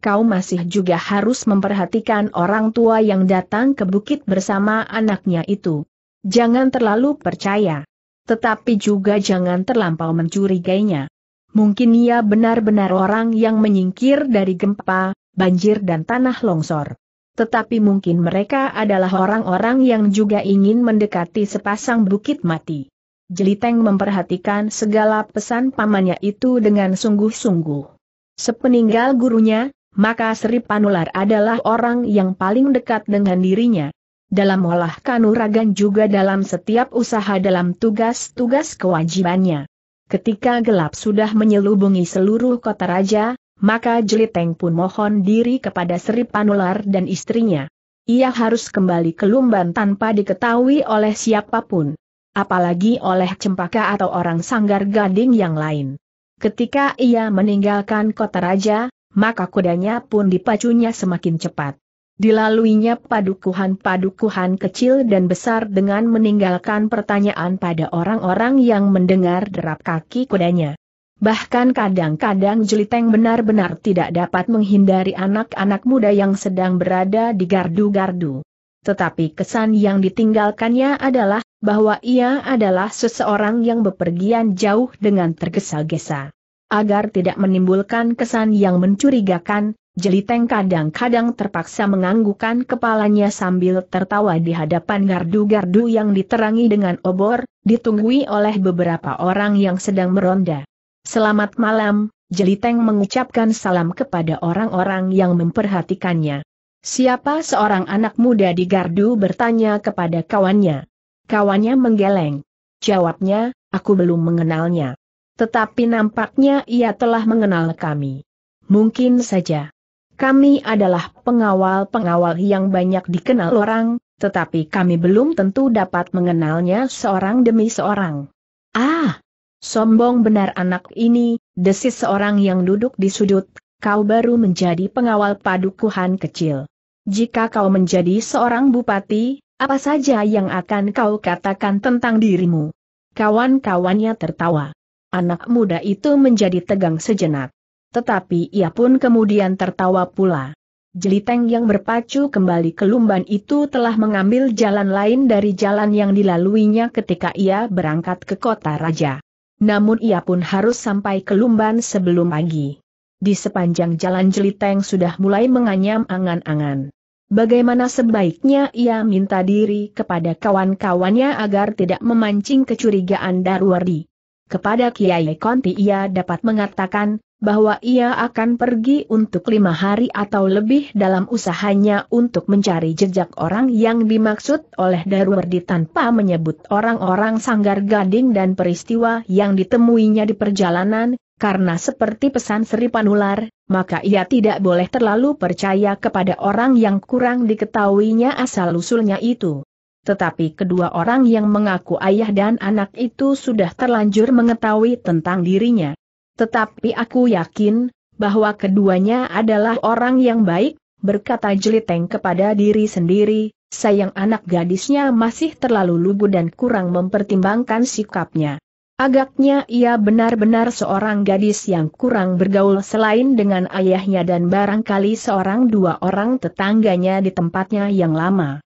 kau masih juga harus memperhatikan orang tua yang datang ke bukit bersama anaknya itu. Jangan terlalu percaya. Tetapi juga jangan terlampau mencurigainya. Mungkin ia benar-benar orang yang menyingkir dari gempa, banjir dan tanah longsor. Tetapi mungkin mereka adalah orang-orang yang juga ingin mendekati sepasang bukit mati. Jeliteng memperhatikan segala pesan pamannya itu dengan sungguh-sungguh. Sepeninggal gurunya, maka Sri Panular adalah orang yang paling dekat dengan dirinya. Dalam olah kanuragan juga dalam setiap usaha dalam tugas-tugas kewajibannya. Ketika gelap sudah menyelubungi seluruh kota raja, maka Jeliteng pun mohon diri kepada Sri Panular dan istrinya. Ia harus kembali ke Lumban tanpa diketahui oleh siapapun. Apalagi oleh cempaka atau orang sanggar gading yang lain. Ketika ia meninggalkan kota raja, maka kudanya pun dipacunya semakin cepat. Dilaluinya padukuhan-padukuhan kecil dan besar dengan meninggalkan pertanyaan pada orang-orang yang mendengar derap kaki kudanya. Bahkan kadang-kadang Jeliteng benar-benar tidak dapat menghindari anak-anak muda yang sedang berada di gardu-gardu. Tetapi kesan yang ditinggalkannya adalah bahwa ia adalah seseorang yang bepergian jauh dengan tergesa-gesa. Agar tidak menimbulkan kesan yang mencurigakan, Jeliteng kadang-kadang terpaksa menganggukkan kepalanya sambil tertawa di hadapan gardu-gardu yang diterangi dengan obor, ditunggui oleh beberapa orang yang sedang meronda. Selamat malam, Jeliteng mengucapkan salam kepada orang-orang yang memperhatikannya. Siapa seorang anak muda di gardu bertanya kepada kawannya. Kawannya menggeleng. Jawabnya, aku belum mengenalnya. Tetapi nampaknya ia telah mengenal kami. Mungkin saja. Kami adalah pengawal-pengawal yang banyak dikenal orang, tetapi kami belum tentu dapat mengenalnya seorang demi seorang. Ah! Sombong benar anak ini, desis seorang yang duduk di sudut, kau baru menjadi pengawal padukuhan kecil. Jika kau menjadi seorang bupati, apa saja yang akan kau katakan tentang dirimu? Kawan-kawannya tertawa. Anak muda itu menjadi tegang sejenak. Tetapi ia pun kemudian tertawa pula. Jeliteng yang berpacu kembali ke Lumban itu telah mengambil jalan lain dari jalan yang dilaluinya ketika ia berangkat ke kota raja. Namun ia pun harus sampai ke Lumban sebelum pagi. Di sepanjang jalan Jeliteng sudah mulai menganyam angan-angan. Bagaimana sebaiknya ia minta diri kepada kawan-kawannya agar tidak memancing kecurigaan Darwari. Kepada Kiai Konti ia dapat mengatakan, bahwa ia akan pergi untuk lima hari atau lebih dalam usahanya untuk mencari jejak orang yang dimaksud oleh Darwardi tanpa menyebut orang-orang Sanggar Gading dan peristiwa yang ditemuinya di perjalanan, karena seperti pesan Sri Panular, maka ia tidak boleh terlalu percaya kepada orang yang kurang diketahuinya asal-usulnya itu. Tetapi kedua orang yang mengaku ayah dan anak itu sudah terlanjur mengetahui tentang dirinya. Tetapi aku yakin, bahwa keduanya adalah orang yang baik, berkata Jeliteng kepada diri sendiri, sayang anak gadisnya masih terlalu lugu dan kurang mempertimbangkan sikapnya. Agaknya ia benar-benar seorang gadis yang kurang bergaul selain dengan ayahnya dan barangkali seorang dua orang tetangganya di tempatnya yang lama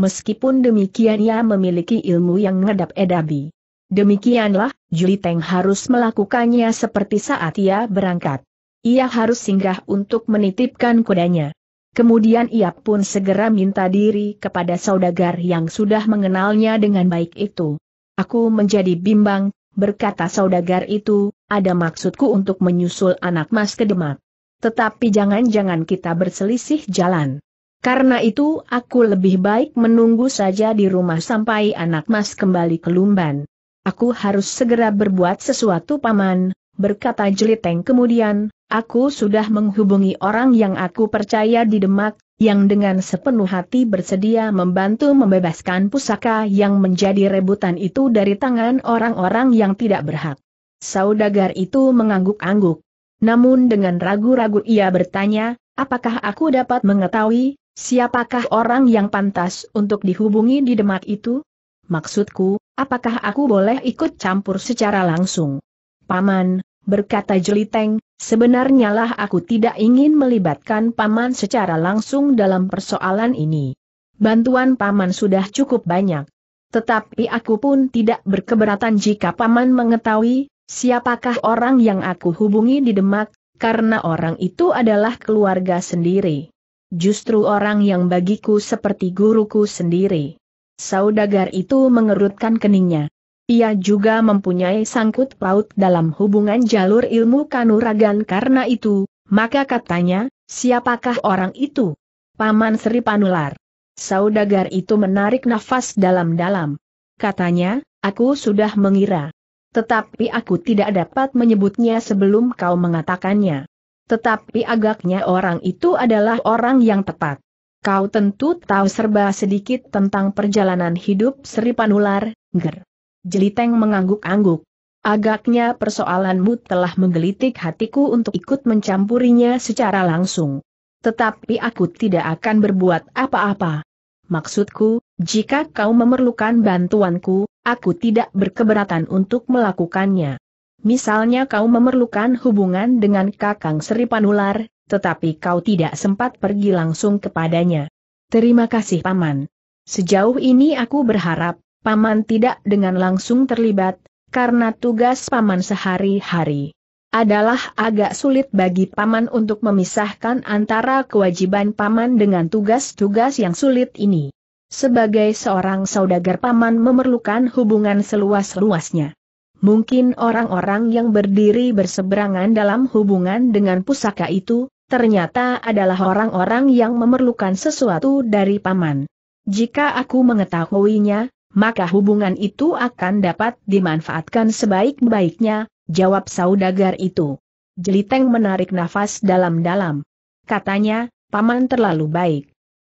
meskipun demikian ia memiliki ilmu yang ngedap edabi. Demikianlah, Juliteng harus melakukannya seperti saat ia berangkat. Ia harus singgah untuk menitipkan kudanya. Kemudian ia pun segera minta diri kepada saudagar yang sudah mengenalnya dengan baik itu. Aku menjadi bimbang, berkata saudagar itu, ada maksudku untuk menyusul anak mas ke Demak. Tetapi jangan-jangan kita berselisih jalan. Karena itu aku lebih baik menunggu saja di rumah sampai anak mas kembali ke Lumban. Aku harus segera berbuat sesuatu paman, berkata Jeliteng kemudian, aku sudah menghubungi orang yang aku percaya di Demak, yang dengan sepenuh hati bersedia membantu membebaskan pusaka yang menjadi rebutan itu dari tangan orang-orang yang tidak berhak. Saudagar itu mengangguk-angguk. Namun dengan ragu-ragu ia bertanya, apakah aku dapat mengetahui, Siapakah orang yang pantas untuk dihubungi di Demak itu? Maksudku, apakah aku boleh ikut campur secara langsung? Paman, berkata Jeliteng, sebenarnya lah aku tidak ingin melibatkan Paman secara langsung dalam persoalan ini. Bantuan Paman sudah cukup banyak. Tetapi aku pun tidak berkeberatan jika Paman mengetahui, siapakah orang yang aku hubungi di Demak, karena orang itu adalah keluarga sendiri justru orang yang bagiku seperti guruku sendiri. Saudagar itu mengerutkan keningnya. Ia juga mempunyai sangkut paut dalam hubungan jalur ilmu kanuragan karena itu, maka katanya, siapakah orang itu? Paman Sri Panular. Saudagar itu menarik nafas dalam-dalam. Katanya, aku sudah mengira. Tetapi aku tidak dapat menyebutnya sebelum kau mengatakannya. Tetapi agaknya orang itu adalah orang yang tepat. Kau tentu tahu serba sedikit tentang perjalanan hidup Sri Panular, Ger. Jeliteng mengangguk-angguk. Agaknya persoalanmu telah menggelitik hatiku untuk ikut mencampurinya secara langsung. Tetapi aku tidak akan berbuat apa-apa. Maksudku, jika kau memerlukan bantuanku, aku tidak berkeberatan untuk melakukannya. Misalnya kau memerlukan hubungan dengan Kakang Sri Panular, tetapi kau tidak sempat pergi langsung kepadanya. Terima kasih Paman. Sejauh ini aku berharap, Paman tidak dengan langsung terlibat, karena tugas Paman sehari-hari adalah agak sulit bagi Paman untuk memisahkan antara kewajiban Paman dengan tugas-tugas yang sulit ini. Sebagai seorang saudagar Paman memerlukan hubungan seluas-luasnya. Mungkin orang-orang yang berdiri berseberangan dalam hubungan dengan pusaka itu, ternyata adalah orang-orang yang memerlukan sesuatu dari paman. Jika aku mengetahuinya, maka hubungan itu akan dapat dimanfaatkan sebaik-baiknya, jawab saudagar itu. Jeliteng menarik nafas dalam-dalam. Katanya, paman terlalu baik.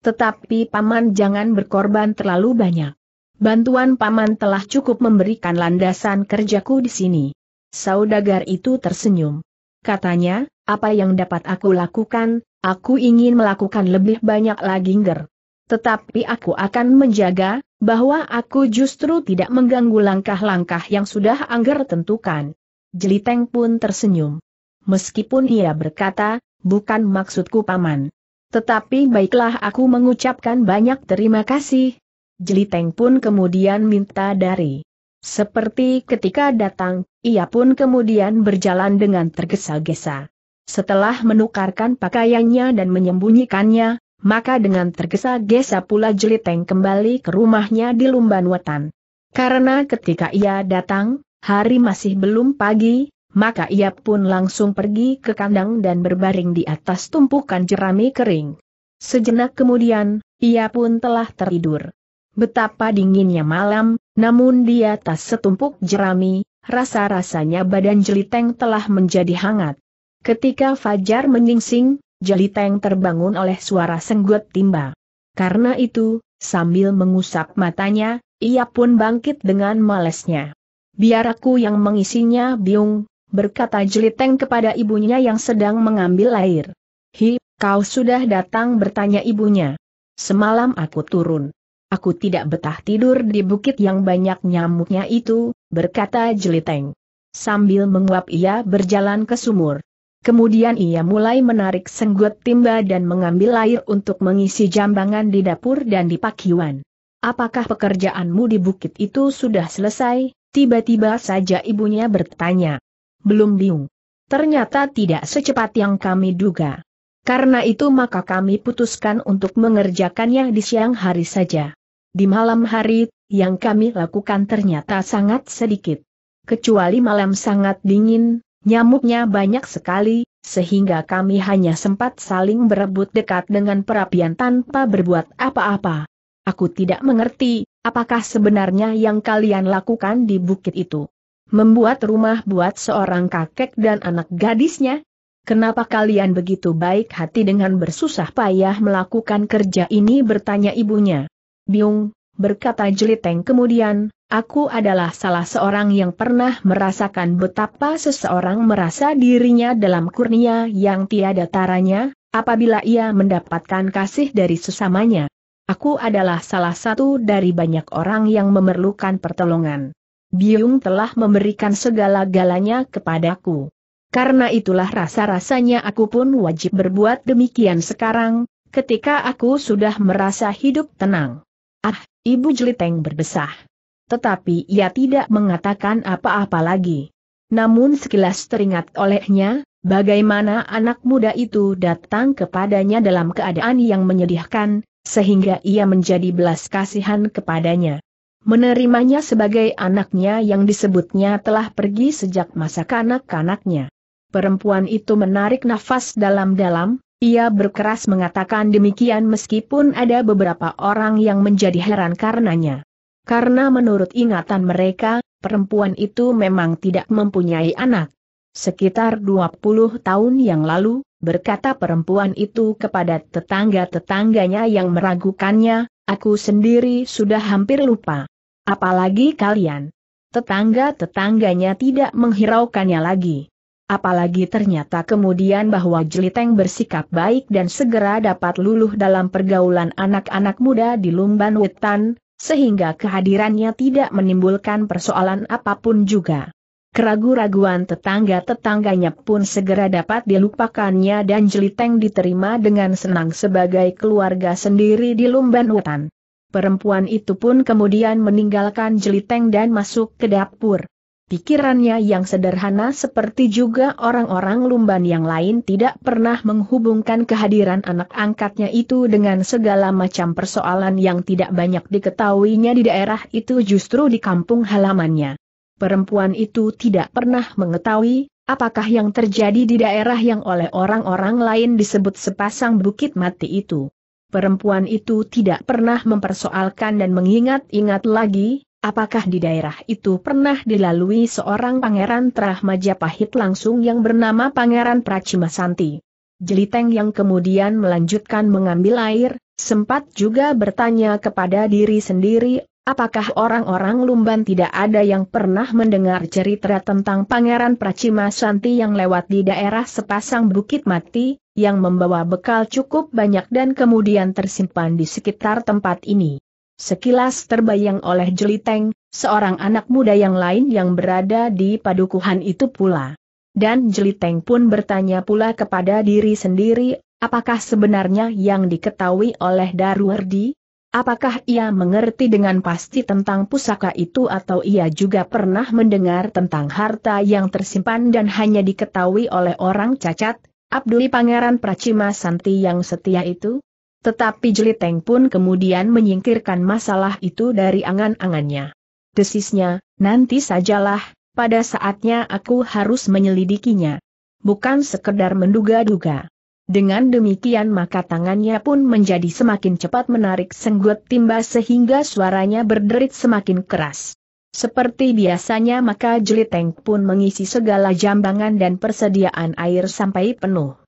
Tetapi paman jangan berkorban terlalu banyak. Bantuan paman telah cukup memberikan landasan kerjaku di sini. Saudagar itu tersenyum. Katanya, apa yang dapat aku lakukan, aku ingin melakukan lebih banyak lagi nger. Tetapi aku akan menjaga, bahwa aku justru tidak mengganggu langkah-langkah yang sudah Angger tentukan. Jeliteng pun tersenyum. Meskipun ia berkata, bukan maksudku paman. Tetapi baiklah aku mengucapkan banyak terima kasih, Jeliteng pun kemudian minta dari. Seperti ketika datang, ia pun kemudian berjalan dengan tergesa-gesa. Setelah menukarkan pakaiannya dan menyembunyikannya, maka dengan tergesa-gesa pula Jeliteng kembali ke rumahnya di Lumban Wetan. Karena ketika ia datang, hari masih belum pagi, maka ia pun langsung pergi ke kandang dan berbaring di atas tumpukan jerami kering. Sejenak kemudian, ia pun telah tertidur. Betapa dinginnya malam, namun di atas setumpuk jerami, rasa-rasanya badan Jeliteng telah menjadi hangat. Ketika Fajar menyingsing, Jeliteng terbangun oleh suara senggut timba. Karena itu, sambil mengusap matanya, ia pun bangkit dengan malesnya. Biar aku yang mengisinya biung, berkata Jeliteng kepada ibunya yang sedang mengambil air. Hi, kau sudah datang bertanya ibunya. Semalam aku turun. Aku tidak betah tidur di bukit yang banyak nyamuknya itu, berkata Jeliteng. Sambil menguap ia berjalan ke sumur. Kemudian ia mulai menarik senggut timba dan mengambil air untuk mengisi jambangan di dapur dan di pakiwan. Apakah pekerjaanmu di bukit itu sudah selesai? Tiba-tiba saja ibunya bertanya. Belum biung. Ternyata tidak secepat yang kami duga. Karena itu maka kami putuskan untuk mengerjakannya di siang hari saja. Di malam hari, yang kami lakukan ternyata sangat sedikit. Kecuali malam sangat dingin, nyamuknya banyak sekali, sehingga kami hanya sempat saling berebut dekat dengan perapian tanpa berbuat apa-apa. Aku tidak mengerti, apakah sebenarnya yang kalian lakukan di bukit itu. Membuat rumah buat seorang kakek dan anak gadisnya? Kenapa kalian begitu baik hati dengan bersusah payah melakukan kerja ini bertanya ibunya. Biung, berkata Jeliteng kemudian, aku adalah salah seorang yang pernah merasakan betapa seseorang merasa dirinya dalam kurnia yang tiada taranya, apabila ia mendapatkan kasih dari sesamanya. Aku adalah salah satu dari banyak orang yang memerlukan pertolongan. Biung telah memberikan segala-galanya kepadaku. Karena itulah rasa-rasanya aku pun wajib berbuat demikian sekarang, ketika aku sudah merasa hidup tenang. Ah, Ibu Jeliteng berbesah. Tetapi ia tidak mengatakan apa-apa lagi. Namun sekilas teringat olehnya, bagaimana anak muda itu datang kepadanya dalam keadaan yang menyedihkan, sehingga ia menjadi belas kasihan kepadanya. Menerimanya sebagai anaknya yang disebutnya telah pergi sejak masa kanak-kanaknya. Perempuan itu menarik nafas dalam-dalam, ia berkeras mengatakan demikian meskipun ada beberapa orang yang menjadi heran karenanya. Karena menurut ingatan mereka, perempuan itu memang tidak mempunyai anak. Sekitar 20 tahun yang lalu, berkata perempuan itu kepada tetangga-tetangganya yang meragukannya, aku sendiri sudah hampir lupa. Apalagi kalian. Tetangga-tetangganya tidak menghiraukannya lagi. Apalagi ternyata kemudian bahwa Jeliteng bersikap baik dan segera dapat luluh dalam pergaulan anak-anak muda di Lumban Wetan, sehingga kehadirannya tidak menimbulkan persoalan apapun juga. Keragu-raguan tetangga-tetangganya pun segera dapat dilupakannya dan Jeliteng diterima dengan senang sebagai keluarga sendiri di Lumban Wetan. Perempuan itu pun kemudian meninggalkan Jeliteng dan masuk ke dapur. Pikirannya yang sederhana seperti juga orang-orang lumban yang lain tidak pernah menghubungkan kehadiran anak angkatnya itu dengan segala macam persoalan yang tidak banyak diketahuinya di daerah itu justru di kampung halamannya. Perempuan itu tidak pernah mengetahui apakah yang terjadi di daerah yang oleh orang-orang lain disebut sepasang bukit mati itu. Perempuan itu tidak pernah mempersoalkan dan mengingat-ingat lagi Apakah di daerah itu pernah dilalui seorang pangeran terah Majapahit langsung yang bernama Pangeran Pracimasanti? Jeliteng yang kemudian melanjutkan mengambil air, sempat juga bertanya kepada diri sendiri, apakah orang-orang Lumban tidak ada yang pernah mendengar cerita tentang Pangeran Pracimasanti yang lewat di daerah sepasang bukit mati, yang membawa bekal cukup banyak dan kemudian tersimpan di sekitar tempat ini. Sekilas terbayang oleh Jeliteng, seorang anak muda yang lain yang berada di padukuhan itu pula. Dan Jeliteng pun bertanya pula kepada diri sendiri, apakah sebenarnya yang diketahui oleh Daruwardi? Apakah ia mengerti dengan pasti tentang pusaka itu atau ia juga pernah mendengar tentang harta yang tersimpan dan hanya diketahui oleh orang cacat, Abduli Pangeran Pracima Santi yang setia itu? Tetapi Jeliteng pun kemudian menyingkirkan masalah itu dari angan-angannya. Desisnya, nanti sajalah, pada saatnya aku harus menyelidikinya. Bukan sekedar menduga-duga. Dengan demikian maka tangannya pun menjadi semakin cepat menarik senggut timba sehingga suaranya berderit semakin keras. Seperti biasanya maka jeliteng pun mengisi segala jambangan dan persediaan air sampai penuh.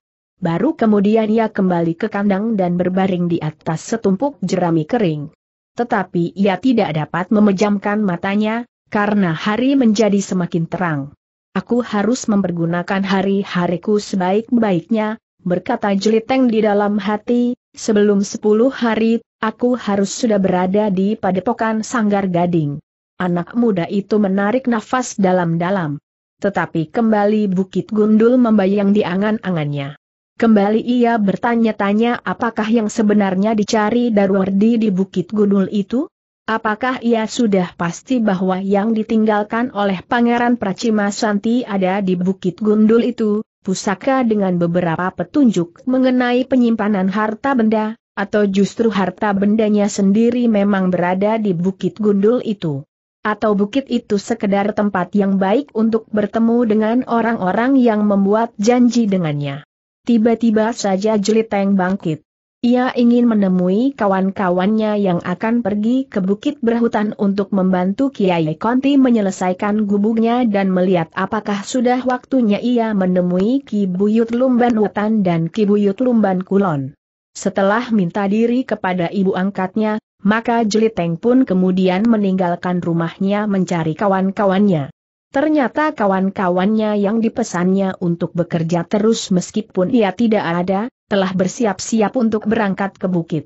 Baru kemudian ia kembali ke kandang dan berbaring di atas setumpuk jerami kering. Tetapi ia tidak dapat memejamkan matanya, karena hari menjadi semakin terang. Aku harus mempergunakan hari-hariku sebaik-baiknya, berkata Jeliteng di dalam hati, sebelum sepuluh hari, aku harus sudah berada di padepokan Sanggar Gading. Anak muda itu menarik nafas dalam-dalam. Tetapi kembali Bukit Gundul membayang di angan-angannya. Kembali ia bertanya-tanya apakah yang sebenarnya dicari Darwardi di Bukit Gundul itu? Apakah ia sudah pasti bahwa yang ditinggalkan oleh Pangeran Pracima Santi ada di Bukit Gundul itu, pusaka dengan beberapa petunjuk mengenai penyimpanan harta benda, atau justru harta bendanya sendiri memang berada di Bukit Gundul itu? atau bukit itu sekedar tempat yang baik untuk bertemu dengan orang-orang yang membuat janji dengannya. Tiba-tiba saja Jeliteng bangkit. Ia ingin menemui kawan-kawannya yang akan pergi ke bukit berhutan untuk membantu Kiai Konti menyelesaikan gubuknya dan melihat apakah sudah waktunya ia menemui Ki Buyut Lumban Hutan dan Ki Buyut Lumban Kulon. Setelah minta diri kepada ibu angkatnya, maka Jeliteng pun kemudian meninggalkan rumahnya mencari kawan-kawannya. Ternyata kawan-kawannya yang dipesannya untuk bekerja terus meskipun ia tidak ada, telah bersiap-siap untuk berangkat ke bukit.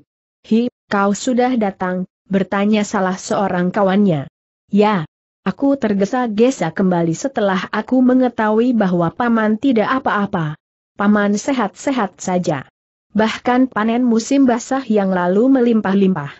Hi, kau sudah datang, bertanya salah seorang kawannya. Ya, aku tergesa-gesa kembali setelah aku mengetahui bahwa paman tidak apa-apa. Paman sehat-sehat saja. Bahkan panen musim basah yang lalu melimpah-limpah.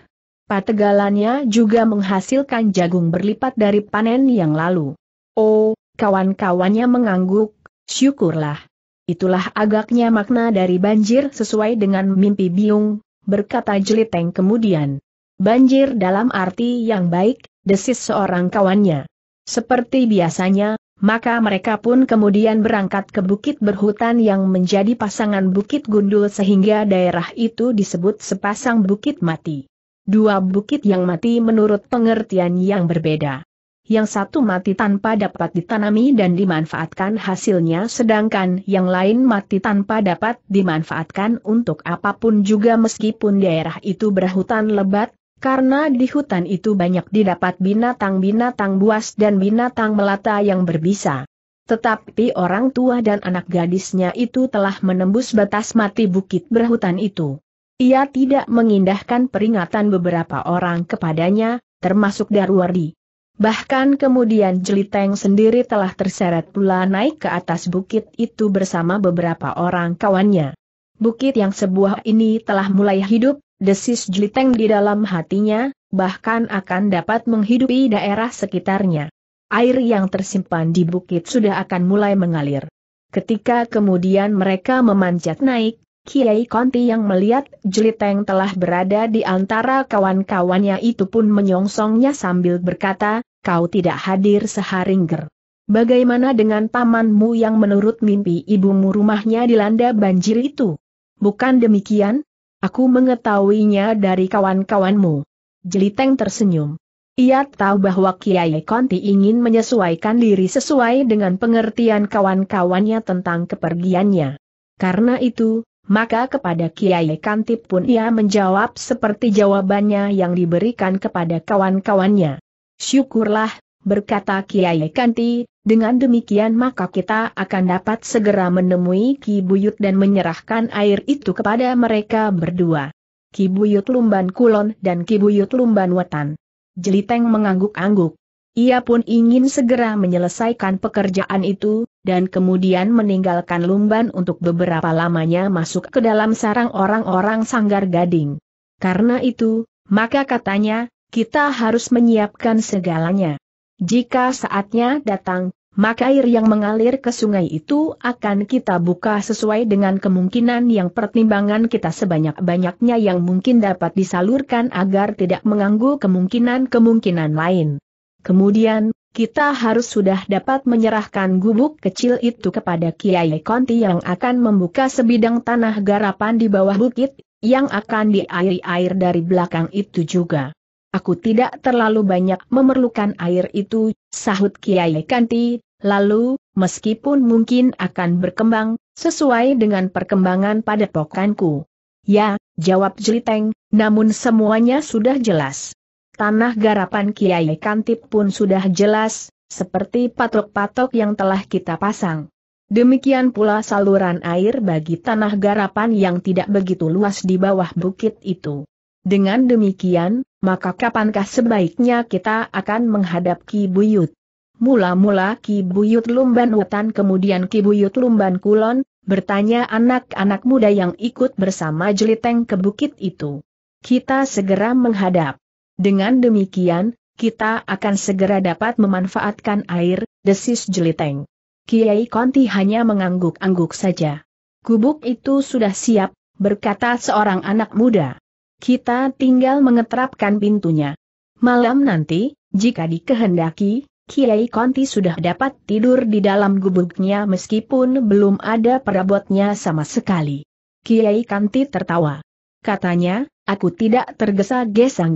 Pategalannya juga menghasilkan jagung berlipat dari panen yang lalu. Oh, kawan-kawannya mengangguk, syukurlah. Itulah agaknya makna dari banjir sesuai dengan mimpi biung, berkata Jeliteng kemudian. Banjir dalam arti yang baik, desis seorang kawannya. Seperti biasanya, maka mereka pun kemudian berangkat ke bukit berhutan yang menjadi pasangan bukit gundul sehingga daerah itu disebut sepasang bukit mati. Dua bukit yang mati menurut pengertian yang berbeda yang satu mati tanpa dapat ditanami dan dimanfaatkan hasilnya sedangkan yang lain mati tanpa dapat dimanfaatkan untuk apapun juga meskipun daerah itu berhutan lebat, karena di hutan itu banyak didapat binatang-binatang buas dan binatang melata yang berbisa. Tetapi orang tua dan anak gadisnya itu telah menembus batas mati bukit berhutan itu. Ia tidak mengindahkan peringatan beberapa orang kepadanya, termasuk Darwardi. Bahkan kemudian Jeliteng sendiri telah terseret pula naik ke atas bukit itu bersama beberapa orang kawannya. Bukit yang sebuah ini telah mulai hidup, desis Jeliteng di dalam hatinya, bahkan akan dapat menghidupi daerah sekitarnya. Air yang tersimpan di bukit sudah akan mulai mengalir. Ketika kemudian mereka memanjat naik, Kiai Konti yang melihat Jeliteng telah berada di antara kawan-kawannya itu pun menyongsongnya sambil berkata, kau tidak hadir seharingger. Bagaimana dengan pamanmu yang menurut mimpi ibumu rumahnya dilanda banjir itu? Bukan demikian? Aku mengetahuinya dari kawan-kawanmu. Jeliteng tersenyum. Ia tahu bahwa Kiai Konti ingin menyesuaikan diri sesuai dengan pengertian kawan-kawannya tentang kepergiannya. Karena itu, maka kepada Kiai Kantip pun ia menjawab seperti jawabannya yang diberikan kepada kawan-kawannya. Syukurlah, berkata Kiai Kanti, dengan demikian maka kita akan dapat segera menemui Ki Buyut dan menyerahkan air itu kepada mereka berdua. Ki Buyut Lumban Kulon dan Ki Buyut Lumban Wetan. Jeliteng mengangguk-angguk. Ia pun ingin segera menyelesaikan pekerjaan itu, dan kemudian meninggalkan Lumban untuk beberapa lamanya masuk ke dalam sarang orang-orang sanggar gading. Karena itu, maka katanya, kita harus menyiapkan segalanya. Jika saatnya datang, maka air yang mengalir ke sungai itu akan kita buka sesuai dengan kemungkinan yang pertimbangan kita sebanyak-banyaknya yang mungkin dapat disalurkan agar tidak mengganggu kemungkinan-kemungkinan lain. Kemudian, kita harus sudah dapat menyerahkan gubuk kecil itu kepada Kiai Konti yang akan membuka sebidang tanah garapan di bawah bukit, yang akan diairi air dari belakang itu juga. Aku tidak terlalu banyak memerlukan air itu, sahut Kiai Kanti, lalu, meskipun mungkin akan berkembang, sesuai dengan perkembangan pada pokanku. Ya, jawab Jeliteng, namun semuanya sudah jelas tanah garapan Kiai Kantip pun sudah jelas, seperti patok-patok yang telah kita pasang. Demikian pula saluran air bagi tanah garapan yang tidak begitu luas di bawah bukit itu. Dengan demikian, maka kapankah sebaiknya kita akan menghadap Ki Buyut? Mula-mula Ki Buyut Lumban Wetan kemudian Ki Buyut Lumban Kulon, bertanya anak-anak muda yang ikut bersama Jeliteng ke bukit itu. Kita segera menghadap. Dengan demikian, kita akan segera dapat memanfaatkan air, desis jeliteng. Kiai Konti hanya mengangguk-angguk saja. Gubuk itu sudah siap, berkata seorang anak muda. Kita tinggal mengetrapkan pintunya. Malam nanti, jika dikehendaki, Kiai Konti sudah dapat tidur di dalam gubuknya meskipun belum ada perabotnya sama sekali. Kiai Kanti tertawa. Katanya, aku tidak tergesa-gesa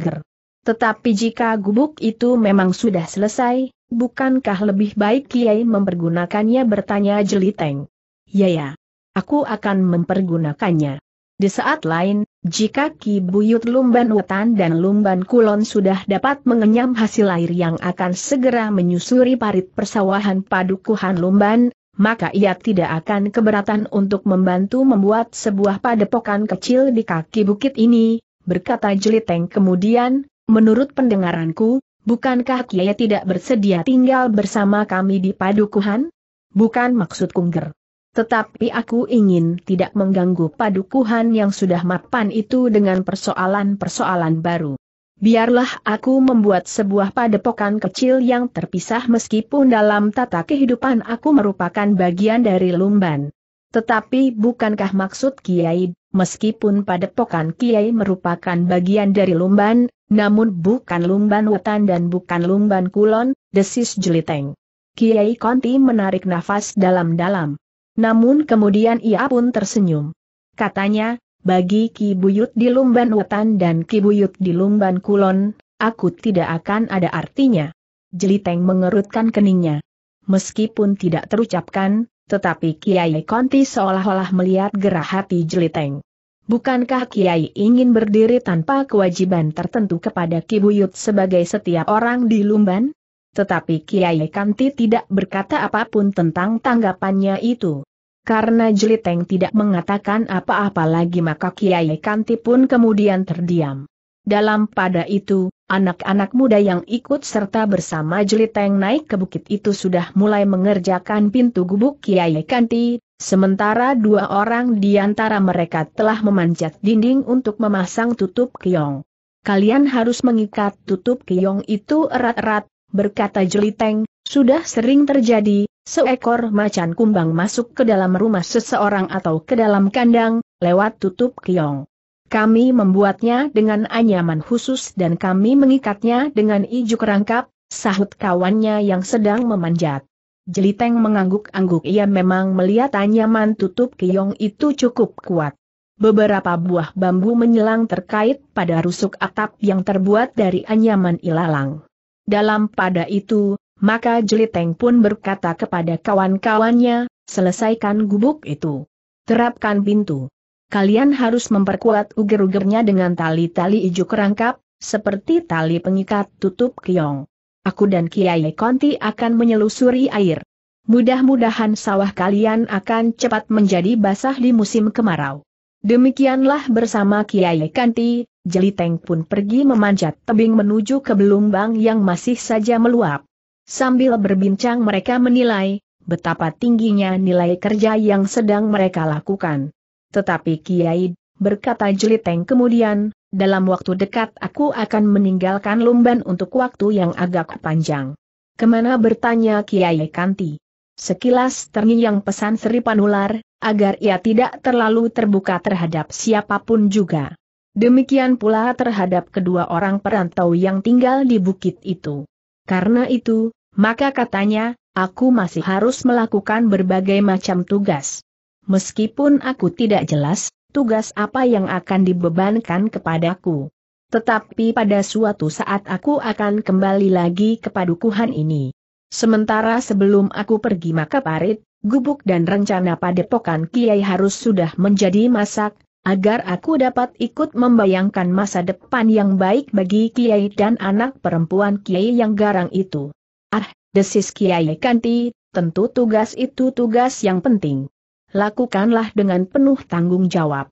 tetapi jika gubuk itu memang sudah selesai, bukankah lebih baik Kiai mempergunakannya bertanya Jeliteng? Ya ya. Aku akan mempergunakannya. Di saat lain, jika Ki Buyut Lumban Wetan dan Lumban Kulon sudah dapat mengenyam hasil air yang akan segera menyusuri parit persawahan padukuhan Lumban, maka ia tidak akan keberatan untuk membantu membuat sebuah padepokan kecil di kaki bukit ini, berkata Jeliteng kemudian, Menurut pendengaranku, bukankah Kiai tidak bersedia tinggal bersama kami di padukuhan? Bukan maksud Kungger. Tetapi aku ingin tidak mengganggu padukuhan yang sudah mapan itu dengan persoalan-persoalan baru. Biarlah aku membuat sebuah padepokan kecil yang terpisah meskipun dalam tata kehidupan aku merupakan bagian dari Lumban. Tetapi bukankah maksud Kiai, meskipun padepokan Kiai merupakan bagian dari Lumban, namun bukan Lumban Wetan dan bukan Lumban Kulon, desis Jeliteng. Kiai Konti menarik nafas dalam-dalam. Namun kemudian ia pun tersenyum. Katanya, bagi Ki Buyut di Lumban Wetan dan Ki Buyut di Lumban Kulon, aku tidak akan ada artinya. Jeliteng mengerutkan keningnya. Meskipun tidak terucapkan, tetapi Kiai Konti seolah-olah melihat gerah hati Jeliteng. Bukankah Kiai ingin berdiri tanpa kewajiban tertentu kepada Kibuyut sebagai setiap orang di Lumban? Tetapi Kiai Kanti tidak berkata apapun tentang tanggapannya itu. Karena Jeliteng tidak mengatakan apa-apa lagi maka Kiai Kanti pun kemudian terdiam. Dalam pada itu, Anak-anak muda yang ikut serta bersama Jeliteng naik ke bukit itu sudah mulai mengerjakan pintu gubuk Kiai Kanti, sementara dua orang di antara mereka telah memanjat dinding untuk memasang tutup kiong. Kalian harus mengikat tutup kiong itu erat-erat, berkata Jeliteng, sudah sering terjadi, seekor macan kumbang masuk ke dalam rumah seseorang atau ke dalam kandang, lewat tutup kiong. Kami membuatnya dengan anyaman khusus dan kami mengikatnya dengan ijuk rangkap, sahut kawannya yang sedang memanjat. Jeliteng mengangguk-angguk ia memang melihat anyaman tutup keong itu cukup kuat. Beberapa buah bambu menyelang terkait pada rusuk atap yang terbuat dari anyaman ilalang. Dalam pada itu, maka Jeliteng pun berkata kepada kawan-kawannya, selesaikan gubuk itu. Terapkan pintu kalian harus memperkuat uger-ugernya dengan tali-tali ijuk kerangkap, seperti tali pengikat tutup kiong. Aku dan Kiai Konti akan menyelusuri air. Mudah-mudahan sawah kalian akan cepat menjadi basah di musim kemarau. Demikianlah bersama Kiai Kanti, Jeliteng pun pergi memanjat tebing menuju ke belumbang yang masih saja meluap. Sambil berbincang mereka menilai, betapa tingginya nilai kerja yang sedang mereka lakukan. Tetapi Kiai, berkata Jeliteng kemudian, dalam waktu dekat aku akan meninggalkan Lumban untuk waktu yang agak panjang. Kemana bertanya Kiai Kanti? Sekilas terngiang pesan Sri Panular, agar ia tidak terlalu terbuka terhadap siapapun juga. Demikian pula terhadap kedua orang perantau yang tinggal di bukit itu. Karena itu, maka katanya, aku masih harus melakukan berbagai macam tugas meskipun aku tidak jelas, tugas apa yang akan dibebankan kepadaku. Tetapi pada suatu saat aku akan kembali lagi ke padukuhan ini. Sementara sebelum aku pergi maka parit, gubuk dan rencana padepokan Kiai harus sudah menjadi masak, agar aku dapat ikut membayangkan masa depan yang baik bagi Kiai dan anak perempuan Kiai yang garang itu. Ah, desis Kiai Kanti, tentu tugas itu tugas yang penting lakukanlah dengan penuh tanggung jawab.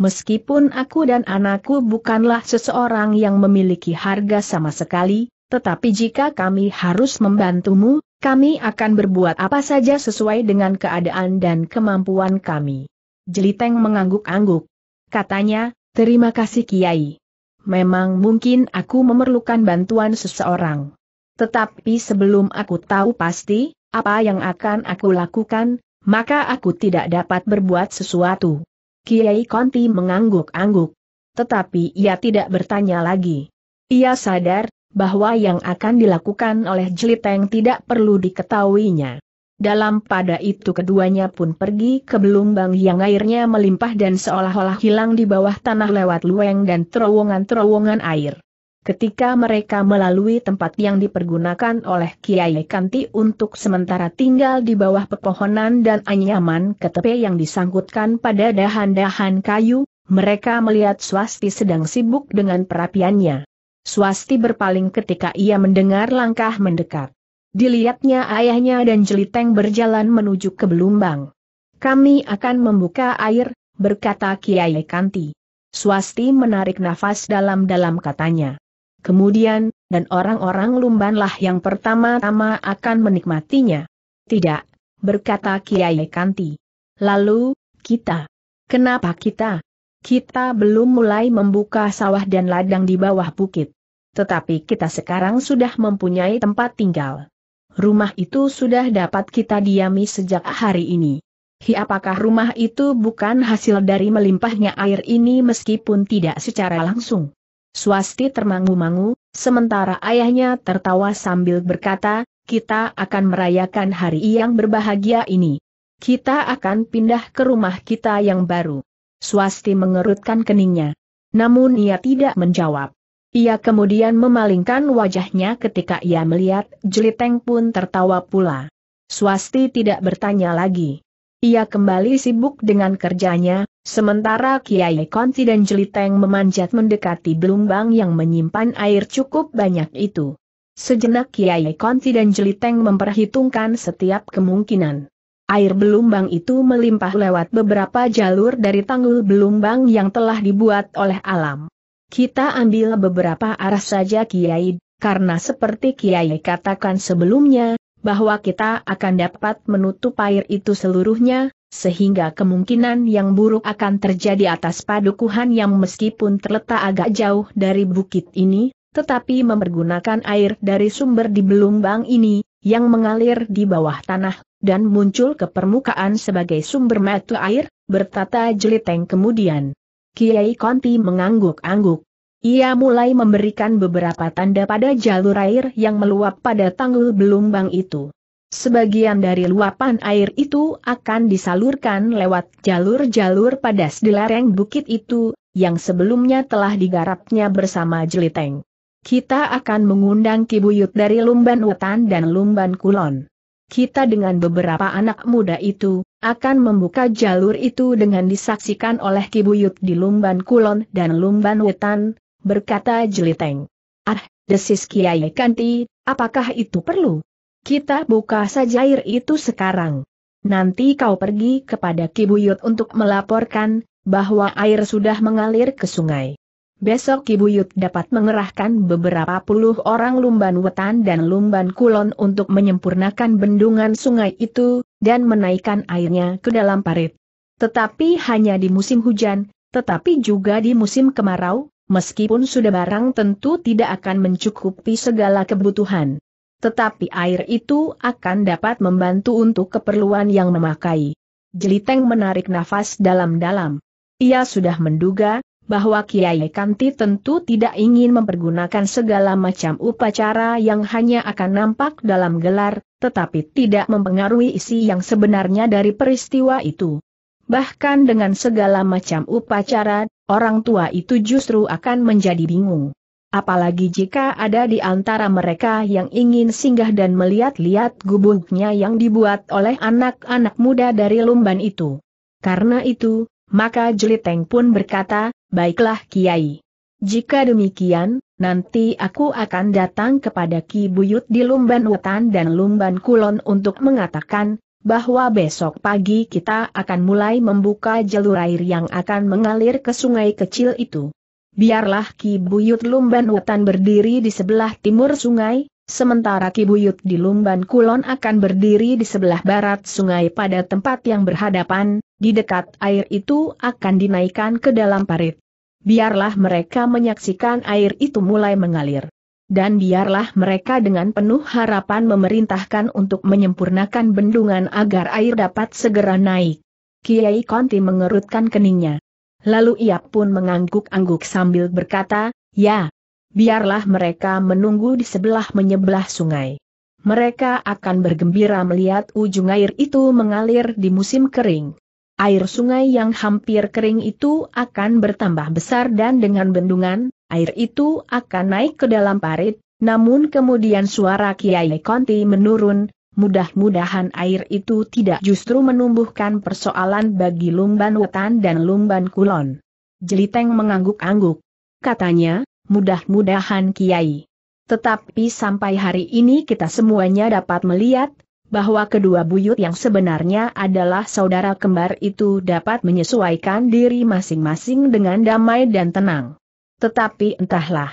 Meskipun aku dan anakku bukanlah seseorang yang memiliki harga sama sekali, tetapi jika kami harus membantumu, kami akan berbuat apa saja sesuai dengan keadaan dan kemampuan kami. Jeliteng mengangguk-angguk. Katanya, terima kasih Kiai. Memang mungkin aku memerlukan bantuan seseorang. Tetapi sebelum aku tahu pasti, apa yang akan aku lakukan, maka aku tidak dapat berbuat sesuatu. Kiai Konti mengangguk-angguk. Tetapi ia tidak bertanya lagi. Ia sadar, bahwa yang akan dilakukan oleh Jeliteng tidak perlu diketahuinya. Dalam pada itu keduanya pun pergi ke belumbang yang airnya melimpah dan seolah-olah hilang di bawah tanah lewat lueng dan terowongan-terowongan air. Ketika mereka melalui tempat yang dipergunakan oleh Kiai Kanti untuk sementara tinggal di bawah pepohonan dan anyaman ketepe yang disangkutkan pada dahan-dahan kayu, mereka melihat Swasti sedang sibuk dengan perapiannya. Swasti berpaling ketika ia mendengar langkah mendekat. Dilihatnya ayahnya dan Jeliteng berjalan menuju ke Belumbang. Kami akan membuka air, berkata Kiai Kanti. Swasti menarik nafas dalam-dalam katanya kemudian, dan orang-orang lumbanlah yang pertama-tama akan menikmatinya. Tidak, berkata Kiai Kanti. Lalu, kita. Kenapa kita? Kita belum mulai membuka sawah dan ladang di bawah bukit. Tetapi kita sekarang sudah mempunyai tempat tinggal. Rumah itu sudah dapat kita diami sejak hari ini. Hi apakah rumah itu bukan hasil dari melimpahnya air ini meskipun tidak secara langsung? Swasti termangu-mangu, sementara ayahnya tertawa sambil berkata, kita akan merayakan hari yang berbahagia ini. Kita akan pindah ke rumah kita yang baru. Swasti mengerutkan keningnya. Namun ia tidak menjawab. Ia kemudian memalingkan wajahnya ketika ia melihat Jeliteng pun tertawa pula. Swasti tidak bertanya lagi. Ia kembali sibuk dengan kerjanya, Sementara Kiai Konsi dan Jeliteng memanjat mendekati belumbang yang menyimpan air cukup banyak itu. Sejenak Kiai Konsi dan Jeliteng memperhitungkan setiap kemungkinan. Air belumbang itu melimpah lewat beberapa jalur dari tanggul belumbang yang telah dibuat oleh alam. Kita ambil beberapa arah saja Kiai, karena seperti Kiai katakan sebelumnya, bahwa kita akan dapat menutup air itu seluruhnya, sehingga kemungkinan yang buruk akan terjadi atas padukuhan yang meskipun terletak agak jauh dari bukit ini, tetapi mempergunakan air dari sumber di belumbang ini, yang mengalir di bawah tanah, dan muncul ke permukaan sebagai sumber mata air, bertata jeliteng kemudian. Kiai Konti mengangguk-angguk. Ia mulai memberikan beberapa tanda pada jalur air yang meluap pada tanggul belumbang itu. Sebagian dari luapan air itu akan disalurkan lewat jalur-jalur padas di lereng bukit itu, yang sebelumnya telah digarapnya bersama jeliteng. Kita akan mengundang kibuyut dari Lumban Wetan dan Lumban Kulon. Kita dengan beberapa anak muda itu, akan membuka jalur itu dengan disaksikan oleh kibuyut di Lumban Kulon dan Lumban Wetan, berkata Jeliteng. Ah, desis Kiai Kanti, apakah itu perlu? Kita buka saja air itu sekarang. Nanti kau pergi kepada Kibuyut untuk melaporkan, bahwa air sudah mengalir ke sungai. Besok Kibuyut dapat mengerahkan beberapa puluh orang lumban wetan dan lumban kulon untuk menyempurnakan bendungan sungai itu, dan menaikkan airnya ke dalam parit. Tetapi hanya di musim hujan, tetapi juga di musim kemarau, meskipun sudah barang tentu tidak akan mencukupi segala kebutuhan tetapi air itu akan dapat membantu untuk keperluan yang memakai. Jeliteng menarik nafas dalam-dalam. Ia sudah menduga, bahwa Kiai Kanti tentu tidak ingin mempergunakan segala macam upacara yang hanya akan nampak dalam gelar, tetapi tidak mempengaruhi isi yang sebenarnya dari peristiwa itu. Bahkan dengan segala macam upacara, orang tua itu justru akan menjadi bingung. Apalagi jika ada di antara mereka yang ingin singgah dan melihat-lihat gubuknya yang dibuat oleh anak-anak muda dari lumban itu. Karena itu, maka Jeliteng pun berkata, baiklah Kiai. Jika demikian, nanti aku akan datang kepada Ki Buyut di Lumban Wetan dan Lumban Kulon untuk mengatakan, bahwa besok pagi kita akan mulai membuka jalur air yang akan mengalir ke sungai kecil itu biarlah Ki Buyut Lumban Wetan berdiri di sebelah timur sungai, sementara Ki Buyut di Lumban Kulon akan berdiri di sebelah barat sungai pada tempat yang berhadapan, di dekat air itu akan dinaikkan ke dalam parit. Biarlah mereka menyaksikan air itu mulai mengalir dan biarlah mereka dengan penuh harapan memerintahkan untuk menyempurnakan bendungan agar air dapat segera naik. Kiai Konti mengerutkan keningnya. Lalu ia pun mengangguk-angguk sambil berkata, ya, biarlah mereka menunggu di sebelah menyebelah sungai. Mereka akan bergembira melihat ujung air itu mengalir di musim kering. Air sungai yang hampir kering itu akan bertambah besar dan dengan bendungan, air itu akan naik ke dalam parit, namun kemudian suara Kiai Konti menurun, Mudah-mudahan air itu tidak justru menumbuhkan persoalan bagi Lumban Wetan dan Lumban Kulon. Jeliteng mengangguk-angguk. Katanya, mudah-mudahan Kiai. Tetapi sampai hari ini kita semuanya dapat melihat, bahwa kedua buyut yang sebenarnya adalah saudara kembar itu dapat menyesuaikan diri masing-masing dengan damai dan tenang. Tetapi entahlah,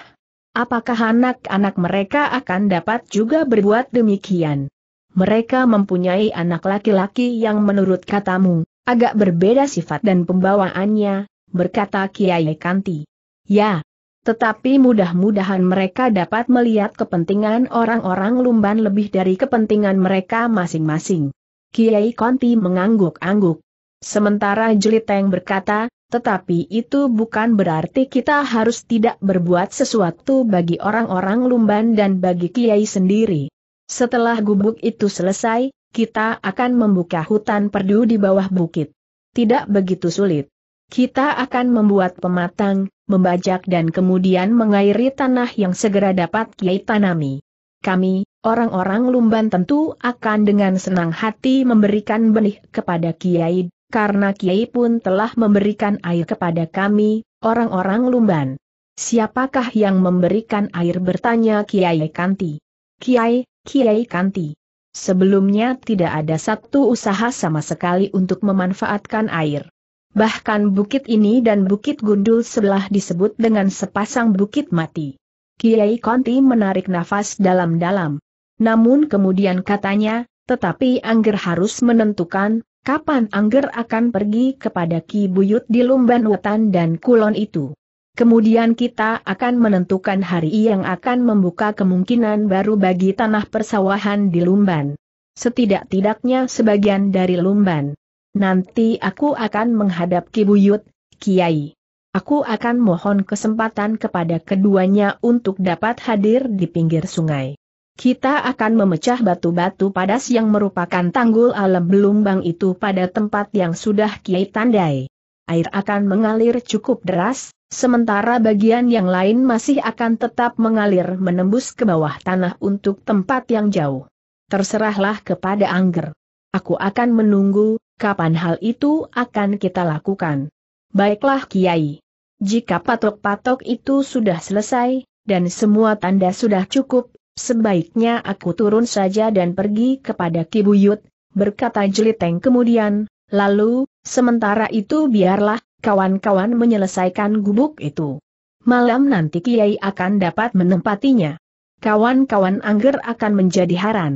apakah anak-anak mereka akan dapat juga berbuat demikian? mereka mempunyai anak laki-laki yang menurut katamu, agak berbeda sifat dan pembawaannya, berkata Kiai Kanti. Ya, tetapi mudah-mudahan mereka dapat melihat kepentingan orang-orang lumban lebih dari kepentingan mereka masing-masing. Kiai Kanti mengangguk-angguk. Sementara Jeliteng berkata, tetapi itu bukan berarti kita harus tidak berbuat sesuatu bagi orang-orang lumban dan bagi Kiai sendiri. Setelah gubuk itu selesai, kita akan membuka hutan perdu di bawah bukit. Tidak begitu sulit. Kita akan membuat pematang, membajak dan kemudian mengairi tanah yang segera dapat kiai tanami. Kami, orang-orang Lumban tentu akan dengan senang hati memberikan benih kepada kiai, karena kiai pun telah memberikan air kepada kami, orang-orang Lumban. Siapakah yang memberikan air bertanya Kiai Kanti? Kiai, Kiai Kanti. Sebelumnya tidak ada satu usaha sama sekali untuk memanfaatkan air. Bahkan bukit ini dan bukit gundul sebelah disebut dengan sepasang bukit mati. Kiai Kanti menarik nafas dalam-dalam. Namun kemudian katanya, tetapi Angger harus menentukan, kapan Angger akan pergi kepada Ki Buyut di Lumban Wetan dan Kulon itu. Kemudian kita akan menentukan hari yang akan membuka kemungkinan baru bagi tanah persawahan di Lumban. Setidak-tidaknya sebagian dari Lumban. Nanti aku akan menghadap Kibuyut, Kiai. Aku akan mohon kesempatan kepada keduanya untuk dapat hadir di pinggir sungai. Kita akan memecah batu-batu padas yang merupakan tanggul alam belumbang itu pada tempat yang sudah Kiai tandai. Air akan mengalir cukup deras, Sementara bagian yang lain masih akan tetap mengalir menembus ke bawah tanah untuk tempat yang jauh. Terserahlah kepada Angger. Aku akan menunggu, kapan hal itu akan kita lakukan. Baiklah Kiai. Jika patok-patok itu sudah selesai, dan semua tanda sudah cukup, sebaiknya aku turun saja dan pergi kepada Kibuyut, berkata Jeliteng kemudian, lalu, sementara itu biarlah kawan-kawan menyelesaikan gubuk itu. Malam nanti Kiai akan dapat menempatinya. Kawan-kawan Angger akan menjadi haran.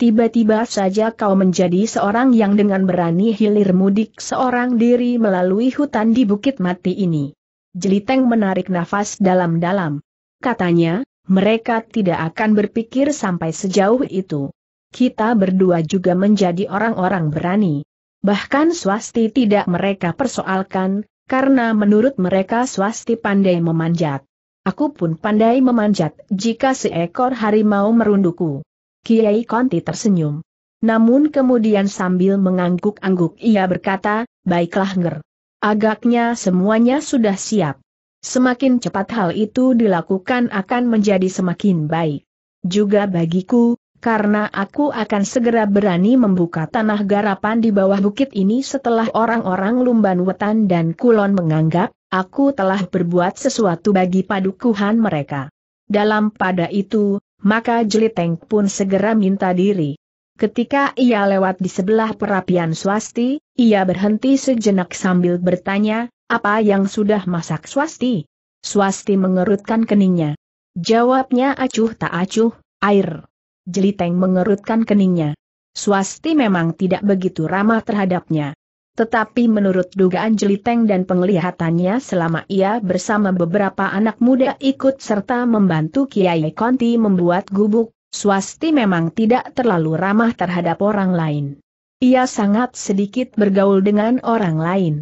Tiba-tiba saja kau menjadi seorang yang dengan berani hilir mudik seorang diri melalui hutan di Bukit Mati ini. Jeliteng menarik nafas dalam-dalam. Katanya, mereka tidak akan berpikir sampai sejauh itu. Kita berdua juga menjadi orang-orang berani. Bahkan swasti tidak mereka persoalkan, karena menurut mereka swasti pandai memanjat. Aku pun pandai memanjat jika seekor harimau merunduku. Kiai Konti tersenyum. Namun kemudian sambil mengangguk-angguk ia berkata, baiklah nger. Agaknya semuanya sudah siap. Semakin cepat hal itu dilakukan akan menjadi semakin baik. Juga bagiku, karena aku akan segera berani membuka tanah garapan di bawah bukit ini setelah orang-orang Lumban Wetan dan Kulon menganggap, aku telah berbuat sesuatu bagi padukuhan mereka. Dalam pada itu, maka Jeliteng pun segera minta diri. Ketika ia lewat di sebelah perapian swasti, ia berhenti sejenak sambil bertanya, apa yang sudah masak swasti? Swasti mengerutkan keningnya. Jawabnya acuh tak acuh, air. Jeliteng mengerutkan keningnya. Swasti memang tidak begitu ramah terhadapnya. Tetapi menurut dugaan Jeliteng dan penglihatannya selama ia bersama beberapa anak muda ikut serta membantu Kiai Konti membuat gubuk, Swasti memang tidak terlalu ramah terhadap orang lain. Ia sangat sedikit bergaul dengan orang lain.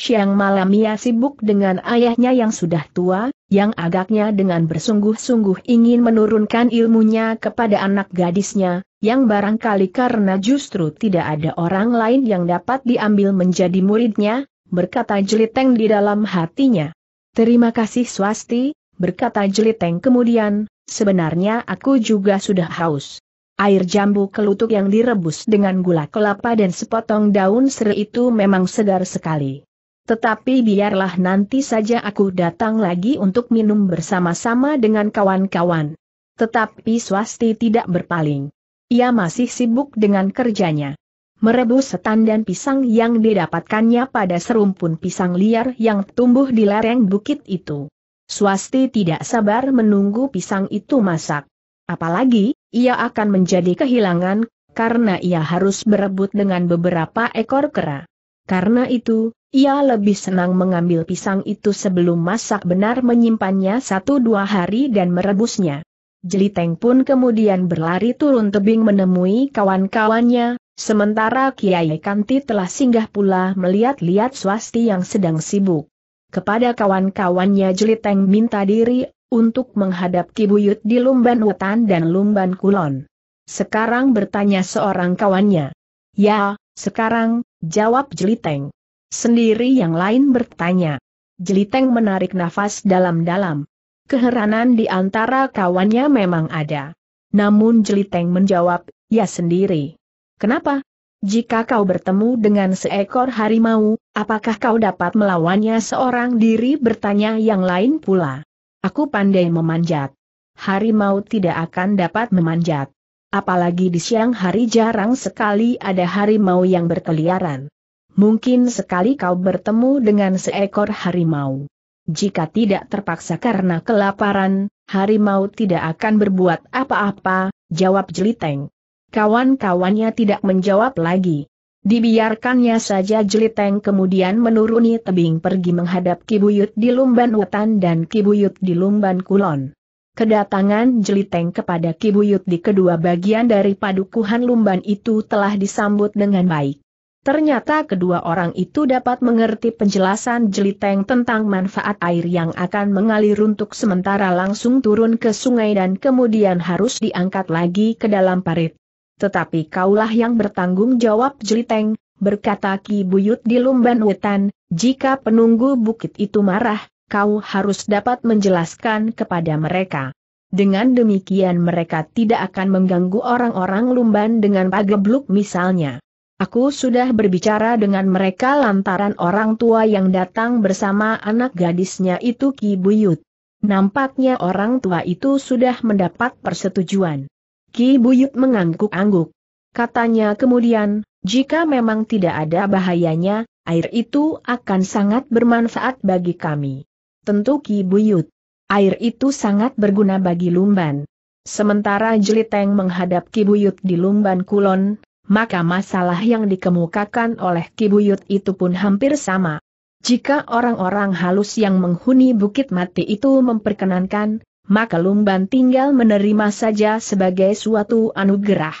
Siang malam ia sibuk dengan ayahnya yang sudah tua, yang agaknya dengan bersungguh-sungguh ingin menurunkan ilmunya kepada anak gadisnya, yang barangkali karena justru tidak ada orang lain yang dapat diambil menjadi muridnya, berkata Jeliteng di dalam hatinya. Terima kasih swasti, berkata Jeliteng kemudian, sebenarnya aku juga sudah haus. Air jambu kelutuk yang direbus dengan gula kelapa dan sepotong daun seri itu memang segar sekali. Tetapi biarlah nanti saja aku datang lagi untuk minum bersama-sama dengan kawan-kawan. Tetapi swasti tidak berpaling. Ia masih sibuk dengan kerjanya. Merebus setan dan pisang yang didapatkannya pada serumpun pisang liar yang tumbuh di lereng bukit itu. Swasti tidak sabar menunggu pisang itu masak. Apalagi, ia akan menjadi kehilangan, karena ia harus berebut dengan beberapa ekor kera. Karena itu, ia lebih senang mengambil pisang itu sebelum masak benar menyimpannya satu dua hari dan merebusnya. Jeliteng pun kemudian berlari turun tebing menemui kawan-kawannya, sementara Kiai Kanti telah singgah pula melihat-lihat swasti yang sedang sibuk. Kepada kawan-kawannya Jeliteng minta diri untuk menghadap Kibuyut di Lumban Wetan dan Lumban Kulon. Sekarang bertanya seorang kawannya. Ya, sekarang, jawab Jeliteng. Sendiri yang lain bertanya. Jeliteng menarik nafas dalam-dalam. Keheranan di antara kawannya memang ada. Namun Jeliteng menjawab, ya sendiri. Kenapa? Jika kau bertemu dengan seekor harimau, apakah kau dapat melawannya seorang diri bertanya yang lain pula. Aku pandai memanjat. Harimau tidak akan dapat memanjat. Apalagi di siang hari jarang sekali ada harimau yang berkeliaran mungkin sekali kau bertemu dengan seekor harimau. Jika tidak terpaksa karena kelaparan, harimau tidak akan berbuat apa-apa, jawab Jeliteng. Kawan-kawannya tidak menjawab lagi. Dibiarkannya saja Jeliteng kemudian menuruni tebing pergi menghadap Kibuyut di Lumban Wetan dan Kibuyut di Lumban Kulon. Kedatangan Jeliteng kepada Kibuyut di kedua bagian dari padukuhan Lumban itu telah disambut dengan baik. Ternyata kedua orang itu dapat mengerti penjelasan Jeliteng tentang manfaat air yang akan mengalir untuk sementara langsung turun ke sungai dan kemudian harus diangkat lagi ke dalam parit. Tetapi kaulah yang bertanggung jawab Jeliteng, berkata Ki Buyut di Lumban Wetan, jika penunggu bukit itu marah, kau harus dapat menjelaskan kepada mereka. Dengan demikian mereka tidak akan mengganggu orang-orang Lumban dengan pagebluk misalnya. Aku sudah berbicara dengan mereka lantaran orang tua yang datang bersama anak gadisnya itu Ki Buyut. Nampaknya orang tua itu sudah mendapat persetujuan. Ki Buyut mengangguk-angguk. Katanya kemudian, jika memang tidak ada bahayanya, air itu akan sangat bermanfaat bagi kami. Tentu Ki Buyut. Air itu sangat berguna bagi Lumban. Sementara Jeliteng menghadap Ki Buyut di Lumban Kulon, maka masalah yang dikemukakan oleh Kibuyut itu pun hampir sama. Jika orang-orang halus yang menghuni bukit mati itu memperkenankan, maka Lumban tinggal menerima saja sebagai suatu anugerah.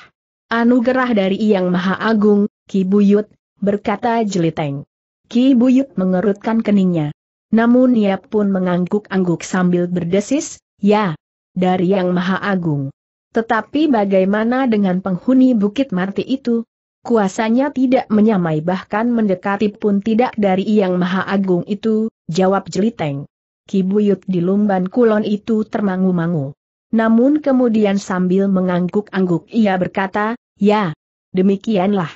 Anugerah dari Yang Maha Agung, Kibuyut, berkata Jeliteng. Kibuyut mengerutkan keningnya. Namun ia pun mengangguk-angguk sambil berdesis, ya, dari Yang Maha Agung. Tetapi bagaimana dengan penghuni Bukit Marti itu? Kuasanya tidak menyamai bahkan mendekati pun tidak dari yang maha agung itu, jawab Jeliteng. Kibuyut di Lumban Kulon itu termangu-mangu. Namun kemudian sambil mengangguk-angguk ia berkata, ya, demikianlah.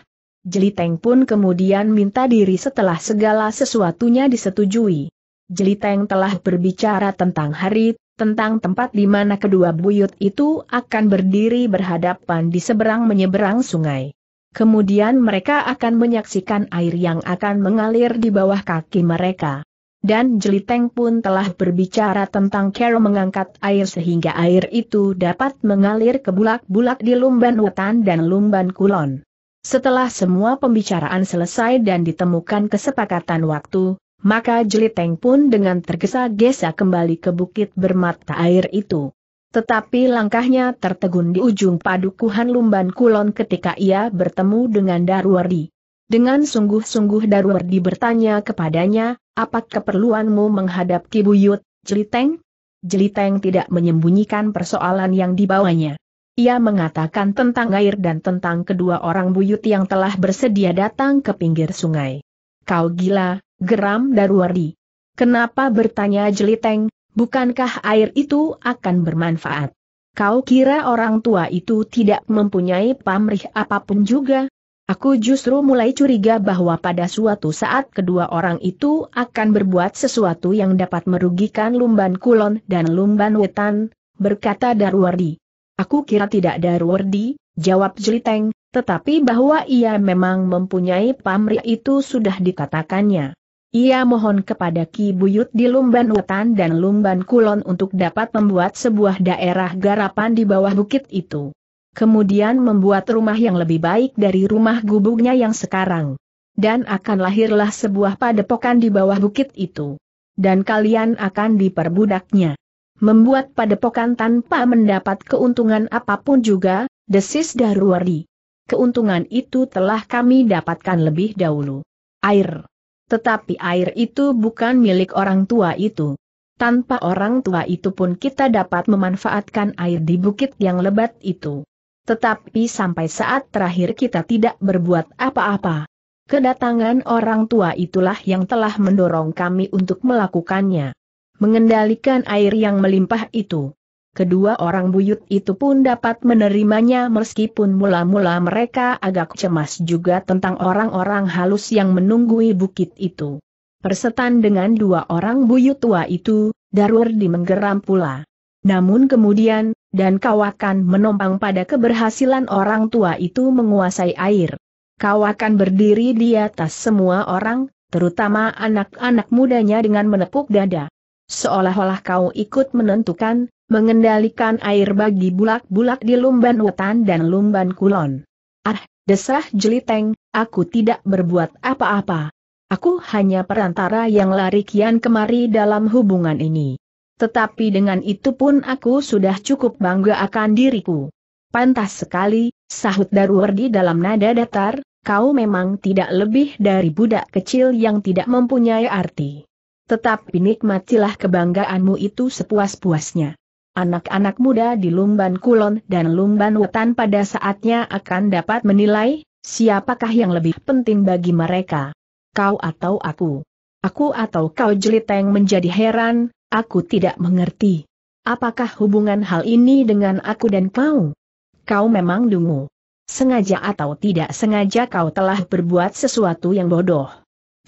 Jeliteng pun kemudian minta diri setelah segala sesuatunya disetujui. Jeliteng telah berbicara tentang hari tentang tempat di mana kedua buyut itu akan berdiri berhadapan di seberang menyeberang sungai. Kemudian mereka akan menyaksikan air yang akan mengalir di bawah kaki mereka. Dan Jeliteng pun telah berbicara tentang Kero mengangkat air sehingga air itu dapat mengalir ke bulak-bulak di Lumban Wetan dan Lumban Kulon. Setelah semua pembicaraan selesai dan ditemukan kesepakatan waktu, maka Jeliteng pun dengan tergesa-gesa kembali ke bukit bermata air itu. Tetapi langkahnya tertegun di ujung padukuhan Lumban Kulon ketika ia bertemu dengan Darwardi. Dengan sungguh-sungguh Darwardi bertanya kepadanya, apa keperluanmu menghadap Kibuyut, Jeliteng? Jeliteng tidak menyembunyikan persoalan yang dibawanya. Ia mengatakan tentang air dan tentang kedua orang buyut yang telah bersedia datang ke pinggir sungai. Kau gila, geram Darwardi. Kenapa bertanya Jeliteng, bukankah air itu akan bermanfaat? Kau kira orang tua itu tidak mempunyai pamrih apapun juga? Aku justru mulai curiga bahwa pada suatu saat kedua orang itu akan berbuat sesuatu yang dapat merugikan Lumban Kulon dan Lumban Wetan, berkata Darwardi. Aku kira tidak Darwardi, jawab Jeliteng, tetapi bahwa ia memang mempunyai pamrih itu sudah dikatakannya. Ia mohon kepada Ki Buyut di Lumban Wetan dan Lumban Kulon untuk dapat membuat sebuah daerah garapan di bawah bukit itu. Kemudian membuat rumah yang lebih baik dari rumah gubuknya yang sekarang. Dan akan lahirlah sebuah padepokan di bawah bukit itu. Dan kalian akan diperbudaknya. Membuat padepokan tanpa mendapat keuntungan apapun juga, desis Darwari. Keuntungan itu telah kami dapatkan lebih dahulu. Air. Tetapi air itu bukan milik orang tua itu. Tanpa orang tua itu pun kita dapat memanfaatkan air di bukit yang lebat itu. Tetapi sampai saat terakhir kita tidak berbuat apa-apa. Kedatangan orang tua itulah yang telah mendorong kami untuk melakukannya. Mengendalikan air yang melimpah itu. Kedua orang buyut itu pun dapat menerimanya meskipun mula-mula mereka agak cemas juga tentang orang-orang halus yang menunggui bukit itu. Persetan dengan dua orang buyut tua itu, Darwardi menggeram pula. Namun kemudian, dan kawakan menompang pada keberhasilan orang tua itu menguasai air. Kawakan berdiri di atas semua orang, terutama anak-anak mudanya dengan menepuk dada. Seolah-olah kau ikut menentukan, mengendalikan air bagi bulak-bulak di Lumban Wetan dan Lumban Kulon. Ah, desah jeliteng, aku tidak berbuat apa-apa. Aku hanya perantara yang lari kian kemari dalam hubungan ini. Tetapi dengan itu pun aku sudah cukup bangga akan diriku. Pantas sekali, sahut Darwardi dalam nada datar, kau memang tidak lebih dari budak kecil yang tidak mempunyai arti tetapi nikmatilah kebanggaanmu itu sepuas-puasnya anak-anak muda di Lumban Kulon dan Lumban Wetan pada saatnya akan dapat menilai, siapakah yang lebih penting bagi mereka. Kau atau aku? Aku atau kau jeliteng menjadi heran, aku tidak mengerti. Apakah hubungan hal ini dengan aku dan kau? Kau memang dungu. Sengaja atau tidak sengaja kau telah berbuat sesuatu yang bodoh.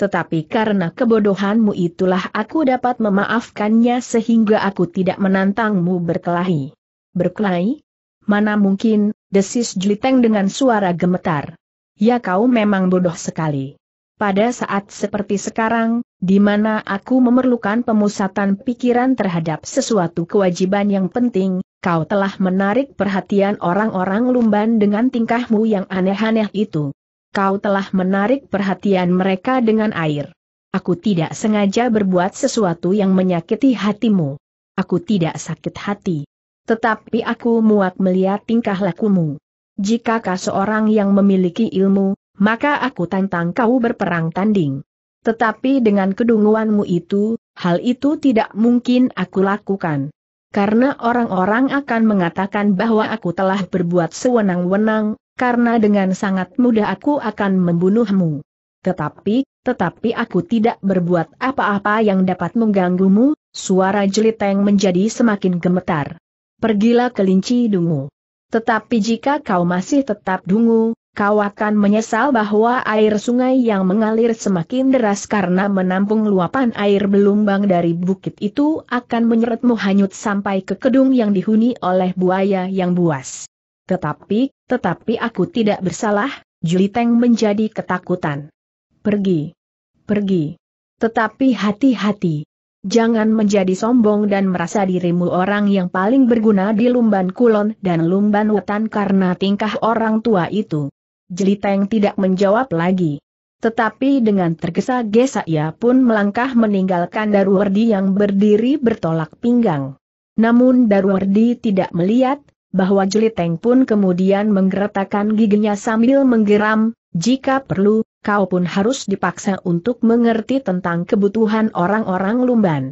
Tetapi karena kebodohanmu itulah aku dapat memaafkannya sehingga aku tidak menantangmu berkelahi. Berkelahi? Mana mungkin, desis Jliteng dengan suara gemetar. Ya kau memang bodoh sekali. Pada saat seperti sekarang, di mana aku memerlukan pemusatan pikiran terhadap sesuatu kewajiban yang penting, kau telah menarik perhatian orang-orang lumban dengan tingkahmu yang aneh-aneh itu kau telah menarik perhatian mereka dengan air. Aku tidak sengaja berbuat sesuatu yang menyakiti hatimu. Aku tidak sakit hati. Tetapi aku muak melihat tingkah lakumu. Jika kau seorang yang memiliki ilmu, maka aku tantang kau berperang tanding. Tetapi dengan kedunguanmu itu, hal itu tidak mungkin aku lakukan. Karena orang-orang akan mengatakan bahwa aku telah berbuat sewenang-wenang, karena dengan sangat mudah aku akan membunuhmu. Tetapi, tetapi aku tidak berbuat apa-apa yang dapat mengganggumu, suara jeliteng menjadi semakin gemetar. Pergilah ke linci dungu. Tetapi jika kau masih tetap dungu, kau akan menyesal bahwa air sungai yang mengalir semakin deras karena menampung luapan air belumbang dari bukit itu akan menyeretmu hanyut sampai ke kedung yang dihuni oleh buaya yang buas. Tetapi, tetapi aku tidak bersalah, Juliteng menjadi ketakutan. Pergi. Pergi. Tetapi hati-hati. Jangan menjadi sombong dan merasa dirimu orang yang paling berguna di Lumban Kulon dan Lumban Wetan karena tingkah orang tua itu. Jeliteng tidak menjawab lagi. Tetapi dengan tergesa-gesa ia pun melangkah meninggalkan Darwardi yang berdiri bertolak pinggang. Namun Darwardi tidak melihat, bahwa Jeliteng pun kemudian menggeretakkan giginya sambil menggeram, jika perlu, kau pun harus dipaksa untuk mengerti tentang kebutuhan orang-orang lumban.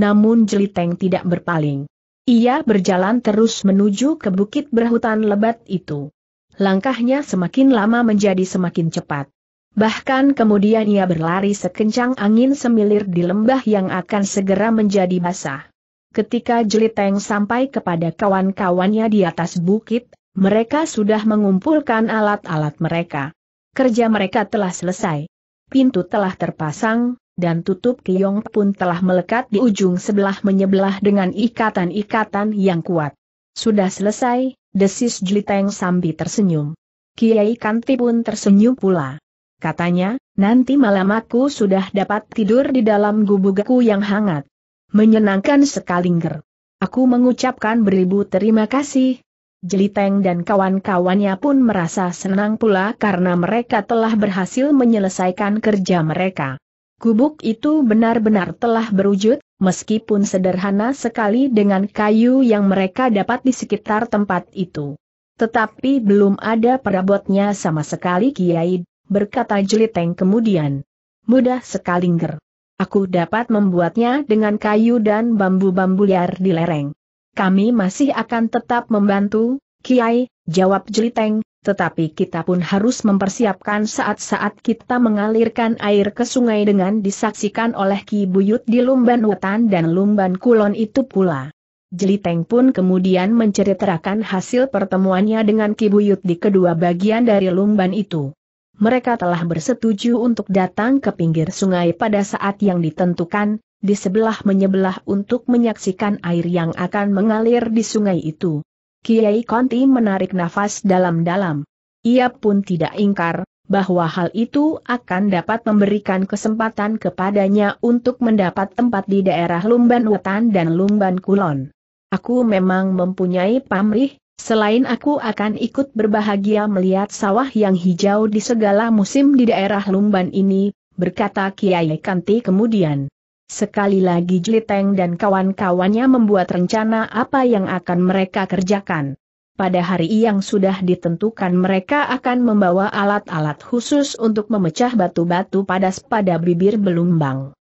Namun Jeliteng tidak berpaling. Ia berjalan terus menuju ke bukit berhutan lebat itu. Langkahnya semakin lama menjadi semakin cepat. Bahkan kemudian ia berlari sekencang angin semilir di lembah yang akan segera menjadi basah. Ketika Jeliteng sampai kepada kawan-kawannya di atas bukit, mereka sudah mengumpulkan alat-alat mereka. Kerja mereka telah selesai. Pintu telah terpasang, dan tutup kiong pun telah melekat di ujung sebelah menyebelah dengan ikatan-ikatan yang kuat. Sudah selesai, desis Jeliteng sambil tersenyum. Kiai Kanti pun tersenyum pula. Katanya, nanti malam aku sudah dapat tidur di dalam gubugku yang hangat. Menyenangkan sekali Nger. Aku mengucapkan beribu terima kasih. Jeliteng dan kawan-kawannya pun merasa senang pula karena mereka telah berhasil menyelesaikan kerja mereka. Kubuk itu benar-benar telah berwujud, meskipun sederhana sekali dengan kayu yang mereka dapat di sekitar tempat itu. Tetapi belum ada perabotnya sama sekali Kiai, berkata Jeliteng kemudian. Mudah sekali Nger. Aku dapat membuatnya dengan kayu dan bambu-bambu liar di lereng. Kami masih akan tetap membantu, Kiai, jawab Jeliteng, tetapi kita pun harus mempersiapkan saat-saat kita mengalirkan air ke sungai dengan disaksikan oleh Ki Buyut di Lumban Wetan dan Lumban Kulon itu pula. Jeliteng pun kemudian menceritakan hasil pertemuannya dengan Ki Buyut di kedua bagian dari Lumban itu mereka telah bersetuju untuk datang ke pinggir sungai pada saat yang ditentukan, di sebelah menyebelah untuk menyaksikan air yang akan mengalir di sungai itu. Kiai Konti menarik nafas dalam-dalam. Ia pun tidak ingkar, bahwa hal itu akan dapat memberikan kesempatan kepadanya untuk mendapat tempat di daerah Lumban Wetan dan Lumban Kulon. Aku memang mempunyai pamrih, Selain aku akan ikut berbahagia melihat sawah yang hijau di segala musim di daerah Lumban ini, berkata Kiai Kanti kemudian. Sekali lagi Jliteng dan kawan-kawannya membuat rencana apa yang akan mereka kerjakan. Pada hari yang sudah ditentukan mereka akan membawa alat-alat khusus untuk memecah batu-batu padas pada bibir belumbang.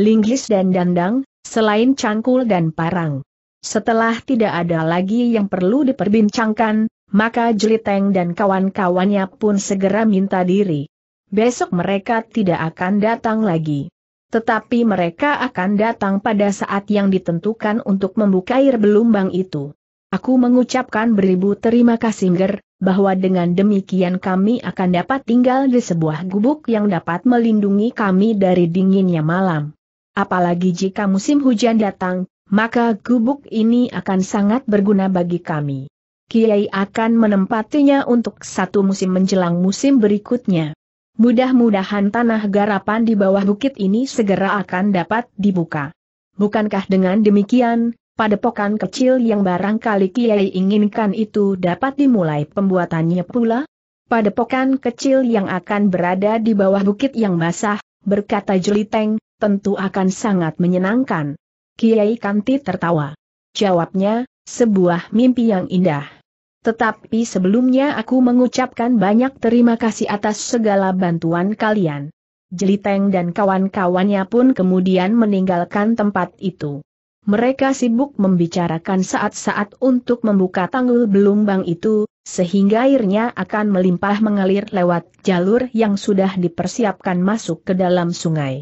Linggis dan dandang, selain cangkul dan parang. Setelah tidak ada lagi yang perlu diperbincangkan, maka Jeliteng dan kawan-kawannya pun segera minta diri. Besok mereka tidak akan datang lagi. Tetapi mereka akan datang pada saat yang ditentukan untuk membuka air belumbang itu. Aku mengucapkan beribu terima kasih Ger, bahwa dengan demikian kami akan dapat tinggal di sebuah gubuk yang dapat melindungi kami dari dinginnya malam. Apalagi jika musim hujan datang, maka gubuk ini akan sangat berguna bagi kami. Kiai akan menempatinya untuk satu musim menjelang musim berikutnya. Mudah-mudahan tanah garapan di bawah bukit ini segera akan dapat dibuka. Bukankah dengan demikian, padepokan kecil yang barangkali Kiai inginkan itu dapat dimulai pembuatannya pula? Padepokan kecil yang akan berada di bawah bukit yang basah, berkata Jeliteng, tentu akan sangat menyenangkan. Kiai Kanti tertawa. Jawabnya, sebuah mimpi yang indah. Tetapi sebelumnya aku mengucapkan banyak terima kasih atas segala bantuan kalian. Jeliteng dan kawan-kawannya pun kemudian meninggalkan tempat itu. Mereka sibuk membicarakan saat-saat untuk membuka tanggul belumbang itu, sehingga airnya akan melimpah mengalir lewat jalur yang sudah dipersiapkan masuk ke dalam sungai.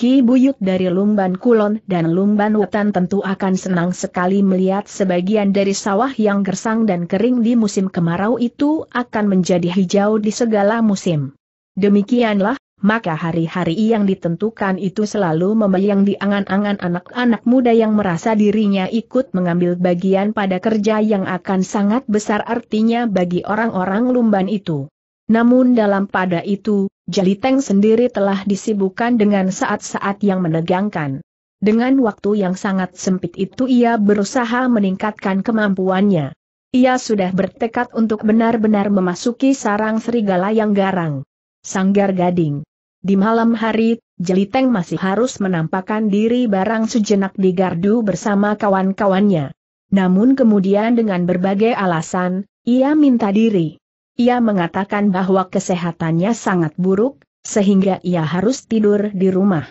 Ki Buyut dari Lumban Kulon dan Lumban Wetan tentu akan senang sekali melihat sebagian dari sawah yang gersang dan kering di musim kemarau itu akan menjadi hijau di segala musim. Demikianlah, maka hari-hari yang ditentukan itu selalu membayang di angan-angan anak-anak muda yang merasa dirinya ikut mengambil bagian pada kerja yang akan sangat besar artinya bagi orang-orang lumban itu. Namun dalam pada itu, Jaliteng sendiri telah disibukkan dengan saat-saat yang menegangkan. Dengan waktu yang sangat sempit itu ia berusaha meningkatkan kemampuannya. Ia sudah bertekad untuk benar-benar memasuki sarang serigala yang garang. Sanggar Gading. Di malam hari, Jeliteng masih harus menampakkan diri barang sejenak di gardu bersama kawan-kawannya. Namun kemudian dengan berbagai alasan, ia minta diri. Ia mengatakan bahwa kesehatannya sangat buruk, sehingga ia harus tidur di rumah.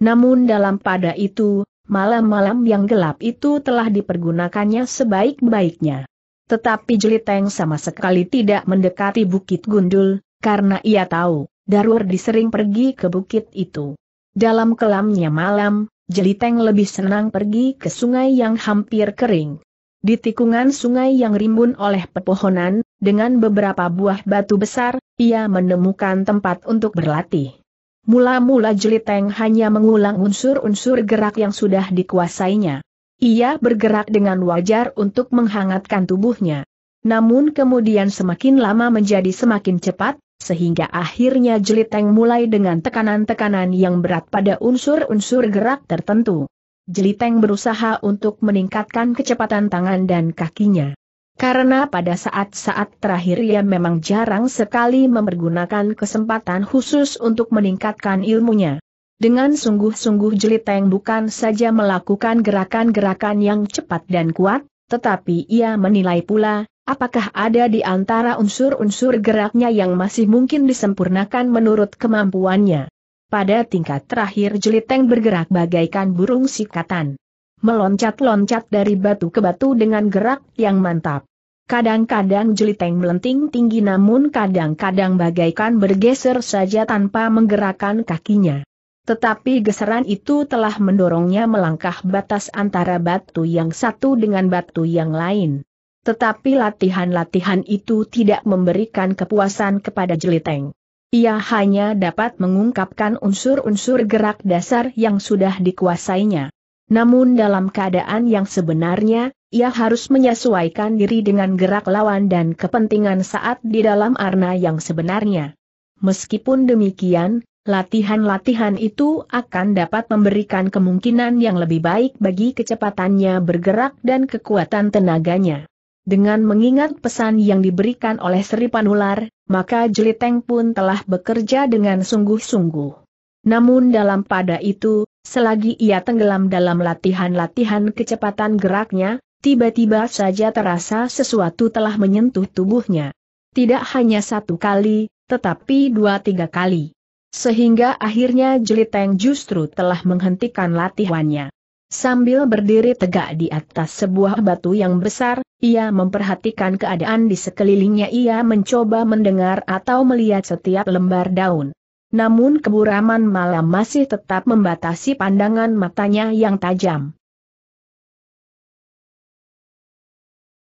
Namun dalam pada itu, malam-malam yang gelap itu telah dipergunakannya sebaik-baiknya. Tetapi Jeliteng sama sekali tidak mendekati Bukit Gundul, karena ia tahu, Darur disering pergi ke bukit itu. Dalam kelamnya malam, Jeliteng lebih senang pergi ke sungai yang hampir kering. Di tikungan sungai yang rimbun oleh pepohonan, dengan beberapa buah batu besar, ia menemukan tempat untuk berlatih. Mula-mula Jeliteng hanya mengulang unsur-unsur gerak yang sudah dikuasainya. Ia bergerak dengan wajar untuk menghangatkan tubuhnya. Namun kemudian semakin lama menjadi semakin cepat, sehingga akhirnya Jeliteng mulai dengan tekanan-tekanan yang berat pada unsur-unsur gerak tertentu. Jeliteng berusaha untuk meningkatkan kecepatan tangan dan kakinya. Karena pada saat-saat terakhir ia memang jarang sekali mempergunakan kesempatan khusus untuk meningkatkan ilmunya. Dengan sungguh-sungguh Jeliteng bukan saja melakukan gerakan-gerakan yang cepat dan kuat, tetapi ia menilai pula, apakah ada di antara unsur-unsur geraknya yang masih mungkin disempurnakan menurut kemampuannya. Pada tingkat terakhir Jeliteng bergerak bagaikan burung sikatan meloncat-loncat dari batu ke batu dengan gerak yang mantap. Kadang-kadang jeliteng melenting tinggi namun kadang-kadang bagaikan bergeser saja tanpa menggerakkan kakinya. Tetapi geseran itu telah mendorongnya melangkah batas antara batu yang satu dengan batu yang lain. Tetapi latihan-latihan itu tidak memberikan kepuasan kepada jeliteng. Ia hanya dapat mengungkapkan unsur-unsur gerak dasar yang sudah dikuasainya. Namun dalam keadaan yang sebenarnya, ia harus menyesuaikan diri dengan gerak lawan dan kepentingan saat di dalam arena yang sebenarnya. Meskipun demikian, latihan-latihan itu akan dapat memberikan kemungkinan yang lebih baik bagi kecepatannya bergerak dan kekuatan tenaganya. Dengan mengingat pesan yang diberikan oleh Sri Panular, maka Jeliteng pun telah bekerja dengan sungguh-sungguh. Namun dalam pada itu, selagi ia tenggelam dalam latihan-latihan kecepatan geraknya, tiba-tiba saja terasa sesuatu telah menyentuh tubuhnya. Tidak hanya satu kali, tetapi dua-tiga kali. Sehingga akhirnya Jeliteng justru telah menghentikan latihannya. Sambil berdiri tegak di atas sebuah batu yang besar, ia memperhatikan keadaan di sekelilingnya ia mencoba mendengar atau melihat setiap lembar daun. Namun keburaman malam masih tetap membatasi pandangan matanya yang tajam.